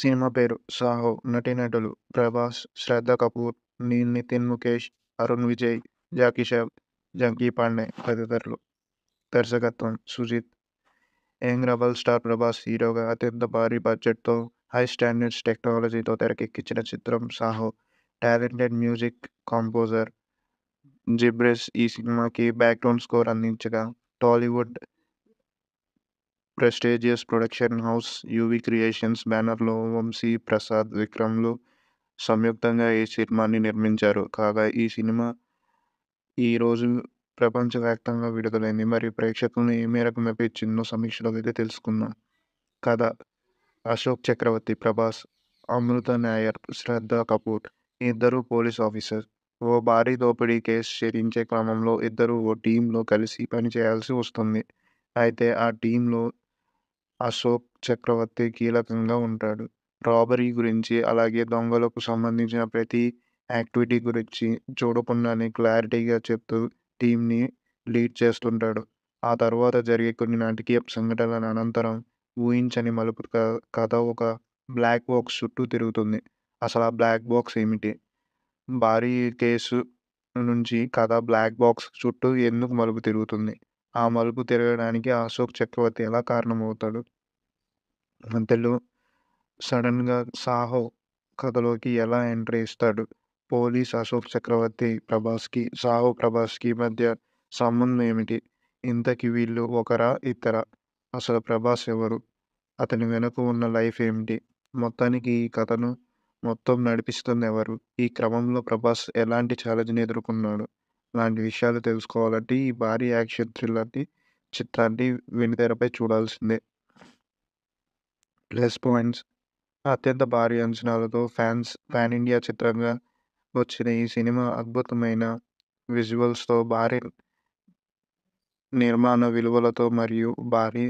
సినిమా పేరు 'సాహో'. నటులు ప్రభాస్, శ్రద్ధ కపూర్, ని నితిన్ ముఖేష్ అరుణ్ విజయ్, జాకీ షాబ్ జంకీ పాండే తదితరులు. దర్శకత్వం Sujeeth. Young rebel star Prabhas హీరోగా అత్యంత భారీ బడ్జెట్‌తో, హై స్టాండర్డ్స్ టెక్నాలజీతో తెరకెక్కించిన చిత్రం 'Saaho'. Talented music composer Ghibran ఈ సినిమాకి బ్యాక్గ్రౌండ్ స్కోర్ అందించగా Tollywood prestigious production house UV creations బ్యానర్లో వంశీ ప్రసాద్ విక్రమ్లు సంయుక్తంగా ఈ సినిమాని నిర్మించారు కాగా ఈ సినిమా ఈరోజు ప్రపంచవ్యాప్తంగా విడుదలైంది మరి ప్రేక్షకులను ఏ మేరకు మెప్పించిందో సమీక్షలో అయితే తెలుసుకుందాం కథ అశోక్ చక్రవర్తి ప్రభాస్ అమృత నాయర్ శ్రద్ధ కపూర్ ఇద్దరు పోలీస్ ఆఫీసర్ ఓ భారీ దోపిడీ కేసు ఛేదించే క్రమంలో ఇద్దరు ఓ టీంలో కలిసి పనిచేయాల్సి వస్తుంది అయితే ఆ టీంలో అశోక్ చక్రవర్తి కీలకంగా ఉంటాడు రాబరీ గురించి అలాగే దొంగలకు సంబంధించిన ప్రతి యాక్టివిటీ గురించి చూడకుండానే క్లారిటీగా చెప్తూ టీంని లీడ్ చేస్తుంటాడు ఆ తర్వాత జరిగే కొన్ని నాటకీయ సంఘటనల అనంతరం ఊహించని మలుపు కథ ఒక బ్లాక్ బాక్స్ చుట్టూ తిరుగుతుంది అసలు ఆ బ్లాక్ బాక్స్ ఏమిటి భారీ కేసు నుంచి కథ బ్లాక్ బాక్స్ చుట్టూ ఎందుకు మలుపు తిరుగుతుంది ఆ మలుపు తిరగడానికి అశోక్ చక్రవర్తి ఎలా కారణమవుతాడు అంతలు సడన్గా సాహో కథలోకి ఎలా ఎంట్రీ ఇస్తాడు పోలీస్ అశోక్ చక్రవర్తి ప్రభాస్కి సాహో ప్రభాస్కి మధ్య సంబంధం ఏమిటి ఇంతకి వీళ్ళు ఒకరా ఇతరా అసలు ప్రభాస్ ఎవరు అతని వెనుక ఉన్న లైఫ్ ఏమిటి మొత్తానికి ఈ కథను మొత్తం నడిపిస్తుంది ఎవరు ఈ క్రమంలో ప్రభాస్ ఎలాంటి ఛాలెంజ్ని ఎదుర్కొన్నాడు లాంటి విషయాలు తెలుసుకోవాలంటే ఈ భారీ యాక్షన్ థ్రిల్లర్ని చిత్రాన్ని వెనుతెరపై చూడాల్సిందే ప్లస్ పాయింట్స్ అత్యంత భారీ అంచనాలతో ఫ్యాన్స్ ఫ్యాన్ ఇండియా చిత్రంగా వచ్చిన ఈ సినిమా అద్భుతమైన విజువల్స్తో భారీ నిర్మాణ విలువలతో మరియు భారీ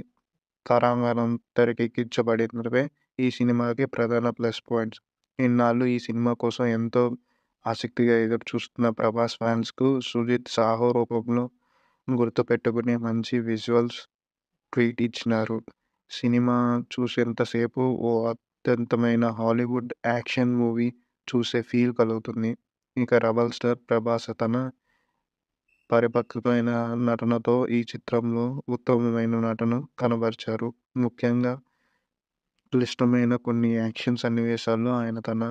తరాంగణం తెరకెక్కించబడినవే ఈ సినిమాకి ప్రధాన ప్లస్ పాయింట్స్ ఇన్నాళ్ళు ఈ సినిమా కోసం ఎంతో ఆసక్తిగా ఎదురు చూస్తున్న ప్రభాస్ ఫ్యాన్స్కు సుజిత్ సాహో రూపంలో గుర్తుపెట్టుకునే మంచి విజువల్స్ ట్వీట్ ఇచ్చినారు సినిమా చూసేంతసేపు ఓ అత్యంతమైన హాలీవుడ్ యాక్షన్ మూవీ చూసే ఫీల్ కలుగుతుంది ఇక రబల్ స్టార్ ప్రభాస్ తన పరిపక్వమైన నటనతో ఈ చిత్రంలో ఉత్తమమైన నటన కనబరిచారు ముఖ్యంగా క్లిష్టమైన కొన్ని యాక్షన్ సన్నివేశాల్లో ఆయన తన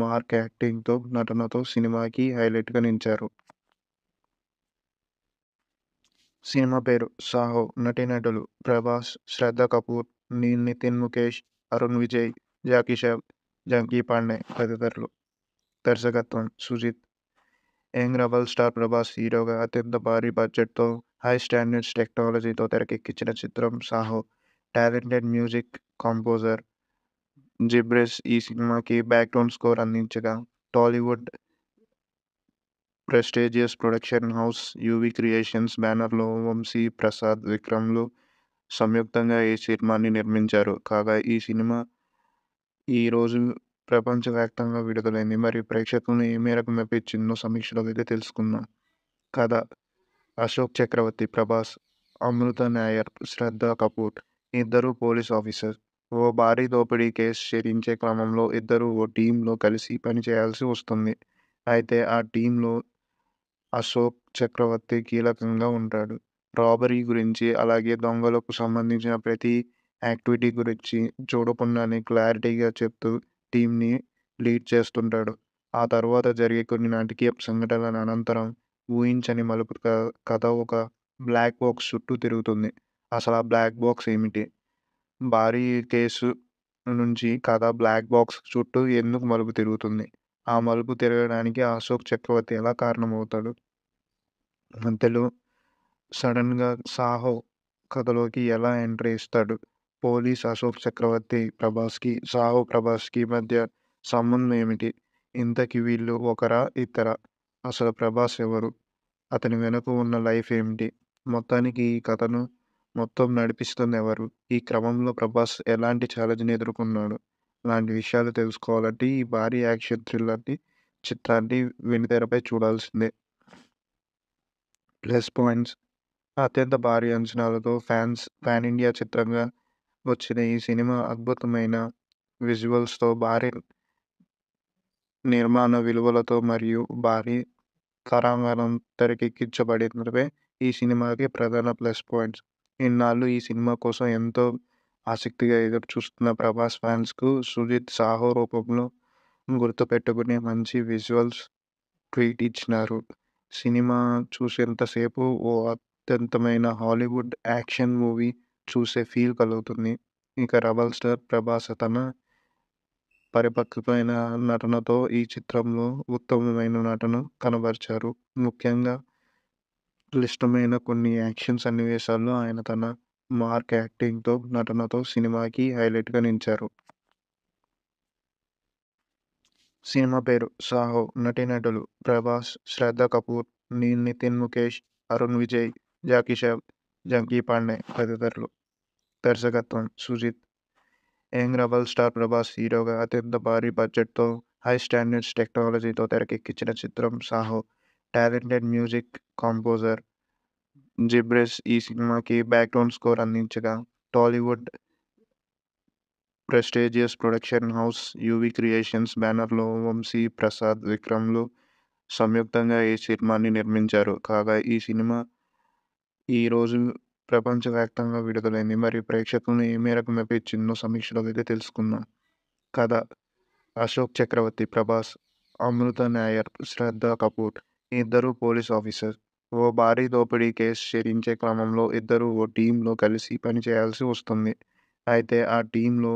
మార్క్ యాక్టింగ్తో నటనతో సినిమాకి హైలైట్గా నిలిచారు సినిమా పేరు సాహో నటీనటులు ప్రభాస్ శ్రద్ధ కపూర్ నీల్ నితిన్ ముఖేష్ అరుణ్ విజయ్ జాకీ షాబ్ జంకీ పాండే తదితరులు దర్శకత్వం Sujeeth young rebel star Prabhas హీరోగా అత్యంత భారీ బడ్జెట్తో హై స్టాండర్డ్స్ టెక్నాలజీతో తెరకెక్కించిన చిత్రం Saaho talented music composer Ghibran ఈ సినిమాకి బ్యాక్గ్రౌండ్ స్కోర్ అందించగా Tollywood prestigious production house UV creations బ్యానర్లో వంశీ ప్రసాద్ విక్రమ్లు సంయుక్తంగా ఈ సినిమాని నిర్మించారు కాగా ఈ సినిమా ఈరోజు ప్రపంచవ్యాప్తంగా విడుదలైంది మరి ప్రేక్షకులను ఏ మేరకు మెప్పించిందో సమీక్షలో అయితే తెలుసుకుందాం కథ అశోక్ చక్రవర్తి ప్రభాస్ అమృత నాయర్ శ్రద్ధ కపూర్ ఇద్దరు పోలీస్ ఆఫీసర్ ఓ భారీ దోపిడీ కేసు ఛేదించే క్రమంలో ఇద్దరు ఓ టీంలో కలిసి పనిచేయాల్సి వస్తుంది అయితే ఆ టీంలో అశోక్ చక్రవర్తి కీలకంగా ఉంటాడు రాబరీ గురించి అలాగే దొంగలకు సంబంధించిన ప్రతి యాక్టివిటీ గురించి చూడకుండానే క్లారిటీగా చెప్తూ టీంని లీడ్ చేస్తుంటాడు ఆ తర్వాత జరిగే కొన్ని నాటికీయ సంఘటనల అనంతరం ఊహించని మలుపు కథ ఒక బ్లాక్ బాక్స్ చుట్టూ తిరుగుతుంది అసలు ఆ బ్లాక్ బాక్స్ ఏమిటి భారీ కేసు నుంచి కథ బ్లాక్ బాక్స్ చుట్టూ ఎందుకు మలుపు తిరుగుతుంది ఆ మలుపు తిరగడానికి అశోక్ చక్రవర్తి ఎలా కారణమవుతాడు మధ్యలో సడన్గా సాహో కథలోకి ఎలా ఎంట్రీ ఇస్తాడు పోలీస్ అశోక్ చక్రవర్తి ప్రభాస్కి సాహో ప్రభాస్కి మధ్య సంబంధం ఏమిటి ఇంతకి వీళ్ళు ఒకరా ఇతర అసలు ప్రభాస్ ఎవరు అతని వెనుక ఉన్న లైఫ్ ఏమిటి మొత్తానికి ఈ కథను మొత్తం నడిపిస్తుంది ఎవరు ఈ క్రమంలో ప్రభాస్ ఎలాంటి ఛాలెంజ్ని ఎదుర్కొన్నాడు లాంటి విషయాలు తెలుసుకోవాలంటే ఈ భారీ యాక్షన్ థ్రిల్లర్ని చిత్రాన్ని వెనుతెరపై చూడాల్సిందే ప్లస్ పాయింట్స్ అత్యంత భారీ అంచనాలతో ఫ్యాన్స్ ఫ్యాన్ ఇండియా చిత్రంగా వచ్చిన ఈ సినిమా అద్భుతమైన విజువల్స్తో భారీ నిర్మాణ విలువలతో మరియు భారీ తరాంగణం తెరకెక్కించబడినవే ఈ సినిమాకి ప్రధాన ప్లస్ పాయింట్స్ ఇన్నాళ్ళు ఈ సినిమా కోసం ఎంతో ఆసక్తిగా ఎదురు చూస్తున్న ప్రభాస్ ఫ్యాన్స్కు సుజిత్ సాహో రూపంలో గుర్తుపెట్టుకునే మంచి విజువల్స్ ట్వీట్ ఇచ్చినారు సినిమా చూసేంతసేపు ఓ అత్యంతమైన హాలీవుడ్ యాక్షన్ మూవీ చూసే ఫీల్ కలుగుతుంది ఇక రబల్ స్టార్ ప్రభాస్ తన పరిపక్వమైన నటనతో ఈ చిత్రంలో ఉత్తమమైన నటను కనబరిచారు ముఖ్యంగా క్లిష్టమైన కొన్ని యాక్షన్ సన్నివేశాల్లో ఆయన తన మార్క్ యాక్టింగ్తో నటనతో సినిమాకి హైలైట్గా నిలిచారు సినిమా పేరు సాహో నటీనటులు ప్రభాస్ శ్రద్ధ కపూర్ నితిన్ ముఖేష్ అరుణ్ విజయ్ జాకీ జంకీ పాండే తదితరులు దర్శకత్వం Sujeeth young rebel star Prabhas హీరోగా అత్యంత భారీ బడ్జెట్తో హై స్టాండర్డ్స్ టెక్నాలజీతో తెరకెక్కించిన చిత్రం Saaho talented music composer Ghibran ఈ సినిమాకి బ్యాక్గ్రౌండ్ స్కోర్ అందించగా Tollywood prestigious production house UV creations బ్యానర్లో వంశీ ప్రసాద్ విక్రమ్లు సంయుక్తంగా ఈ సినిమాని నిర్మించారు కాగా ఈ సినిమా ఈరోజు ప్రపంచవ్యాప్తంగా విడుదలైంది మరి ప్రేక్షకులను ఏ మేరకు మెప్పించిందో సమీక్షలో అయితే తెలుసుకుందాం కథ అశోక్ చక్రవర్తి ప్రభాస్ అమృత నాయర్ శ్రద్ధ కపూర్ ఇద్దరు పోలీస్ ఆఫీసర్ ఓ భారీ దోపిడీ కేసు ఛేదించే క్రమంలో ఇద్దరు ఓ టీంలో కలిసి పనిచేయాల్సి వస్తుంది అయితే ఆ టీంలో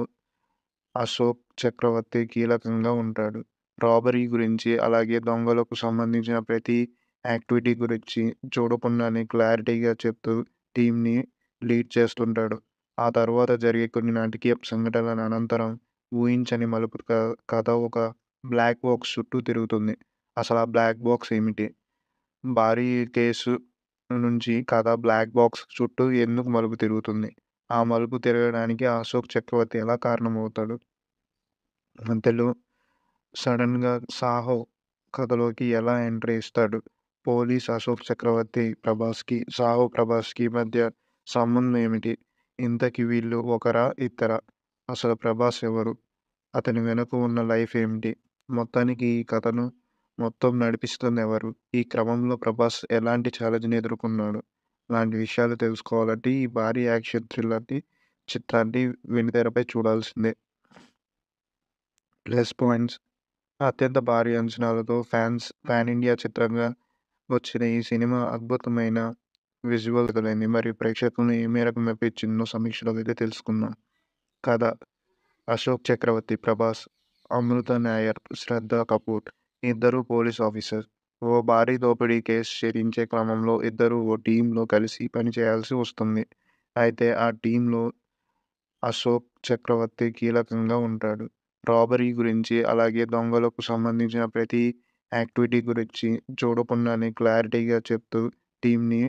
అశోక్ చక్రవర్తి కీలకంగా ఉంటాడు రాబరీ గురించి అలాగే దొంగలకు సంబంధించిన ప్రతి యాక్టివిటీ గురించి చూడకుండానే క్లారిటీగా చెప్తూ టీంని లీడ్ చేస్తుంటాడు ఆ తర్వాత జరిగే కొన్ని నాటికీయ సంఘటనల అనంతరం ఊహించని మలుపు కథ ఒక బ్లాక్ బాక్స్ చుట్టూ తిరుగుతుంది అసలు ఆ బ్లాక్ బాక్స్ ఏమిటి భారీ కేసు నుంచి కథ బ్లాక్ బాక్స్ చుట్టూ ఎందుకు మలుపు తిరుగుతుంది ఆ మలుపు తిరగడానికి అశోక్ చక్రవర్తి ఎలా కారణమవుతాడు మధ్యలో సడన్గా సాహో కథలోకి ఎలా ఎంట్రీ ఇస్తాడు పోలీస్ అశోక్ చక్రవర్తి ప్రభాస్కి సాహో ప్రభాస్కి మధ్య సంబంధం ఏమిటి ఇంతకి వీళ్ళు ఒకరా ఇద్దరా అసలు ప్రభాస్ ఎవరు అతని వెనుక ఉన్న లైఫ్ ఏమిటి మొత్తానికి ఈ కథను మొత్తం నడిపిస్తుంది ఎవరు ఈ క్రమంలో ప్రభాస్ ఎలాంటి ఛాలెంజ్ని ఎదుర్కొన్నాడు లాంటి విషయాలు తెలుసుకోవాలంటే ఈ భారీ యాక్షన్ థ్రిల్లర్ని చిత్రాన్ని వెనుతెరపై చూడాల్సిందే ప్లస్ పాయింట్స్ అత్యంత భారీ అంచనాలతో ఫ్యాన్స్ ఫ్యాన్ ఇండియా చిత్రంగా వచ్చిన ఈ సినిమా అద్భుతమైన విజువల్ కదలైంది మరియు ప్రేక్షకులను ఏ మేరకు మెప్పించిందో సమీక్షలో అయితే తెలుసుకుందాం కథ అశోక్ చక్రవర్తి ప్రభాస్ అమృత నాయర్ శ్రద్ధ కపూర్ ఇద్దరు పోలీస్ ఆఫీసర్ ఓ భారీ దోపిడీ కేసు చేరించే క్రమంలో ఇద్దరు ఓ టీంలో కలిసి పనిచేయాల్సి వస్తుంది అయితే ఆ టీంలో అశోక్ చక్రవర్తి కీలకంగా ఉంటాడు రాబరీ గురించి అలాగే దొంగలకు సంబంధించిన ప్రతి యాక్టివిటీ గురించి చూడకుండానే క్లారిటీగా చెప్తూ టీంని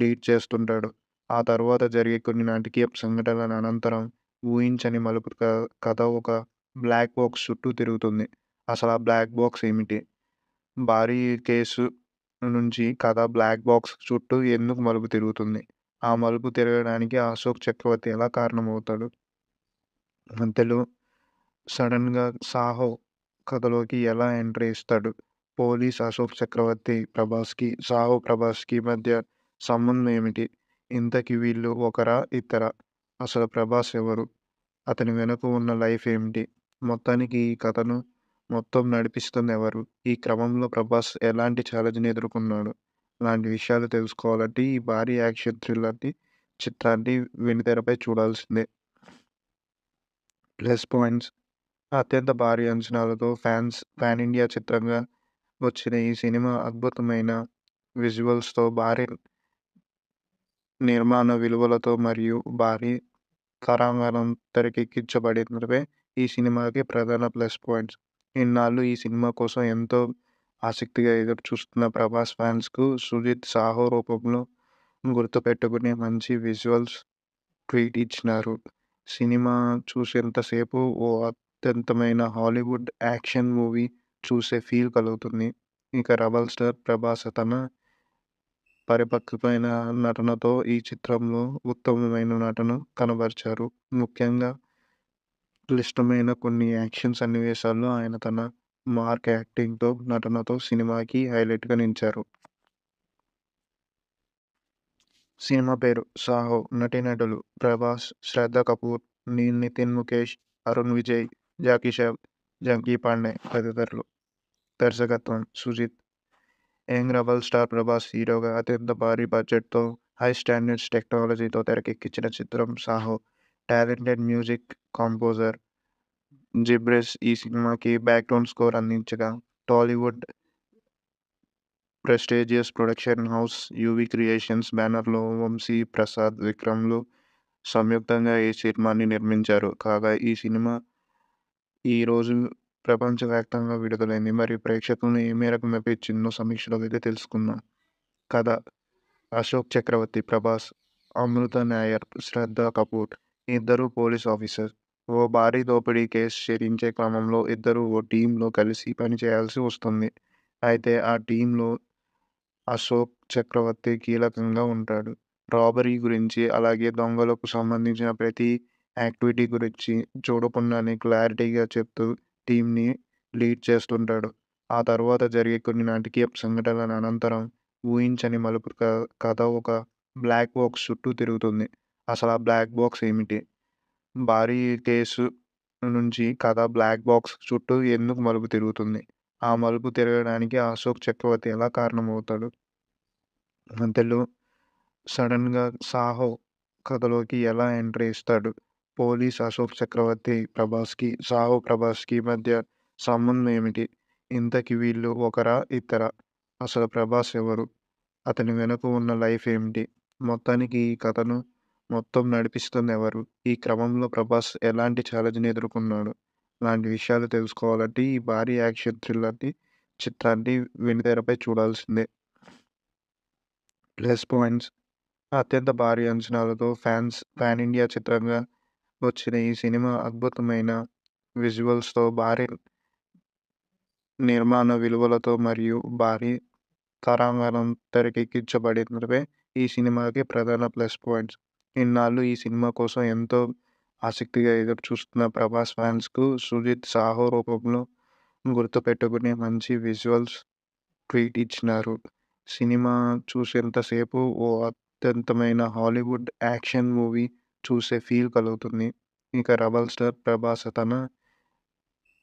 లీడ్ చేస్తుంటాడు ఆ తర్వాత జరిగే కొన్ని నాటకీయ సంఘటనల అనంతరం ఊహించని మలుపు కథ ఒక బ్లాక్ బాక్స్ చుట్టూ తిరుగుతుంది అసలు ఆ బ్లాక్ బాక్స్ ఏమిటి భారీ కేసు నుంచి కథ బ్లాక్ బాక్స్ చుట్టూ ఎందుకు మలుపు తిరుగుతుంది ఆ మలుపు తిరగడానికి అశోక్ చక్రవర్తి ఎలా కారణమవుతాడు అంతలో సడన్గా సాహో కథలోకి ఎలా ఎంట్రీ ఇస్తాడు పోలీస్ అశోక్ చక్రవర్తి ప్రభాస్కి సాహో ప్రభాస్కి మధ్య సంబంధం ఏమిటి ఇంతకి వీళ్ళు ఒకరా ఇతర అసలు ప్రభాస్ ఎవరు అతని వెనుక ఉన్న లైఫ్ ఏమిటి మొత్తానికి ఈ కథను మొత్తం నడిపిస్తుంది ఎవరు ఈ క్రమంలో ప్రభాస్ ఎలాంటి ఛాలెంజ్ని ఎదుర్కొన్నాడు లాంటి విషయాలు తెలుసుకోవాలంటే ఈ భారీ యాక్షన్ థ్రిల్లర్ని చిత్రాన్ని వెనుతెరపై చూడాల్సిందే ప్లస్ పాయింట్స్ అత్యంత భారీ అంచనాలతో ఫ్యాన్స్ ఫ్యాన్ ఇండియా చిత్రంగా వచ్చిన ఈ సినిమా అద్భుతమైన విజువల్స్తో భారీ నిర్మాణ విలువలతో మరియు భారీ తరాంగణం తెరకెక్కించబడినవే ఈ సినిమాకి ప్రధాన ప్లస్ పాయింట్స్ ఇన్నాళ్ళు ఈ సినిమా కోసం ఎంతో ఆసక్తిగా ఎదురు చూస్తున్న ప్రభాస్ ఫ్యాన్స్కు సుజిత్ సాహో రూపంలో గుర్తుపెట్టుకునే మంచి విజువల్స్ ట్వీట్ ఇచ్చినారు సినిమా చూసేంతసేపు ఓ అత్యంతమైన హాలీవుడ్ యాక్షన్ మూవీ చూసే ఫీల్ కలుగుతుంది ఇక రబల్ స్టార్ ప్రభాస్ తన పరిపక్వమైన నటనతో ఈ చిత్రంలో ఉత్తమమైన నటన కనబరిచారు ముఖ్యంగా క్లిష్టమైన కొన్ని యాక్షన్ సన్నివేశాల్లో ఆయన తన మార్క్ యాక్టింగ్తో నటనతో సినిమాకి హైలైట్గా నిలిచారు సినిమా పేరు సాహో నటీనటులు ప్రభాస్ శ్రద్ధ కపూర్ నితిన్ ముఖేష్ అరుణ్ విజయ్ జాకీ షాబ్ జంకీ పాండే తదితరులు దర్శకత్వం Sujeeth young rebel star Prabhas హీరోగా అత్యంత భారీ బడ్జెట్తో హై స్టాండర్డ్స్ టెక్నాలజీతో తెరకెక్కించిన చిత్రం Saaho talented music composer Ghibran ఈ సినిమాకి బ్యాక్గ్రౌండ్ స్కోర్ అందించగా Tollywood prestigious production house UV creations బ్యానర్లో వంశీ ప్రసాద్ విక్రమ్లు సంయుక్తంగా ఈ సినిమాని నిర్మించారు కాగా ఈ సినిమా ఈరోజు ప్రపంచవ్యాప్తంగా విడుదలైంది మరియు ప్రేక్షకులను ఏ మేరకు మెప్పించిందో సమీక్షలో అయితే తెలుసుకుందాం కథ అశోక్ చక్రవర్తి ప్రభాస్ అమృత నాయర్ శ్రద్ధ కపూర్ ఇద్దరు పోలీస్ ఆఫీసర్ ఓ భారీ దోపిడీ కేసు చేరించే క్రమంలో ఇద్దరు ఓ టీంలో కలిసి పనిచేయాల్సి వస్తుంది అయితే ఆ టీంలో అశోక్ చక్రవర్తి కీలకంగా ఉంటాడు రాబరీ గురించి అలాగే దొంగలకు సంబంధించిన ప్రతి యాక్టివిటీ గురించి చూడకుండానే క్లారిటీగా చెప్తూ టీంని లీడ్ చేస్తుంటాడు ఆ తర్వాత జరిగే కొన్ని నాటకీయ సంఘటనల అనంతరం ఊహించని మలుపు కథ ఒక బ్లాక్ బాక్స్ చుట్టూ తిరుగుతుంది అసలు ఆ బ్లాక్ బాక్స్ ఏమిటి భారీ కేసు నుంచి కథ బ్లాక్ బాక్స్ చుట్టూ ఎందుకు మలుపు తిరుగుతుంది ఆ మలుపు తిరగడానికి అశోక్ చక్రవర్తి ఎలా కారణమవుతాడు అంతలో సడన్గా సాహో కథలోకి ఎలా ఎంట్రీ ఇస్తాడు పోలీస్ అశోక్ చక్రవర్తి ప్రభాస్కి సాహో ప్రభాస్కి మధ్య సంబంధం ఏమిటి ఇంతకి వీళ్ళు ఒకరా ఇతర అసలు ప్రభాస్ ఎవరు అతని వెనుక ఉన్న లైఫ్ ఏమిటి మొత్తానికి ఈ కథను మొత్తం నడిపిస్తుంది ఎవరు ఈ క్రమంలో ప్రభాస్ ఎలాంటి ఛాలెంజ్ని ఎదుర్కొన్నాడు లాంటి విషయాలు తెలుసుకోవాలంటే ఈ భారీ యాక్షన్ థ్రిల్లర్ని చిత్రాన్ని వెనుతెరపై చూడాల్సిందే ప్లస్ పాయింట్స్ అత్యంత భారీ అంచనాలతో ఫ్యాన్స్ ఫ్యాన్ ఇండియా చిత్రంగా వచ్చిన ఈ సినిమా అద్భుతమైన విజువల్స్తో భారీ నిర్మాణ విలువలతో మరియు భారీ తరాంగణం తెరకెక్కించబడినవే ఈ సినిమాకి ప్రధాన ప్లస్ పాయింట్స్ ఇన్నాళ్ళు ఈ సినిమా కోసం ఎంతో ఆసక్తిగా ఎదురు చూస్తున్న ప్రభాస్ ఫ్యాన్స్కు సుజిత్ సాహో రూపంలో గుర్తుపెట్టుకునే మంచి విజువల్స్ ట్వీట్ ఇచ్చినారు సినిమా చూసేంతసేపు ఓ అత్యంతమైన హాలీవుడ్ యాక్షన్ మూవీ చూసే ఫీల్ కలుగుతుంది ఇక రబల్ స్టార్ ప్రభాస్ తన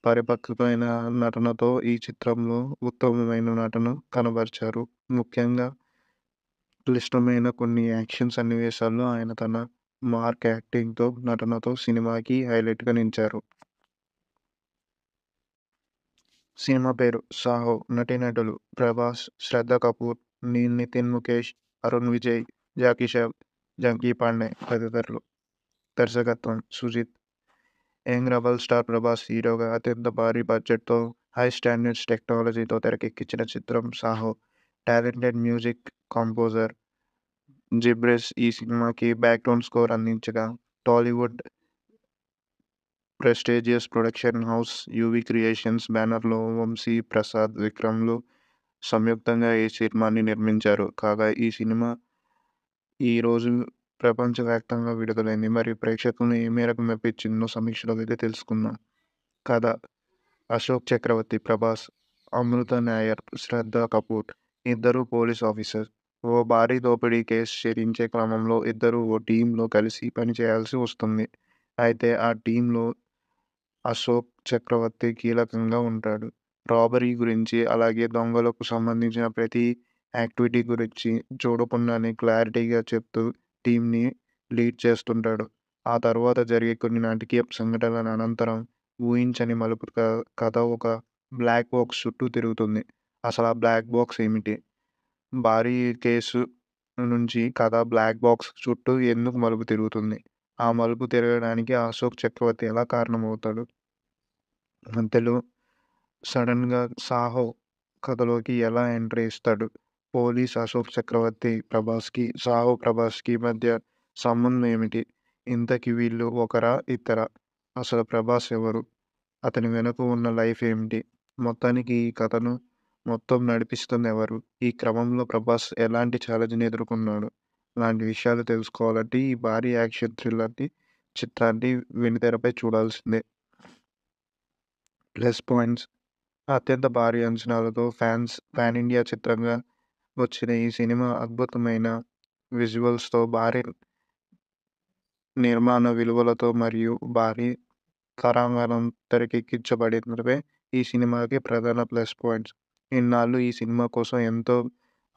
పరిపక్వమైన నటనతో ఈ చిత్రంలో ఉత్తమమైన నటను కనబరిచారు ముఖ్యంగా క్లిష్టమైన కొన్ని యాక్షన్ సన్నివేశాల్లో ఆయన తన మార్క్ యాక్టింగ్తో నటనతో సినిమాకి హైలైట్గా నిలిచారు సినిమా పేరు సాహో నటీనటులు ప్రభాస్ శ్రద్ధ కపూర్ నితిన్ ముఖేష్ అరుణ్ విజయ్ జాకీ షాబ్ జంకీ పాండే తదితరులు దర్శకత్వం Sujeeth young rebel star Prabhas హీరోగా అత్యంత భారీ బడ్జెట్తో హై స్టాండర్డ్స్ టెక్నాలజీతో తెరకెక్కించిన చిత్రం Saaho talented music composer Ghibran ఈ సినిమాకి బ్యాక్గ్రౌండ్ స్కోర్ అందించగా Tollywood prestigious production house UV creations బ్యానర్లో వంశీ ప్రసాద్ విక్రమ్లు సంయుక్తంగా ఈ సినిమాని నిర్మించారు కాగా ఈ సినిమా ఈరోజు ప్రపంచవ్యాప్తంగా విడుదలైంది మరియు ప్రేక్షకులను ఏ మేరకు మెప్పించిందో సమీక్షలో వెళ్ళి తెలుసుకుందాం కథ అశోక్ చక్రవర్తి ప్రభాస్ అమృత నాయర్ శ్రద్ధ కపూర్ ఇద్దరు పోలీస్ ఆఫీసర్ ఓ భారీ దోపిడీ కేసు ఛేదించే క్రమంలో ఇద్దరు ఓ టీంలో కలిసి పనిచేయాల్సి వస్తుంది అయితే ఆ టీంలో అశోక్ చక్రవర్తి కీలకంగా ఉంటాడు రాబరీ గురించి అలాగే దొంగలకు సంబంధించిన ప్రతి యాక్టివిటీ గురించి చూడకుండానే క్లారిటీగా చెప్తూ టీంని లీడ్ చేస్తుంటాడు ఆ తర్వాత జరిగే కొన్ని నాటకీయ సంఘటనల అనంతరం ఊహించని మలుపు కథ ఒక బ్లాక్ బాక్స్ చుట్టూ తిరుగుతుంది అసలు ఆ బ్లాక్ బాక్స్ ఏమిటి భారీ కేసు నుంచి కథ బ్లాక్ బాక్స్ చుట్టూ ఎందుకు మలుపు తిరుగుతుంది ఆ మలుపు తిరగడానికి అశోక్ చక్రవర్తి ఎలా కారణమవుతాడు అంతలో సడన్గా సాహో కథలోకి ఎలా ఎంట్రీ ఇస్తాడు పోలీస్ అశోక్ చక్రవర్తి ప్రభాస్కి సాహో ప్రభాస్కి మధ్య సంబంధం ఏమిటి ఇంతకి వీళ్ళు ఒకరా ఇతరా అసలు ప్రభాస్ ఎవరు అతని వెనుక ఉన్న లైఫ్ ఏమిటి మొత్తానికి ఈ కథను మొత్తం నడిపిస్తుంది ఎవరు ఈ క్రమంలో ప్రభాస్ ఎలాంటి ఛాలెంజ్ని ఎదుర్కొన్నాడు లాంటి విషయాలు తెలుసుకోవాలంటే ఈ భారీ యాక్షన్ థ్రిల్లర్ని చిత్రాన్ని వెనుతెరపై చూడాల్సిందే ప్లస్ పాయింట్స్ అత్యంత భారీ అంచనాలతో ఫ్యాన్స్ ఫ్యాన్ ఇండియా చిత్రంగా వచ్చిన ఈ సినిమా అద్భుతమైన విజువల్స్తో భారీ నిర్మాణ విలువలతో మరియు భారీ తరాంగణం తెరకెక్కించబడినవే ఈ సినిమాకి ప్రధాన ప్లస్ పాయింట్స్ ఇన్నాళ్ళు ఈ సినిమా కోసం ఎంతో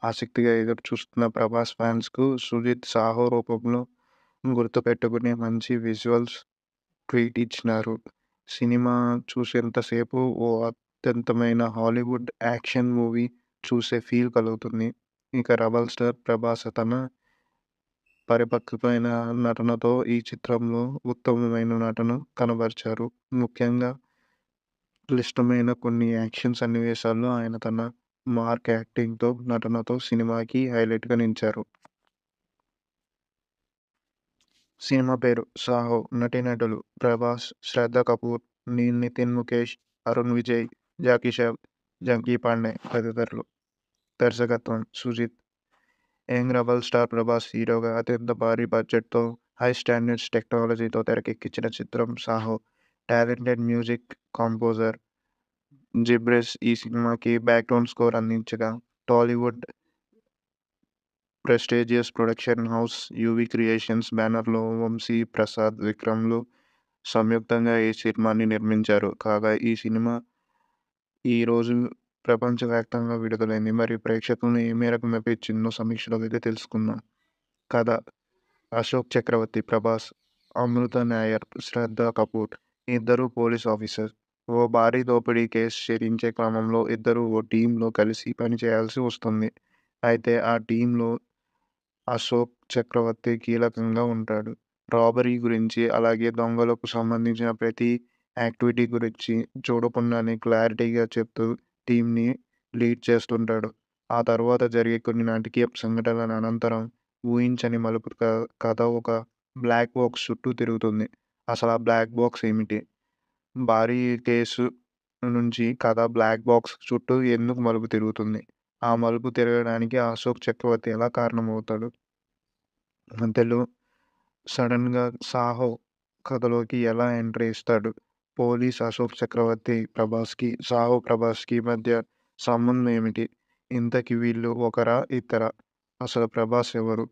ఆసక్తిగా ఎదురు చూస్తున్న ప్రభాస్ ఫ్యాన్స్కు సుజిత్ సాహో రూపంలో గుర్తుపెట్టుకునే మంచి విజువల్స్ ట్వీట్ ఇచ్చినారు సినిమా చూసేంతసేపు ఓ అత్యంతమైన హాలీవుడ్ యాక్షన్ మూవీ చూసే ఫీల్ కలుగుతుంది ఇక రబల్ స్టార్ ప్రభాస్ తన పరిపక్వమైన నటనతో ఈ చిత్రంలో ఉత్తమమైన నటను కనబరిచారు ముఖ్యంగా క్లిష్టమైన కొన్ని యాక్షన్ సన్నివేశాల్లో ఆయన తన మార్క్ యాక్టింగ్తో నటనతో సినిమాకి హైలైట్గా నిలిచారు సినిమా పేరు సాహో నటీనటులు ప్రభాస్ శ్రద్ధ కపూర్ నితిన్ ముఖేష్ అరుణ్ విజయ్ జాకీ షాబ్ జంకీ పాండే తదితరులు దర్శకత్వం Sujeeth young rebel star Prabhas హీరోగా అత్యంత భారీ బడ్జెట్తో హై స్టాండర్డ్స్ టెక్నాలజీతో తెరకెక్కించిన చిత్రం Saaho talented music composer Ghibran ఈ సినిమాకి బ్యాక్గ్రౌండ్ స్కోర్ అందించగా Tollywood prestigious production house UV creations బ్యానర్లో వంశీ ప్రసాద్ విక్రమ్లు సంయుక్తంగా ఈ సినిమాని నిర్మించారు కాగా ఈ సినిమా ఈరోజు ప్రపంచవ్యాప్తంగా విడుదలైంది మరియు ప్రేక్షకులను ఏ మేరకు మెప్పించిందో సమీక్షలో వెళ్ళి తెలుసుకుందాం కథ అశోక్ చక్రవర్తి ప్రభాస్ అమృత నాయర్ శ్రద్ధ కపూర్ ఇద్దరు పోలీస్ ఆఫీసర్ ఓ భారీ దోపిడీ కేసు ఛేదించే క్రమంలో ఇద్దరు ఓ టీంలో కలిసి పనిచేయాల్సి వస్తుంది అయితే ఆ టీంలో అశోక్ చక్రవర్తి కీలకంగా ఉంటాడు రాబరీ గురించి అలాగే దొంగలకు సంబంధించిన ప్రతి యాక్టివిటీ గురించి చూడకుండానే క్లారిటీగా చెప్తూ టీంని లీడ్ చేస్తుంటాడు ఆ తర్వాత జరిగే కొన్ని నాటకీయ సంఘటనల అనంతరం ఊహించని మలుపు కథ ఒక బ్లాక్ బాక్స్ చుట్టూ తిరుగుతుంది అసలు ఆ బ్లాక్ బాక్స్ ఏమిటి భారీ కేసు నుంచి కథ బ్లాక్ బాక్స్ చుట్టూ ఎందుకు మలుపు తిరుగుతుంది ఆ మలుపు తిరగడానికి అశోక్ చక్రవర్తి ఎలా కారణమవుతాడు మధ్యలో సడన్గా సాహో కథలోకి ఎలా ఎంట్రీ ఇస్తాడు పోలీస్ అశోక్ చక్రవర్తి ప్రభాస్కి సాహో ప్రభాస్కి మధ్య సంబంధం ఏమిటి ఇంతకి వీళ్ళు ఒకరా ఇతర అసలు ప్రభాస్ ఎవరు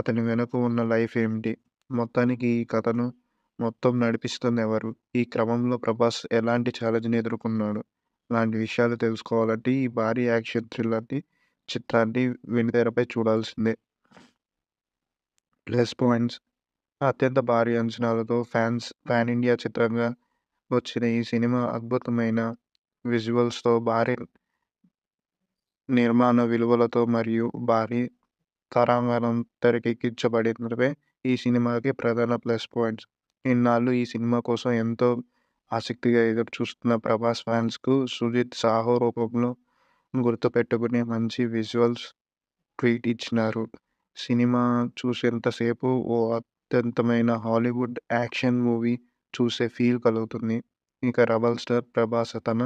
అతని వెనుక ఉన్న లైఫ్ ఏమిటి మొత్తానికి ఈ కథను మొత్తం నడిపిస్తుంది ఎవరు ఈ క్రమంలో ప్రభాస్ ఎలాంటి ఛాలెంజ్ని ఎదుర్కొన్నాడు లాంటి విషయాలు తెలుసుకోవాలంటే ఈ భారీ యాక్షన్ థ్రిల్లర్ని చిత్రాన్ని వెనుతెరపై చూడాల్సిందే ప్లస్ పాయింట్స్ అత్యంత భారీ అంచనాలతో ఫ్యాన్స్ ఫ్యాన్ ఇండియా చిత్రంగా వచ్చిన ఈ సినిమా అద్భుతమైన విజువల్స్తో భారీ నిర్మాణ విలువలతో మరియు భారీ తరాంగణం తెరకెక్కించబడినవే ఈ సినిమాకి ప్రధాన ప్లస్ పాయింట్స్ ఇన్నాళ్ళు ఈ సినిమా కోసం ఎంతో ఆసక్తిగా ఎదురు చూస్తున్న ప్రభాస్ ఫ్యాన్స్కు సుజిత్ సాహో రూపంలో గుర్తుపెట్టుకునే మంచి విజువల్స్ ట్వీట్ ఇచ్చినారు సినిమా చూసేంతసేపు ఓ అత్యంతమైన హాలీవుడ్ యాక్షన్ మూవీ చూసే ఫీల్ కలుగుతుంది ఇక రబల్ స్టార్ ప్రభాస్ తన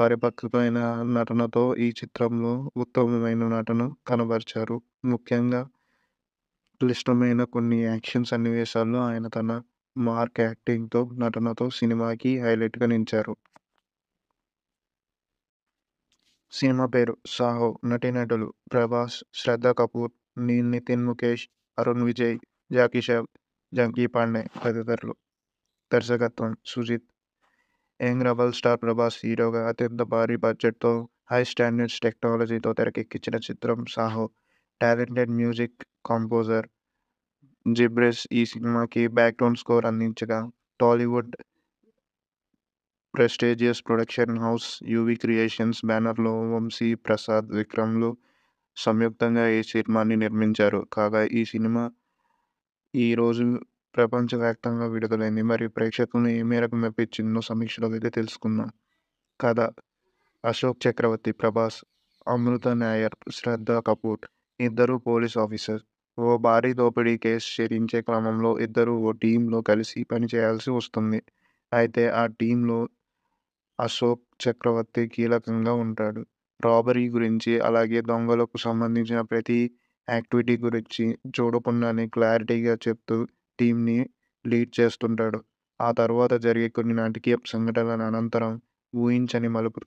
పరిపక్వమైన నటనతో ఈ చిత్రంలో ఉత్తమమైన నటను కనబరిచారు ముఖ్యంగా క్లిష్టమైన కొన్ని యాక్షన్ సన్నివేశాల్లో ఆయన తన మార్క్ యాక్టింగ్తో నటనతో సినిమాకి హైలైట్గా నిలిచారు సినిమా పేరు సాహో నటీనటులు ప్రభాస్ శ్రద్ధ కపూర్ నితిన్ ముఖేష్ అరుణ్ విజయ్ జాకీ షాబ్ జంకీ పాండే తదితరులు దర్శకత్వం Sujeeth young rebel star Prabhas హీరోగా అత్యంత భారీ బడ్జెట్తో హై స్టాండర్డ్స్ టెక్నాలజీతో తెరకెక్కించిన చిత్రం Saaho talented music composer Ghibran ఈ సినిమాకి టోన్ స్కోర్ అందించగా Tollywood prestigious production house UV creations బ్యానర్లో వంశీ ప్రసాద్ విక్రమ్లు సంయుక్తంగా ఈ సినిమాని నిర్మించారు కాగా ఈ సినిమా ఈరోజు ప్రపంచవ్యాప్తంగా విడుదలైంది మరియు ప్రేక్షకులను ఏ మేరకు మెప్పించిందో సమీక్షలో అయితే తెలుసుకుందాం కథ అశోక్ చక్రవర్తి ప్రభాస్ అమృత నాయర్ శ్రద్ధ కపూర్ ఇద్దరు పోలీస్ ఆఫీసర్ ఓ భారీ దోపిడీ కేసు చేరించే క్రమంలో ఇద్దరు ఓ టీంలో కలిసి పనిచేయాల్సి వస్తుంది అయితే ఆ టీంలో అశోక్ చక్రవర్తి కీలకంగా ఉంటాడు రాబరీ గురించి అలాగే దొంగలకు సంబంధించిన ప్రతి యాక్టివిటీ గురించి చూడకుండానే క్లారిటీగా చెప్తూ టీంని లీడ్ చేస్తుంటాడు ఆ తర్వాత జరిగే కొన్ని నాటకీయ సంఘటనల అనంతరం ఊహించని మలుపు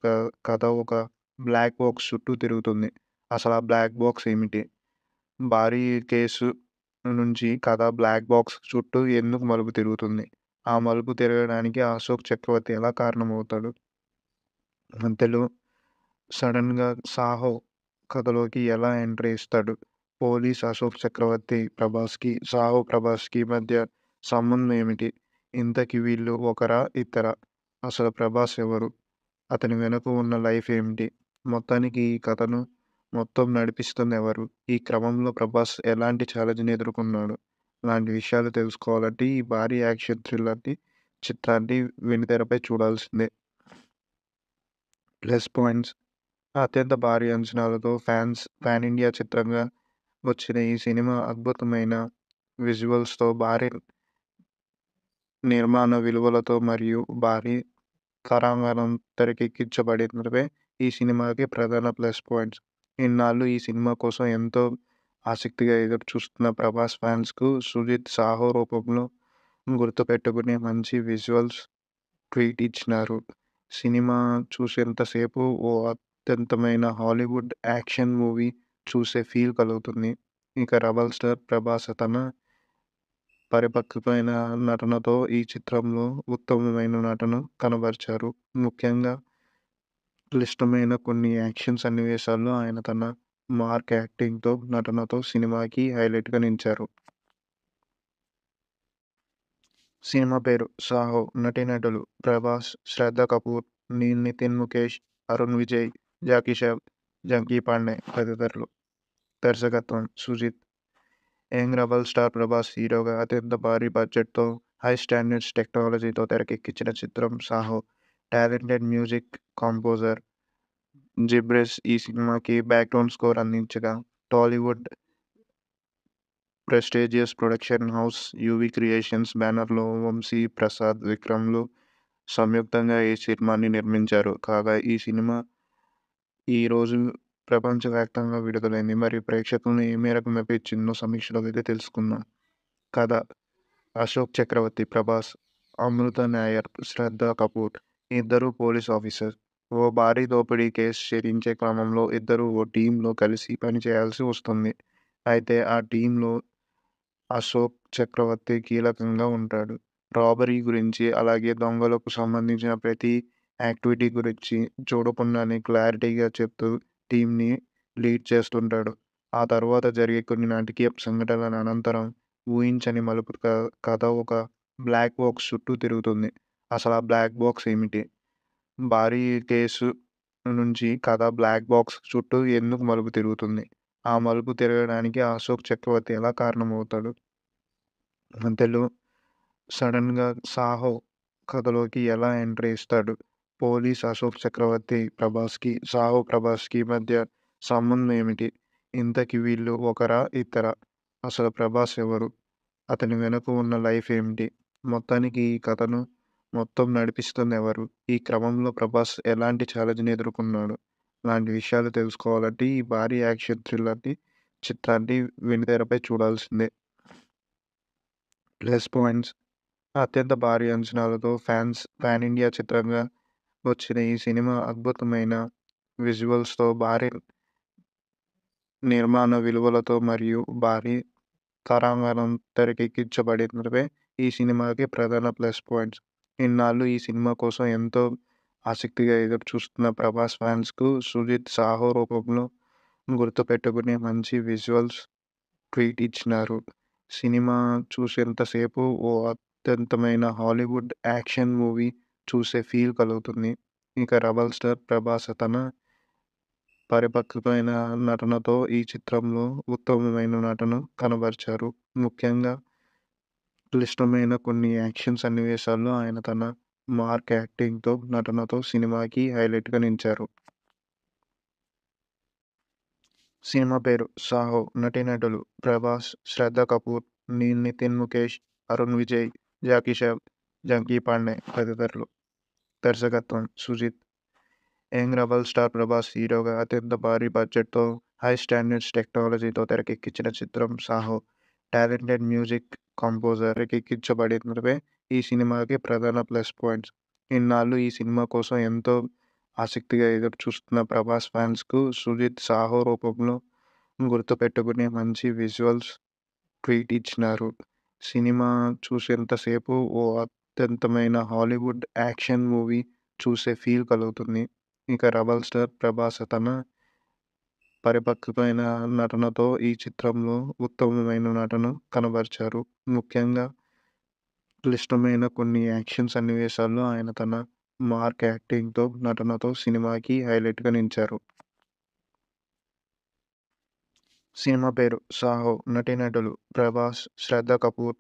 కథ ఒక బ్లాక్ బాక్స్ చుట్టూ తిరుగుతుంది అసలు ఆ బ్లాక్ బాక్స్ ఏమిటి భారీ కేసు నుంచి కథ బ్లాక్ బాక్స్ చుట్టూ ఎందుకు మలుపు తిరుగుతుంది ఆ మలుపు తిరగడానికి అశోక్ చక్రవర్తి ఎలా కారణమవుతాడు అంతలో సడన్గా సాహో కథలోకి ఎలా ఎంట్రీ ఇస్తాడు పోలీస్ అశోక్ చక్రవర్తి ప్రభాస్కి సాహో ప్రభాస్కి మధ్య సంబంధం ఏమిటి ఇంతకి వీళ్ళు ఒకరా ఇతర అసలు ప్రభాస్ ఎవరు అతని వెనుక ఉన్న లైఫ్ ఏమిటి మొత్తానికి ఈ కథను మొత్తం నడిపిస్తుంది ఎవరు ఈ క్రమంలో ప్రభాస్ ఎలాంటి ఛాలెంజ్ని ఎదుర్కొన్నాడు లాంటి విషయాలు తెలుసుకోవాలంటే ఈ భారీ యాక్షన్ థ్రిల్లర్ని చిత్రాన్ని వెనుతెరపై చూడాల్సిందే ప్లస్ పాయింట్స్ అత్యంత భారీ అంచనాలతో ఫ్యాన్స్ ఫ్యాన్ ఇండియా చిత్రంగా వచ్చిన ఈ సినిమా అద్భుతమైన విజువల్స్తో భారీ నిర్మాణ విలువలతో మరియు భారీ తరాంగణం తెరకెక్కించబడినవే ఈ సినిమాకి ప్రధాన ప్లస్ పాయింట్స్ ఇన్నాళ్ళు ఈ సినిమా కోసం ఎంతో ఆసక్తిగా ఎదురు చూస్తున్న ప్రభాస్ ఫ్యాన్స్కు సుజిత్ సాహో రూపంలో గుర్తుపెట్టుకునే మంచి విజువల్స్ ట్వీట్ ఇచ్చినారు సినిమా చూసేంతసేపు ఓ అత్యంతమైన హాలీవుడ్ యాక్షన్ మూవీ చూసే ఫీల్ కలుగుతుంది ఇక రబల్ స్టార్ ప్రభాస్ తన పరిపక్వమైన నటనతో ఈ చిత్రంలో ఉత్తమమైన నటను కనబరిచారు ముఖ్యంగా క్లిష్టమైన కొన్ని యాక్షన్ సన్నివేశాల్లో ఆయన తన మార్క్ యాక్టింగ్తో నటనతో సినిమాకి హైలైట్గా నిలిచారు సినిమా పేరు సాహో నటీనటులు ప్రభాస్ శ్రద్ధ కపూర్ నితిన్ ముఖేష్ అరుణ్ విజయ్ జాకీ షాబ్ జంకీ పాండే తదితరులు దర్శకత్వం Sujeeth young rebel star Prabhas హీరోగా అత్యంత భారీ బడ్జెట్తో హై స్టాండర్డ్స్ టెక్నాలజీతో తెరకెక్కించిన చిత్రం Saaho talented music composer Ghibran ఈ సినిమాకి బ్యాక్గ్రౌండ్ స్కోర్ అందించగా Tollywood prestigious production house UV creations బ్యానర్లో వంశీ ప్రసాద్ విక్రమ్లు సంయుక్తంగా ఈ సినిమాని నిర్మించారు కాగా ఈ సినిమా ఈరోజు ప్రపంచవ్యాప్తంగా విడుదలైంది మరియు ప్రేక్షకులను ఏ మేరకు మెప్పించిందో సమీక్షలో వెళ్ళి తెలుసుకుందాం కథ అశోక్ చక్రవర్తి ప్రభాస్ అమృత నాయర్ శ్రద్ధ కపూర్ ఇద్దరు పోలీస్ ఆఫీసర్ ఓ భారీ దోపిడీ కేసు చేయించే క్రమంలో ఇద్దరు ఓ టీంలో కలిసి పనిచేయాల్సి వస్తుంది అయితే ఆ టీంలో అశోక్ చక్రవర్తి కీలకంగా ఉంటాడు రాబరీ గురించి అలాగే దొంగలకు సంబంధించిన ప్రతి యాక్టివిటీ గురించి చూడకుండానే క్లారిటీగా చెప్తూ టీంని లీడ్ చేస్తుంటాడు ఆ తర్వాత జరిగే కొన్ని నాటకీయ సంఘటనల అనంతరం ఊహించని మలుపు కథ ఒక బ్లాక్ బాక్స్ చుట్టూ తిరుగుతుంది అసలు ఆ బ్లాక్ బాక్స్ ఏమిటి భారీ కేసు నుంచి కథ బ్లాక్ బాక్స్ చుట్టూ ఎందుకు మలుపు తిరుగుతుంది ఆ మలుపు తిరగడానికి అశోక్ చక్రవర్తి ఎలా కారణమవుతాడు మధ్యలో సడన్గా సాహో కథలోకి ఎలా ఎంట్రీ ఇస్తాడు పోలీస్ అశోక్ చక్రవర్తి ప్రభాస్కి సాహో ప్రభాస్కి మధ్య సంబంధం ఏమిటి ఇంతకి వీళ్ళు ఒకరా ఇతర అసలు ప్రభాస్ ఎవరు అతని వెనుక ఉన్న లైఫ్ ఏమిటి మొత్తానికి ఈ కథను మొత్తం నడిపిస్తుంది ఎవరు ఈ క్రమంలో ప్రభాస్ ఎలాంటి ఛాలెంజ్ని ఎదుర్కొన్నాడు లాంటి విషయాలు తెలుసుకోవాలంటే ఈ భారీ యాక్షన్ థ్రిల్లర్ని చిత్రాన్ని వెనుతెరపై చూడాల్సిందే ప్లస్ పాయింట్స్ అత్యంత భారీ అంచనాలతో ఫ్యాన్స్ ఫ్యాన్ ఇండియా చిత్రంగా వచ్చిన ఈ సినిమా అద్భుతమైన విజువల్స్తో భారీ నిర్మాణ విలువలతో మరియు భారీ తరాంగణం తెరకెక్కించబడినవే ఈ సినిమాకి ప్రధాన ప్లస్ పాయింట్స్ ఇన్నాళ్ళు ఈ సినిమా కోసం ఎంతో ఆసక్తిగా ఎదురు చూస్తున్న ప్రభాస్ ఫ్యాన్స్కు సుజిత్ సాహో రూపంలో గుర్తుపెట్టుకునే మంచి విజువల్స్ ట్వీట్ ఇచ్చినారు సినిమా చూసేంతసేపు ఓ అత్యంతమైన హాలీవుడ్ యాక్షన్ మూవీ చూసే ఫీల్ కలుగుతుంది ఇక రబల్ స్టార్ ప్రభాస్ తన పరిపక్వమైన నటనతో ఈ చిత్రంలో ఉత్తమమైన నటను కనబరిచారు ముఖ్యంగా క్లిష్టమైన కొన్ని యాక్షన్ సన్నివేశాల్లో ఆయన తన మార్క్ యాక్టింగ్తో నటనతో సినిమాకి హైలైట్గా నిలిచారు సినిమా పేరు సాహో నటీనటులు ప్రభాస్ శ్రద్ధ కపూర్ నితిన్ ముఖేష్ అరుణ్ విజయ్ జాకీ షాబ్ జంకీ పాండే తదితరులు దర్శకత్వం Sujeeth young rebel star Prabhas హీరోగా అత్యంత భారీ బడ్జెట్తో హై స్టాండర్డ్స్ టెక్నాలజీతో తెరకెక్కించిన చిత్రం సాహో టాలెంటెడ్ మ్యూజిక్ కంపోజర్ ఎక్కించబడినవే ఈ సినిమాకి ప్రధాన ప్లస్ పాయింట్స్ ఇన్నాళ్ళు ఈ సినిమా కోసం ఎంతో ఆసక్తిగా ఎదురు చూస్తున్న ప్రభాస్ ఫ్యాన్స్కు సుజిత్ సాహో రూపంలో గుర్తుపెట్టుకునే మంచి విజువల్స్ ట్వీట్ ఇచ్చినారు సినిమా చూసేంతసేపు ఓ అత్యంతమైన హాలీవుడ్ యాక్షన్ మూవీ చూసే ఫీల్ కలుగుతుంది ఇక రబల్ స్టార్ ప్రభాస్ తన పరిపక్వమైన నటనతో ఈ చిత్రంలో ఉత్తమమైన నటన కనబరిచారు ముఖ్యంగా క్లిష్టమైన కొన్ని యాక్షన్ సన్నివేశాల్లో ఆయన తన మార్క్ యాక్టింగ్తో నటనతో సినిమాకి హైలైట్గా నిలిచారు సినిమా పేరు సాహో నటీనటులు ప్రభాస్ శ్రద్ధ కపూర్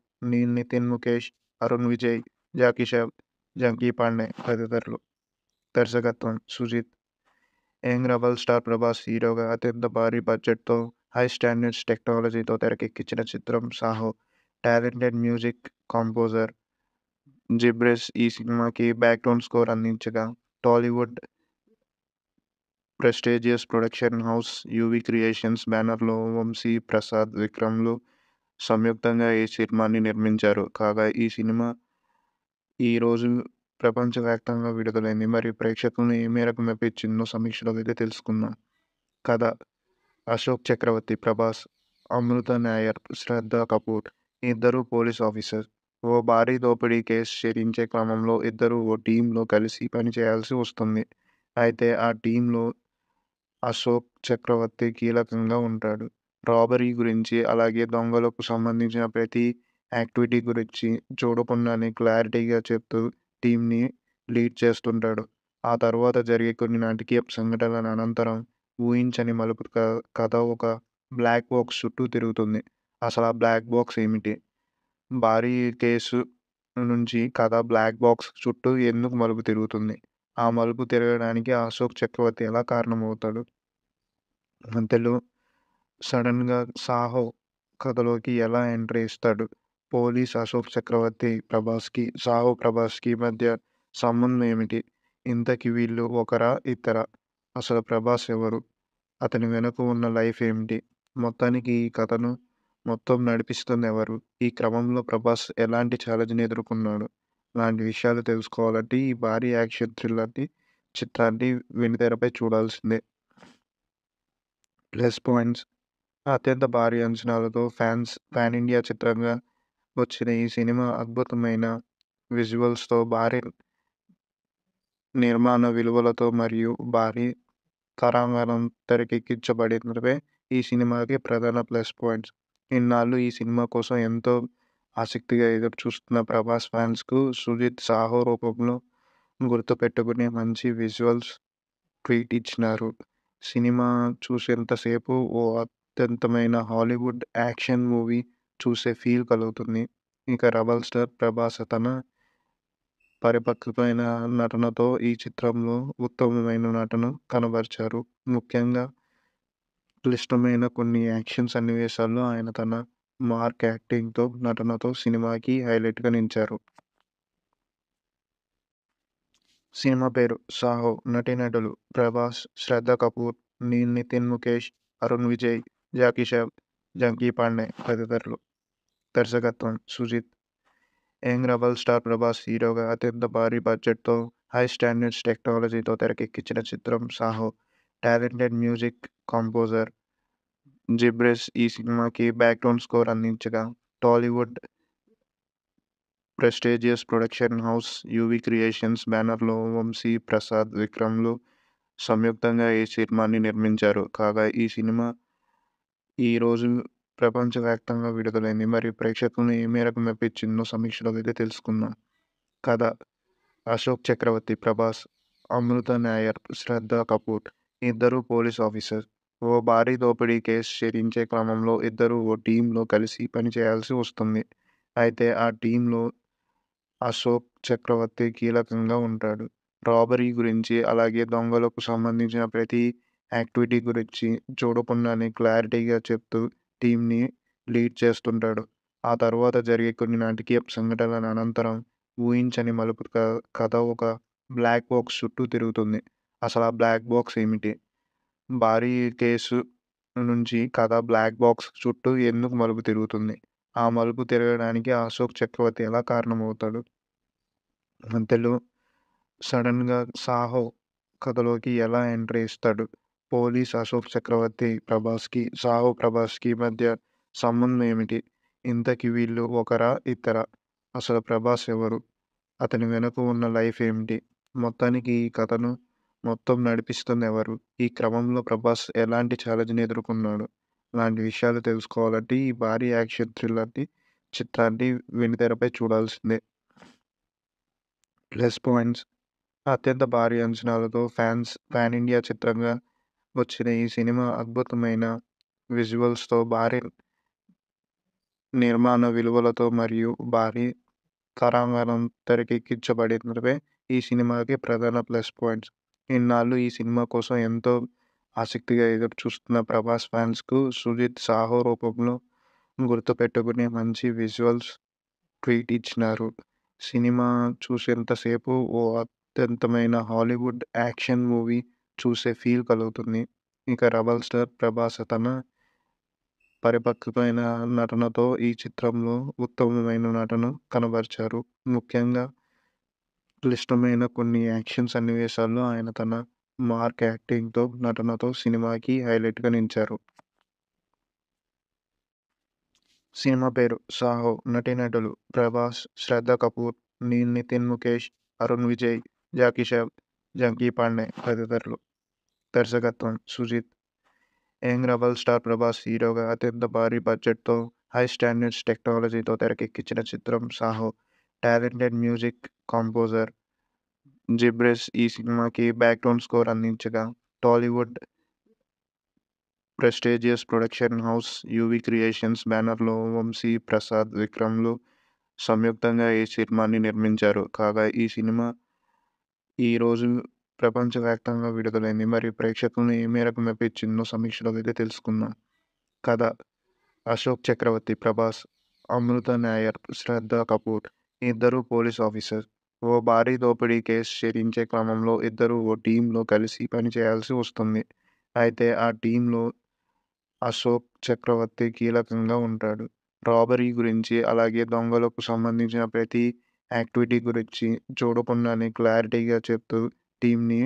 నితిన్ ముఖేష్ అరుణ్ విజయ్ జాకీ జంకీ పాండే తదితరులు దర్శకత్వం Sujeeth young rebel star Prabhas హీరోగా అత్యంత భారీ బడ్జెట్తో హై స్టాండర్డ్స్ టెక్నాలజీతో తెరకెక్కించిన చిత్రం Saaho talented music composer Ghibran ఈ సినిమాకి బ్యాక్గ్రౌండ్ స్కోర్ అందించగా Tollywood prestigious production house UV creations బ్యానర్లో వంశీ ప్రసాద్ విక్రమ్లు సంయుక్తంగా ఈ సినిమాని నిర్మించారు కాగా ఈ సినిమా ఈరోజు ప్రపంచవ్యాప్తంగా విడుదలైంది మరియు ప్రేక్షకులను ఏ మేరకు మెప్పించిందో సమీక్షలో అయితే తెలుసుకుందాం కథ అశోక్ చక్రవర్తి ప్రభాస్ అమృత నాయర్ శ్రద్ధ కపూర్ ఇద్దరు పోలీస్ ఆఫీసర్ ఓ భారీ దోపిడీ కేసు చేరించే క్రమంలో ఇద్దరు ఓ టీంలో కలిసి పనిచేయాల్సి వస్తుంది అయితే ఆ టీంలో అశోక్ చక్రవర్తి కీలకంగా ఉంటాడు రాబరీ గురించి అలాగే దొంగలకు సంబంధించిన ప్రతి యాక్టివిటీ గురించి చూడకుండానే క్లారిటీగా చెప్తూ టీంని లీడ్ చేస్తుంటాడు ఆ తర్వాత జరిగే కొన్ని నాటకీయ సంఘటనల అనంతరం ఊహించని మలుపు కథ ఒక బ్లాక్ బాక్స్ చుట్టూ తిరుగుతుంది అసలు ఆ బ్లాక్ బాక్స్ ఏమిటి భారీ కేసు నుంచి కథ బ్లాక్ బాక్స్ చుట్టూ ఎందుకు మలుపు తిరుగుతుంది ఆ మలుపు తిరగడానికి అశోక్ చక్రవర్తి ఎలా కారణమవుతాడు అంతలో సడన్గా సాహో కథలోకి ఎలా ఎంట్రీ ఇస్తాడు పోలీస్ అశోక్ చక్రవర్తి ప్రభాస్కి సాహో ప్రభాస్కి మధ్య సంబంధం ఏమిటి ఇంతకి వీళ్ళు ఒకరా ఇతరా అసలు ప్రభాస్ ఎవరు అతని వెనుక ఉన్న లైఫ్ ఏమిటి మొత్తానికి ఈ కథను మొత్తం నడిపిస్తుంది ఎవరు ఈ క్రమంలో ప్రభాస్ ఎలాంటి ఛాలెంజ్ని ఎదుర్కొన్నాడు లాంటి విషయాలు తెలుసుకోవాలంటే ఈ భారీ యాక్షన్ థ్రిల్లర్ని చిత్రాన్ని వెనుతెరపై చూడాల్సిందే ప్లస్ పాయింట్స్ అత్యంత భారీ అంచనాలతో ఫ్యాన్స్ ఫ్యాన్ ఇండియా చిత్రంగా వచ్చిన ఈ సినిమా అద్భుతమైన విజువల్స్తో భారీ నిర్మాణ విలువలతో మరియు భారీ తరాంగణం తెరకెక్కించబడినవే ఈ సినిమాకి ప్రధాన ప్లస్ పాయింట్స్ ఇన్నాళ్ళు ఈ సినిమా కోసం ఎంతో ఆసక్తిగా ఎదురు చూస్తున్న ప్రభాస్ ఫ్యాన్స్కు సుజిత్ సాహో రూపంలో గుర్తుపెట్టుకునే మంచి విజువల్స్ ట్వీట్ ఇచ్చినారు సినిమా చూసేంతసేపు ఓ అత్యంతమైన హాలీవుడ్ యాక్షన్ మూవీ చూసే ఫీల్ కలుగుతుంది ఇంకా రబల్ స్టార్ ప్రభాస్ తన పరిపక్వమైన నటనతో ఈ చిత్రంలో ఉత్తమమైన నటన కనబరిచారు ముఖ్యంగా క్లిష్టమైన కొన్ని యాక్షన్ సన్నివేశాల్లో ఆయన తన మార్క్ యాక్టింగ్తో నటనతో సినిమాకి హైలైట్గా నిలిచారు సినిమా పేరు సాహో నటీనటులు ప్రభాస్ శ్రద్ధ కపూర్ నితిన్ ముఖేష్ అరుణ్ విజయ్ జాకీ షాబ్ జంకీ పాండే తదితరులు దర్శకత్వం Sujeeth young rebel star Prabhas హీరోగా అత్యంత భారీ బడ్జెట్తో హై స్టాండర్డ్స్ టెక్నాలజీతో తెరకెక్కించిన చిత్రం Saaho talented music composer Ghibran ఈ సినిమాకి బ్యాక్గ్రౌండ్ స్కోర్ అందించగా Tollywood prestigious production house UV creations బ్యానర్లో వంశీ ప్రసాద్ విక్రమ్లు సంయుక్తంగా ఈ సినిమాని నిర్మించారు కాగా ఈ సినిమా ఈరోజు ప్రపంచవ్యాప్తంగా విడుదలైంది మరియు ప్రేక్షకులను ఏ మేరకు మెప్పించిందో సమీక్షలో అయితే తెలుసుకుందాం కథ అశోక్ చక్రవర్తి ప్రభాస్ అమృత నాయర్ శ్రద్ధ కపూర్ ఇద్దరు పోలీస్ ఆఫీసర్ ఓ భారీ దోపిడీ కేసు చేరించే క్రమంలో ఇద్దరు ఓ టీంలో కలిసి పనిచేయాల్సి వస్తుంది అయితే ఆ టీంలో అశోక్ చక్రవర్తి కీలకంగా ఉంటాడు రాబరీ గురించి అలాగే దొంగలకు సంబంధించిన ప్రతి యాక్టివిటీ గురించి చూడకుండానే క్లారిటీగా చెప్తూ టీంని లీడ్ చేస్తుంటాడు ఆ తర్వాత జరిగే కొన్ని నాటకీయ సంఘటనల అనంతరం ఊహించని మలుపు కథ ఒక బ్లాక్ బాక్స్ చుట్టూ తిరుగుతుంది అసలు ఆ బ్లాక్ బాక్స్ ఏమిటి భారీ కేసు నుంచి కథ బ్లాక్ బాక్స్ చుట్టూ ఎందుకు మలుపు తిరుగుతుంది ఆ మలుపు తిరగడానికి అశోక్ చక్రవర్తి ఎలా కారణమవుతాడు అంతలో సడన్గా సాహో కథలోకి ఎలా ఎంట్రీ ఇస్తాడు పోలీస్ అశోక్ చక్రవర్తి ప్రభాస్కి సాహో ప్రభాస్కి మధ్య సంబంధం ఏమిటి ఇంతకి వీళ్ళు ఒకరా ఇతరా అసలు ప్రభాస్ ఎవరు అతని వెనుక ఉన్న లైఫ్ ఏమిటి మొత్తానికి ఈ కథను మొత్తం నడిపిస్తుంది ఎవరు ఈ క్రమంలో ప్రభాస్ ఎలాంటి ఛాలెంజ్ని ఎదుర్కొన్నాడు లాంటి విషయాలు తెలుసుకోవాలంటే ఈ భారీ యాక్షన్ థ్రిల్లర్ని చిత్రాన్ని వెనుతెరపై చూడాల్సిందే ప్లస్ పాయింట్స్ అత్యంత భారీ అంచనాలతో ఫ్యాన్స్ ఫ్యాన్ ఇండియా చిత్రంగా వచ్చిన ఈ సినిమా అద్భుతమైన విజువల్స్తో భారీ నిర్మాణ విలువలతో మరియు భారీ తరాంగణం తెరకెక్కించబడినవే ఈ సినిమాకి ప్రధాన ప్లస్ పాయింట్స్ ఇన్నాళ్ళు ఈ సినిమా కోసం ఎంతో ఆసక్తిగా ఎదురు చూస్తున్న ప్రభాస్ ఫ్యాన్స్కు సుజిత్ సాహో రూపంలో గుర్తుపెట్టుకునే మంచి విజువల్స్ ట్వీట్ ఇచ్చినారు సినిమా చూసేంతసేపు ఓ అత్యంతమైన హాలీవుడ్ యాక్షన్ మూవీ చూసే ఫీల్ కలుగుతుంది ఇక రబల్ స్టార్ ప్రభాస్ తన పరిపక్వమైన నటనతో ఈ చిత్రంలో ఉత్తమమైన నటన కనబరిచారు ముఖ్యంగా క్లిష్టమైన కొన్ని యాక్షన్ సన్నివేశాల్లో ఆయన తన మార్క్ యాక్టింగ్తో నటనతో సినిమాకి హైలైట్గా నిలిచారు సినిమా పేరు సాహో నటీనటులు ప్రభాస్ శ్రద్ధ కపూర్ నితిన్ ముఖేష్ అరుణ్ విజయ్ జాకీ షావ్ జంకీ పాండే తదితరులు దర్శకత్వం Sujeeth young rebel star Prabhas హీరోగా అత్యంత భారీ బడ్జెట్తో హై స్టాండర్డ్స్ టెక్నాలజీతో తెరకెక్కించిన చిత్రం Saaho talented music composer Ghibran ఈ సినిమాకి బ్యాక్గ్రౌండ్ స్కోర్ అందించగా Tollywood prestigious production house UV creations బ్యానర్లో వంశీ ప్రసాద్ విక్రమ్లు సంయుక్తంగా ఈ సినిమాని నిర్మించారు కాగా ఈ సినిమా ఈరోజు ప్రపంచవ్యాప్తంగా విడుదలైంది మరియు ప్రేక్షకులను ఏ మేరకు మెప్పించిందో సమీక్షలో అయితే తెలుసుకుందాం కథ అశోక్ చక్రవర్తి ప్రభాస్ అమృత నాయర్ శ్రద్ధ కపూర్ ఇద్దరు పోలీస్ ఆఫీసర్ ఓ భారీ దోపిడీ కేసు చేరించే క్రమంలో ఇద్దరు ఓ టీంలో కలిసి పనిచేయాల్సి వస్తుంది అయితే ఆ టీంలో అశోక్ చక్రవర్తి కీలకంగా ఉంటాడు రాబరీ గురించి అలాగే దొంగలకు సంబంధించిన ప్రతి యాక్టివిటీ గురించి చూడకుండానే క్లారిటీగా చెప్తూ టీంని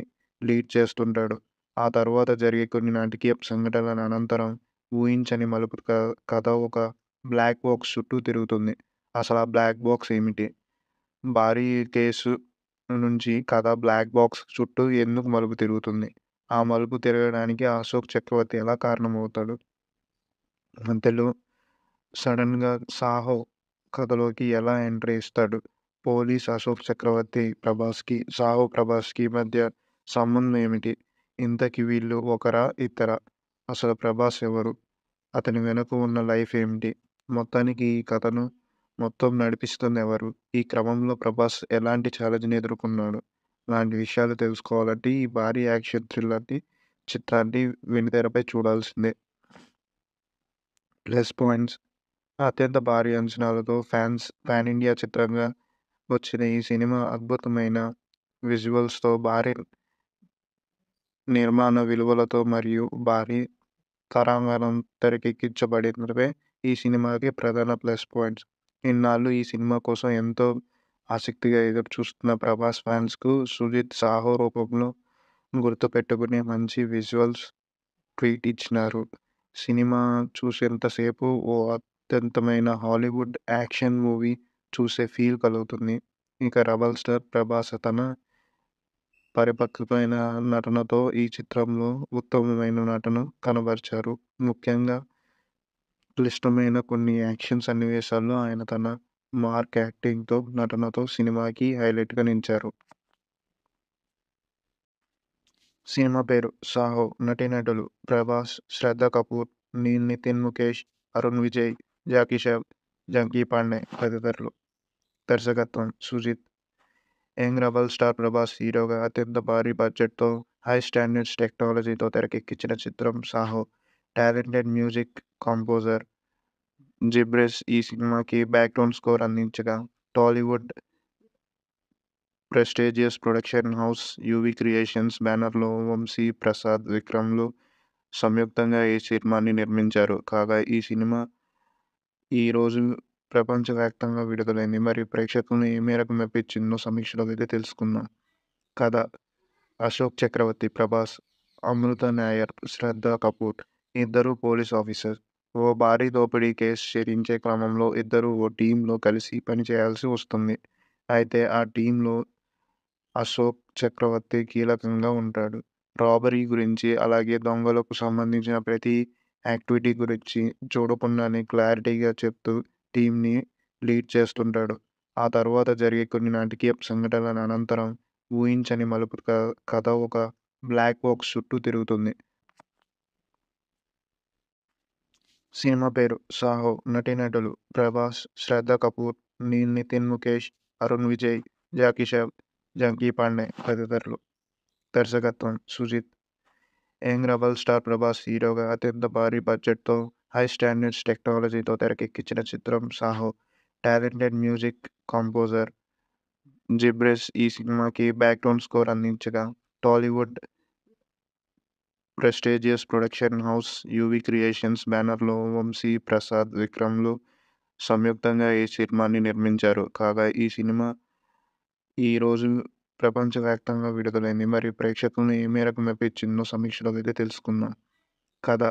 లీడ్ చేస్తుంటాడు ఆ తర్వాత జరిగే కొన్ని నాటకీయ సంఘటనల అనంతరం ఊహించని మలుపు కథ ఒక బ్లాక్ బాక్స్ చుట్టూ తిరుగుతుంది అసలు ఆ బ్లాక్ బాక్స్ ఏమిటి భారీ కేసు నుంచి కథ బ్లాక్ బాక్స్ చుట్టూ ఎందుకు మలుపు తిరుగుతుంది ఆ మలుపు తిరగడానికి అశోక్ చక్రవర్తి ఎలా కారణమవుతాడు అంతలో సడన్గా సాహో కథలోకి ఎలా ఎంట్రీ ఇస్తాడు పోలీస్ అశోక్ చక్రవర్తి ప్రభాస్కి సాహో ప్రభాస్కి మధ్య సంబంధం ఏమిటి ఇంతకి వీళ్ళు ఒకరా ఇతరా అసలు ప్రభాస్ ఎవరు అతని వెనుక ఉన్న లైఫ్ ఏమిటి మొత్తానికి ఈ కథను మొత్తం నడిపిస్తుంది ఎవరు ఈ క్రమంలో ప్రభాస్ ఎలాంటి ఛాలెంజ్ని ఎదుర్కొన్నాడు లాంటి విషయాలు తెలుసుకోవాలంటే ఈ భారీ యాక్షన్ థ్రిల్లర్ని చిత్రాన్ని వెనుతెరపై చూడాల్సిందే ప్లస్ పాయింట్స్ అత్యంత భారీ అంచనాలతో ఫ్యాన్స్ ఫ్యాన్ ఇండియా చిత్రంగా వచ్చిన ఈ సినిమా అద్భుతమైన విజువల్స్తో భారీ నిర్మాణ విలువలతో మరియు భారీ తరాంగణం తెరకెక్కించబడినవే ఈ సినిమాకి ప్రధాన ప్లస్ పాయింట్స్ ఇన్నాళ్ళు ఈ సినిమా కోసం ఎంతో ఆసక్తిగా ఎదురు చూస్తున్న ప్రభాస్ ఫ్యాన్స్కు సుజిత్ సాహో రూపంలో గుర్తుపెట్టుకునే మంచి విజువల్స్ ట్వీట్ ఇచ్చినారు సినిమా చూసేంతసేపు ఓ అత్యంతమైన హాలీవుడ్ యాక్షన్ మూవీ చూసే ఫీల్ కలుగుతుంది ఇంకా రబల్ స్టార్ ప్రభాస్ తన పరిపక్వమైన నటనతో ఈ చిత్రంలో ఉత్తమమైన నటన కనబరిచారు ముఖ్యంగా క్లిష్టమైన కొన్ని యాక్షన్ సన్నివేశాల్లో ఆయన తన మార్క్ యాక్టింగ్తో నటనతో సినిమాకి హైలైట్గా నిలిచారు సినిమా పేరు సాహో నటీనటులు ప్రభాస్ శ్రద్ధ కపూర్ నితిన్ ముఖేష్ అరుణ్ విజయ్ జాకీ షాబ్ జంకీ పాండే తదితరులు దర్శకత్వం సుజిత్ యంగ్ స్టార్ ప్రభాస్ హీరోగా అత్యంత భారీ బడ్జెట్తో హై స్టాండర్డ్స్ టెక్నాలజీతో తెరకెక్కించిన చిత్రం Saaho talented music composer Ghibran ఈ సినిమాకి బ్యాక్గ్రౌండ్ స్కోర్ అందించగా Tollywood prestigious production house UV creations బ్యానర్లో వంశీ ప్రసాద్ విక్రమ్లు సంయుక్తంగా ఈ సినిమాని నిర్మించారు కాగా ఈ సినిమా ఈరోజు ప్రపంచవ్యాప్తంగా విడుదలైంది మరియు ప్రేక్షకులను ఏ మేరకు మెప్పించిందో సమీక్షలో వెళ్ళి తెలుసుకుందాం కథ అశోక్ చక్రవర్తి ప్రభాస్ అమృత నాయర్ శ్రద్ధ కపూర్ ఇద్దరు పోలీస్ ఆఫీసర్ ఓ భారీ దోపిడీ కేసు చేరించే క్రమంలో ఇద్దరు ఓ టీంలో కలిసి పనిచేయాల్సి వస్తుంది అయితే ఆ టీంలో అశోక్ చక్రవర్తి కీలకంగా ఉంటాడు రాబరీ గురించి అలాగే దొంగలకు సంబంధించిన ప్రతి యాక్టివిటీ గురించి చూడకుండానే క్లారిటీగా చెప్తూ టీంని లీడ్ చేస్తుంటాడు ఆ తర్వాత జరిగే కొన్ని నాటకీయ సంఘటనల అనంతరం ఊహించని మలుపు కథ ఒక బ్లాక్ బాక్స్ చుట్టూ తిరుగుతుంది సినిమా పేరు సాహో నటీనటులు ప్రభాస్ శ్రద్ధ కపూర్ నితిన్ ముఖేష్ అరుణ్ విజయ్ జాకీ జంకీ పాండే తదితరులు దర్శకత్వం Sujeeth young rebel star Prabhas హీరోగా అత్యంత భారీ బడ్జెట్తో హై స్టాండర్డ్స్ టెక్నాలజీతో తెరకెక్కించిన చిత్రం Saaho talented music composer Ghibran ఈ సినిమాకి బ్యాక్గ్రౌండ్ స్కోర్ అందించగా Tollywood prestigious production house UV creations బ్యానర్లో వంశీ ప్రసాద్ విక్రమ్లు సంయుక్తంగా ఈ సినిమాని నిర్మించారు కాగా ఈ సినిమా ఈరోజు ప్రపంచవ్యాప్తంగా విడుదలైంది మరియు ప్రేక్షకులను ఏ మేరకు మెప్పించిందో సమీక్షలో అయితే తెలుసుకుందాం కథ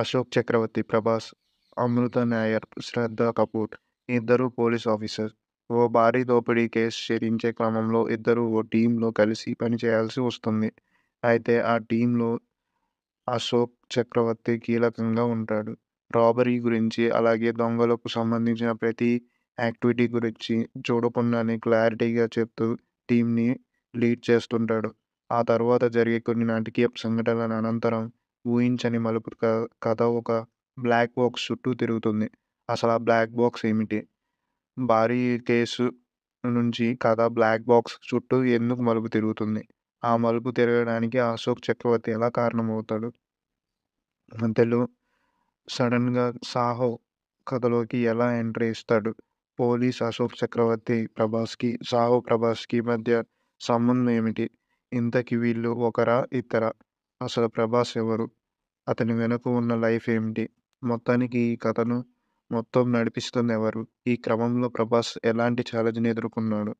అశోక్ చక్రవర్తి ప్రభాస్ అమృత నాయర్ శ్రద్ధ కపూర్ ఇద్దరు పోలీస్ ఆఫీసర్ ఓ భారీ దోపిడీ కేసు చేరించే క్రమంలో ఇద్దరు ఓ టీంలో కలిసి పనిచేయాల్సి వస్తుంది అయితే ఆ టీంలో అశోక్ చక్రవర్తి కీలకంగా ఉంటాడు రాబరీ గురించి అలాగే దొంగలకు సంబంధించిన ప్రతి యాక్టివిటీ గురించి చూడకుండానే క్లారిటీగా చెప్తూ టీంని లీడ్ చేస్తుంటాడు ఆ తర్వాత జరిగే కొన్ని నాటకీయ సంఘటనల అనంతరం ఊహించని మలుపు కథ ఒక బ్లాక్ బాక్స్ చుట్టూ తిరుగుతుంది అసలు ఆ బ్లాక్ బాక్స్ ఏమిటి భారీ కేసు నుంచి కథ బ్లాక్ బాక్స్ చుట్టూ ఎందుకు మలుపు తిరుగుతుంది ఆ మలుపు తిరగడానికి అశోక్ చక్రవర్తి ఎలా కారణమవుతాడు మధ్యలో సడన్గా సాహో కథలోకి ఎలా ఎంట్రీ ఇస్తాడు పోలీస్ అశోక్ చక్రవర్తి ప్రభాస్కి సాహో ప్రభాస్కి మధ్య సంబంధం ఏమిటి ఇంతకి వీళ్ళు ఒకరా ఇతరా అసలు ప్రభాస్ ఎవరు అతని వెనుక ఉన్న లైఫ్ ఏమిటి మొత్తానికి ఈ కథను మొత్తం నడిపిస్తుంది ఎవరు ఈ క్రమంలో ప్రభాస్ ఎలాంటి ఛాలెంజ్ని ఎదుర్కొన్నాడు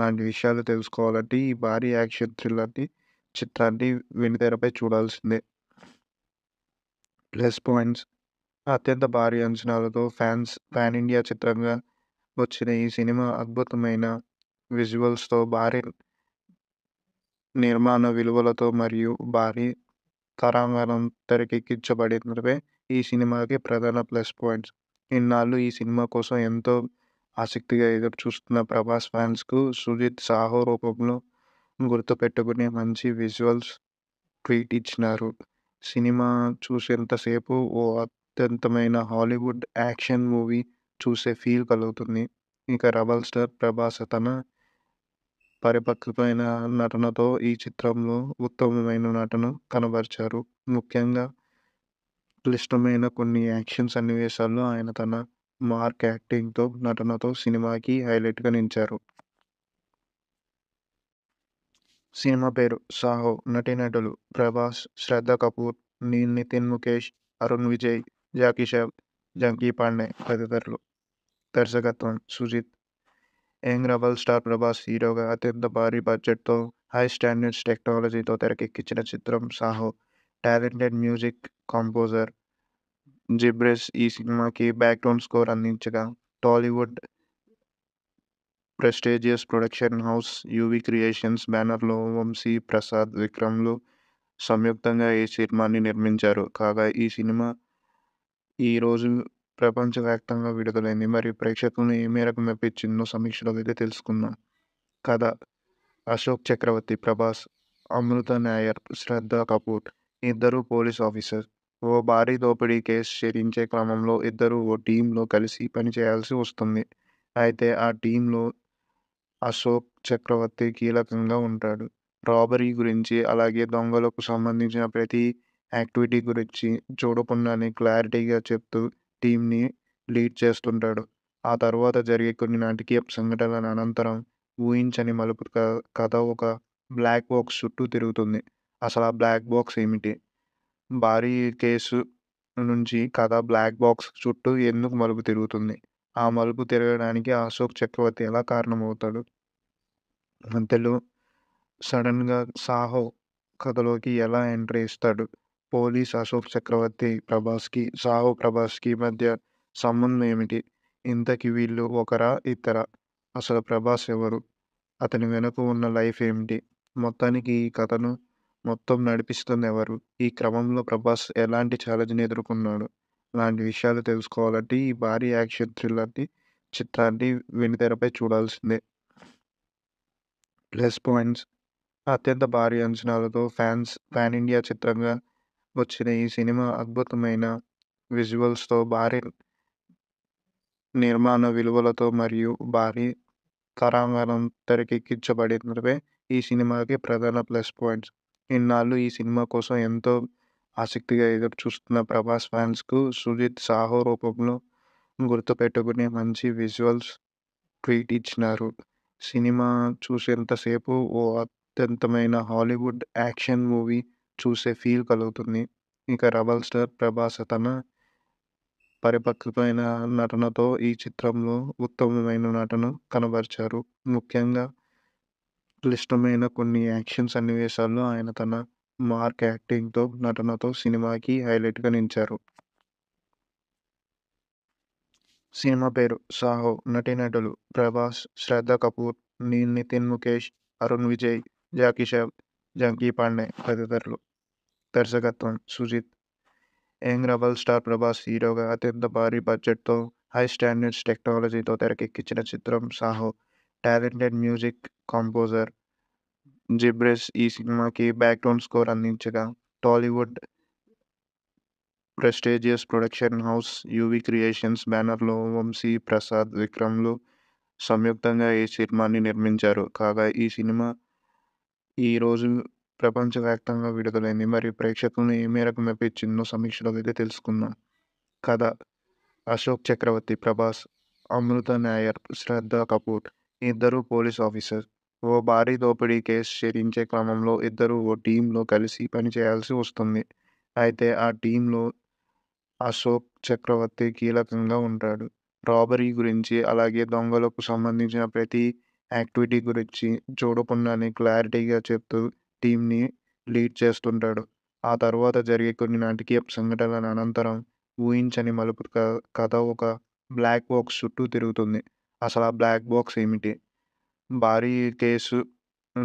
లాంటి విషయాలు తెలుసుకోవాలంటే ఈ భారీ యాక్షన్ థ్రిల్లర్ని చిత్రాన్ని వెనుతెరపై చూడాల్సిందే ప్లస్ పాయింట్స్ అత్యంత భారీ అంచనాలతో ఫ్యాన్స్ ఫ్యాన్ ఇండియా చిత్రంగా వచ్చిన ఈ సినిమా అద్భుతమైన విజువల్స్తో భారీ నిర్మాణ విలువలతో మరియు భారీ ఎక్కించబడినవే ఈ సినిమాకి ప్రధాన ప్లస్ పాయింట్స్ ఇన్నాళ్ళు ఈ సినిమా కోసం ఎంతో ఆసక్తిగా ఎదురు చూస్తున్న ప్రభాస్ ఫ్యాన్స్కు సుజిత్ సాహో రూపంలో గుర్తుపెట్టుకునే మంచి విజువల్స్ ట్వీట్ ఇచ్చినారు సినిమా చూసేంతసేపు ఓ అత్యంతమైన హాలీవుడ్ యాక్షన్ మూవీ చూసే ఫీల్ కలుగుతుంది ఇక రబల్ స్టార్ ప్రభాస్ తన పరిపక్వమైన నటనతో ఈ చిత్రంలో ఉత్తమమైన నటన కనబరిచారు ముఖ్యంగా క్లిష్టమైన కొన్ని యాక్షన్ సన్నివేశాల్లో ఆయన తన మార్క్ యాక్టింగ్తో నటనతో సినిమాకి హైలైట్గా నిలిచారు సినిమా పేరు సాహో నటీనటులు ప్రభాస్ శ్రద్ధ కపూర్ నీల్ నితిన్ ముఖేష్ అరుణ్ విజయ్ జాకీ జంకీ పాండే తదితరులు దర్శకత్వం Sujeeth young rebel star Prabhas హీరోగా అత్యంత భారీ బడ్జెట్తో హై స్టాండర్డ్స్ టెక్నాలజీతో తెరకెక్కించిన చిత్రం Saaho talented music composer Ghibran ఈ సినిమాకి బ్యాక్గ్రౌండ్ స్కోర్ అందించగా Tollywood prestigious production house UV creations బ్యానర్లో వంశీ ప్రసాద్ విక్రమ్లు సంయుక్తంగా ఈ సినిమాని నిర్మించారు కాగా ఈ సినిమా ఈరోజు ప్రపంచవ్యాప్తంగా విడుదలైంది మరియు ప్రేక్షకులను ఏ మేరకు మెప్పించిందో సమీక్షలో అయితే తెలుసుకుందాం కథ అశోక్ చక్రవర్తి ప్రభాస్ అమృత నాయర్ శ్రద్ధ కపూర్ ఇద్దరు పోలీస్ ఆఫీసర్ ఓ భారీ దోపిడీ కేసు చేరించే క్రమంలో ఇద్దరు ఓ టీంలో కలిసి పనిచేయాల్సి వస్తుంది అయితే ఆ టీంలో అశోక్ చక్రవర్తి కీలకంగా ఉంటాడు రాబరీ గురించి అలాగే దొంగలకు సంబంధించిన ప్రతి యాక్టివిటీ గురించి చూడకుండానే క్లారిటీగా చెప్తూ టీంని లీడ్ చేస్తుంటాడు ఆ తర్వాత జరిగే కొన్ని నాటకీయ సంఘటనల అనంతరం ఊహించని మలుపు కథ ఒక బ్లాక్ బాక్స్ చుట్టూ తిరుగుతుంది అసలు ఆ బ్లాక్ బాక్స్ ఏమిటి భారీ కేసు నుంచి కథ బ్లాక్ బాక్స్ చుట్టూ ఎందుకు మలుపు తిరుగుతుంది ఆ మలుపు తిరగడానికి అశోక్ చక్రవర్తి ఎలా కారణమవుతాడు మధ్యలో సడన్గా సాహో కథలోకి ఎలా ఎంట్రీ ఇస్తాడు పోలీస్ అశోక్ చక్రవర్తి ప్రభాస్కి సాహో ప్రభాస్కి మధ్య సంబంధం ఏమిటి ఇంతకి వీళ్ళు ఒకరా ఇతరా అసలు ప్రభాస్ ఎవరు అతని వెనుక ఉన్న లైఫ్ ఏమిటి మొత్తానికి ఈ కథను మొత్తం నడిపిస్తుంది ఎవరు ఈ క్రమంలో ప్రభాస్ ఎలాంటి ఛాలెంజ్ని ఎదుర్కొన్నాడు లాంటి విషయాలు తెలుసుకోవాలంటే ఈ భారీ యాక్షన్ థ్రిల్లర్ని చిత్రాన్ని వెనుతెరపై చూడాల్సిందే ప్లస్ పాయింట్స్ అత్యంత భారీ అంచనాలతో ఫ్యాన్స్ ఫ్యాన్ ఇండియా చిత్రంగా వచ్చిన ఈ సినిమా అద్భుతమైన విజువల్స్తో భారీ నిర్మాణ విలువలతో మరియు భారీ తరాంగణం తెరకెక్కించబడినవే ఈ సినిమాకి ప్రధాన ప్లస్ పాయింట్స్ ఇన్నాళ్ళు ఈ సినిమా కోసం ఎంతో ఆసక్తిగా ఎదురు చూస్తున్న ప్రభాస్ ఫ్యాన్స్కు సుజిత్ సాహో రూపంలో గుర్తుపెట్టుకునే మంచి విజువల్స్ ట్వీట్ ఇచ్చినారు సినిమా చూసేంతసేపు ఓ అత్యంతమైన హాలీవుడ్ యాక్షన్ మూవీ చూసే ఫీల్ కలుగుతుంది ఇంకా రబల్ స్టార్ ప్రభాస్ తన పరిపక్వమైన నటనతో ఈ చిత్రంలో ఉత్తమమైన నటను కనబరిచారు ముఖ్యంగా క్లిష్టమైన కొన్ని యాక్షన్ సన్నివేశాల్లో ఆయన తన మార్క్ యాక్టింగ్తో నటనతో సినిమాకి హైలైట్గా నిలిచారు సినిమా పేరు సాహో నటీనటులు ప్రభాస్ శ్రద్ధ కపూర్ నీల్ నితిన్ ముఖేష్ అరుణ్ విజయ్ జాకీ షావ్ జంకీ పాండే తదితరులు దర్శకత్వం Sujeeth young rebel star Prabhas హీరోగా అత్యంత భారీ బడ్జెట్తో హై స్టాండర్డ్స్ టెక్నాలజీతో తెరకెక్కించిన చిత్రం Saaho talented music composer Ghibran ఈ సినిమాకి బ్యాక్గ్రౌండ్ స్కోర్ అందించగా Tollywood prestigious production house UV creations బ్యానర్లో వంశీ ప్రసాద్ విక్రమ్లు సంయుక్తంగా ఈ సినిమాని నిర్మించారు కాగా ఈ సినిమా ఈరోజు ప్రపంచవ్యాప్తంగా విడుదలైంది మరియు ప్రేక్షకులను ఏ మేరకు మెప్పించిందో సమీక్షలో అయితే తెలుసుకుందాం కథ అశోక్ చక్రవర్తి ప్రభాస్ అమృత నాయర్ శ్రద్ధ కపూర్ ఇద్దరు పోలీస్ ఆఫీసర్ ఓ భారీ దోపిడీ కేసు ఛేదించే క్రమంలో ఇద్దరు ఓ టీంలో కలిసి పనిచేయాల్సి వస్తుంది అయితే ఆ టీంలో అశోక్ చక్రవర్తి కీలకంగా ఉంటాడు రాబరీ గురించి అలాగే దొంగలకు సంబంధించిన ప్రతి యాక్టివిటీ గురించి చూడకుండానే క్లారిటీగా చెప్తూ టీంని లీడ్ చేస్తుంటాడు ఆ తర్వాత జరిగే కొన్ని నాటికీయ సంఘటనల అనంతరం ఊహించని మలుపు కథ ఒక బ్లాక్ బాక్స్ చుట్టూ తిరుగుతుంది అసలు ఆ బ్లాక్ బాక్స్ ఏమిటి భారీ కేసు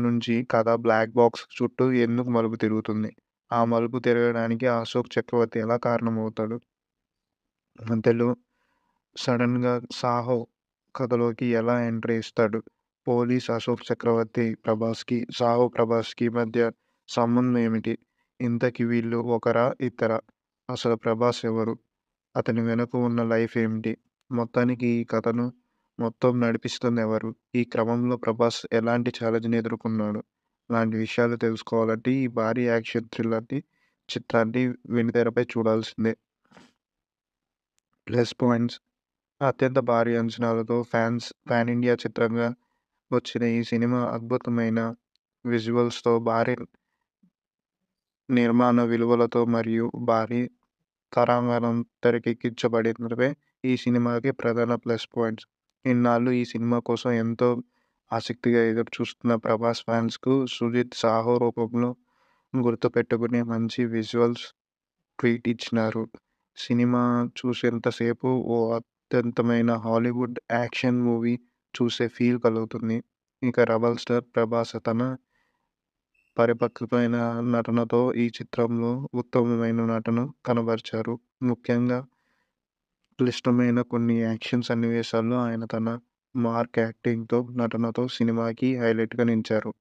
నుంచి కథ బ్లాక్ బాక్స్ చుట్టూ ఎందుకు మలుపు తిరుగుతుంది ఆ మలుపు తిరగడానికి అశోక్ చక్రవర్తి ఎలా కారణమవుతాడు మధ్యలో సడన్గా సాహో కథలోకి ఎలా ఎంట్రీ ఇస్తాడు పోలీస్ అశోక్ చక్రవర్తి ప్రభాస్కి సాహో ప్రభాస్కి మధ్య సంబంధం ఏమిటి ఇంతకి వీళ్ళు ఒకరా ఇతరా అసలు ప్రభాస్ ఎవరు అతని వెనుక ఉన్న లైఫ్ ఏమిటి మొత్తానికి ఈ కథను మొత్తం నడిపిస్తుంది ఎవరు ఈ క్రమంలో ప్రభాస్ ఎలాంటి ఛాలెంజ్ని ఎదుర్కొన్నాడు లాంటి విషయాలు తెలుసుకోవాలంటే ఈ భారీ యాక్షన్ థ్రిల్లర్ని చిత్రాన్ని వెనుతెరపై చూడాల్సిందే ప్లస్ పాయింట్స్ అత్యంత భారీ అంచనాలతో ఫ్యాన్స్ ఫ్యాన్ ఇండియా చిత్రంగా వచ్చిన ఈ సినిమా అద్భుతమైన విజువల్స్తో భారీ నిర్మాణ విలువలతో మరియు భారీ తరాంగణం తెరకెక్కించబడినవే ఈ సినిమాకి ప్రధాన ప్లస్ పాయింట్స్ ఇన్నాళ్ళు ఈ సినిమా కోసం ఎంతో ఆసక్తిగా ఎదురు చూస్తున్న ప్రభాస్ ఫ్యాన్స్కు సుజిత్ సాహో రూపంలో గుర్తుపెట్టుకునే మంచి విజువల్స్ ట్వీట్ ఇచ్చినారు సినిమా చూసేంతసేపు ఓ అత్యంతమైన హాలీవుడ్ యాక్షన్ మూవీ చూసే ఫీల్ కలుగుతుంది ఇంకా రబల్ స్టార్ ప్రభాస్ తన పరిపక్వమైన నటనతో ఈ చిత్రంలో ఉత్తమమైన నటన కనబరిచారు ముఖ్యంగా క్లిష్టమైన కొన్ని యాక్షన్ సన్నివేశాల్లో ఆయన తన మార్క్ యాక్టింగ్తో నటనతో సినిమాకి హైలైట్గా నిలిచారు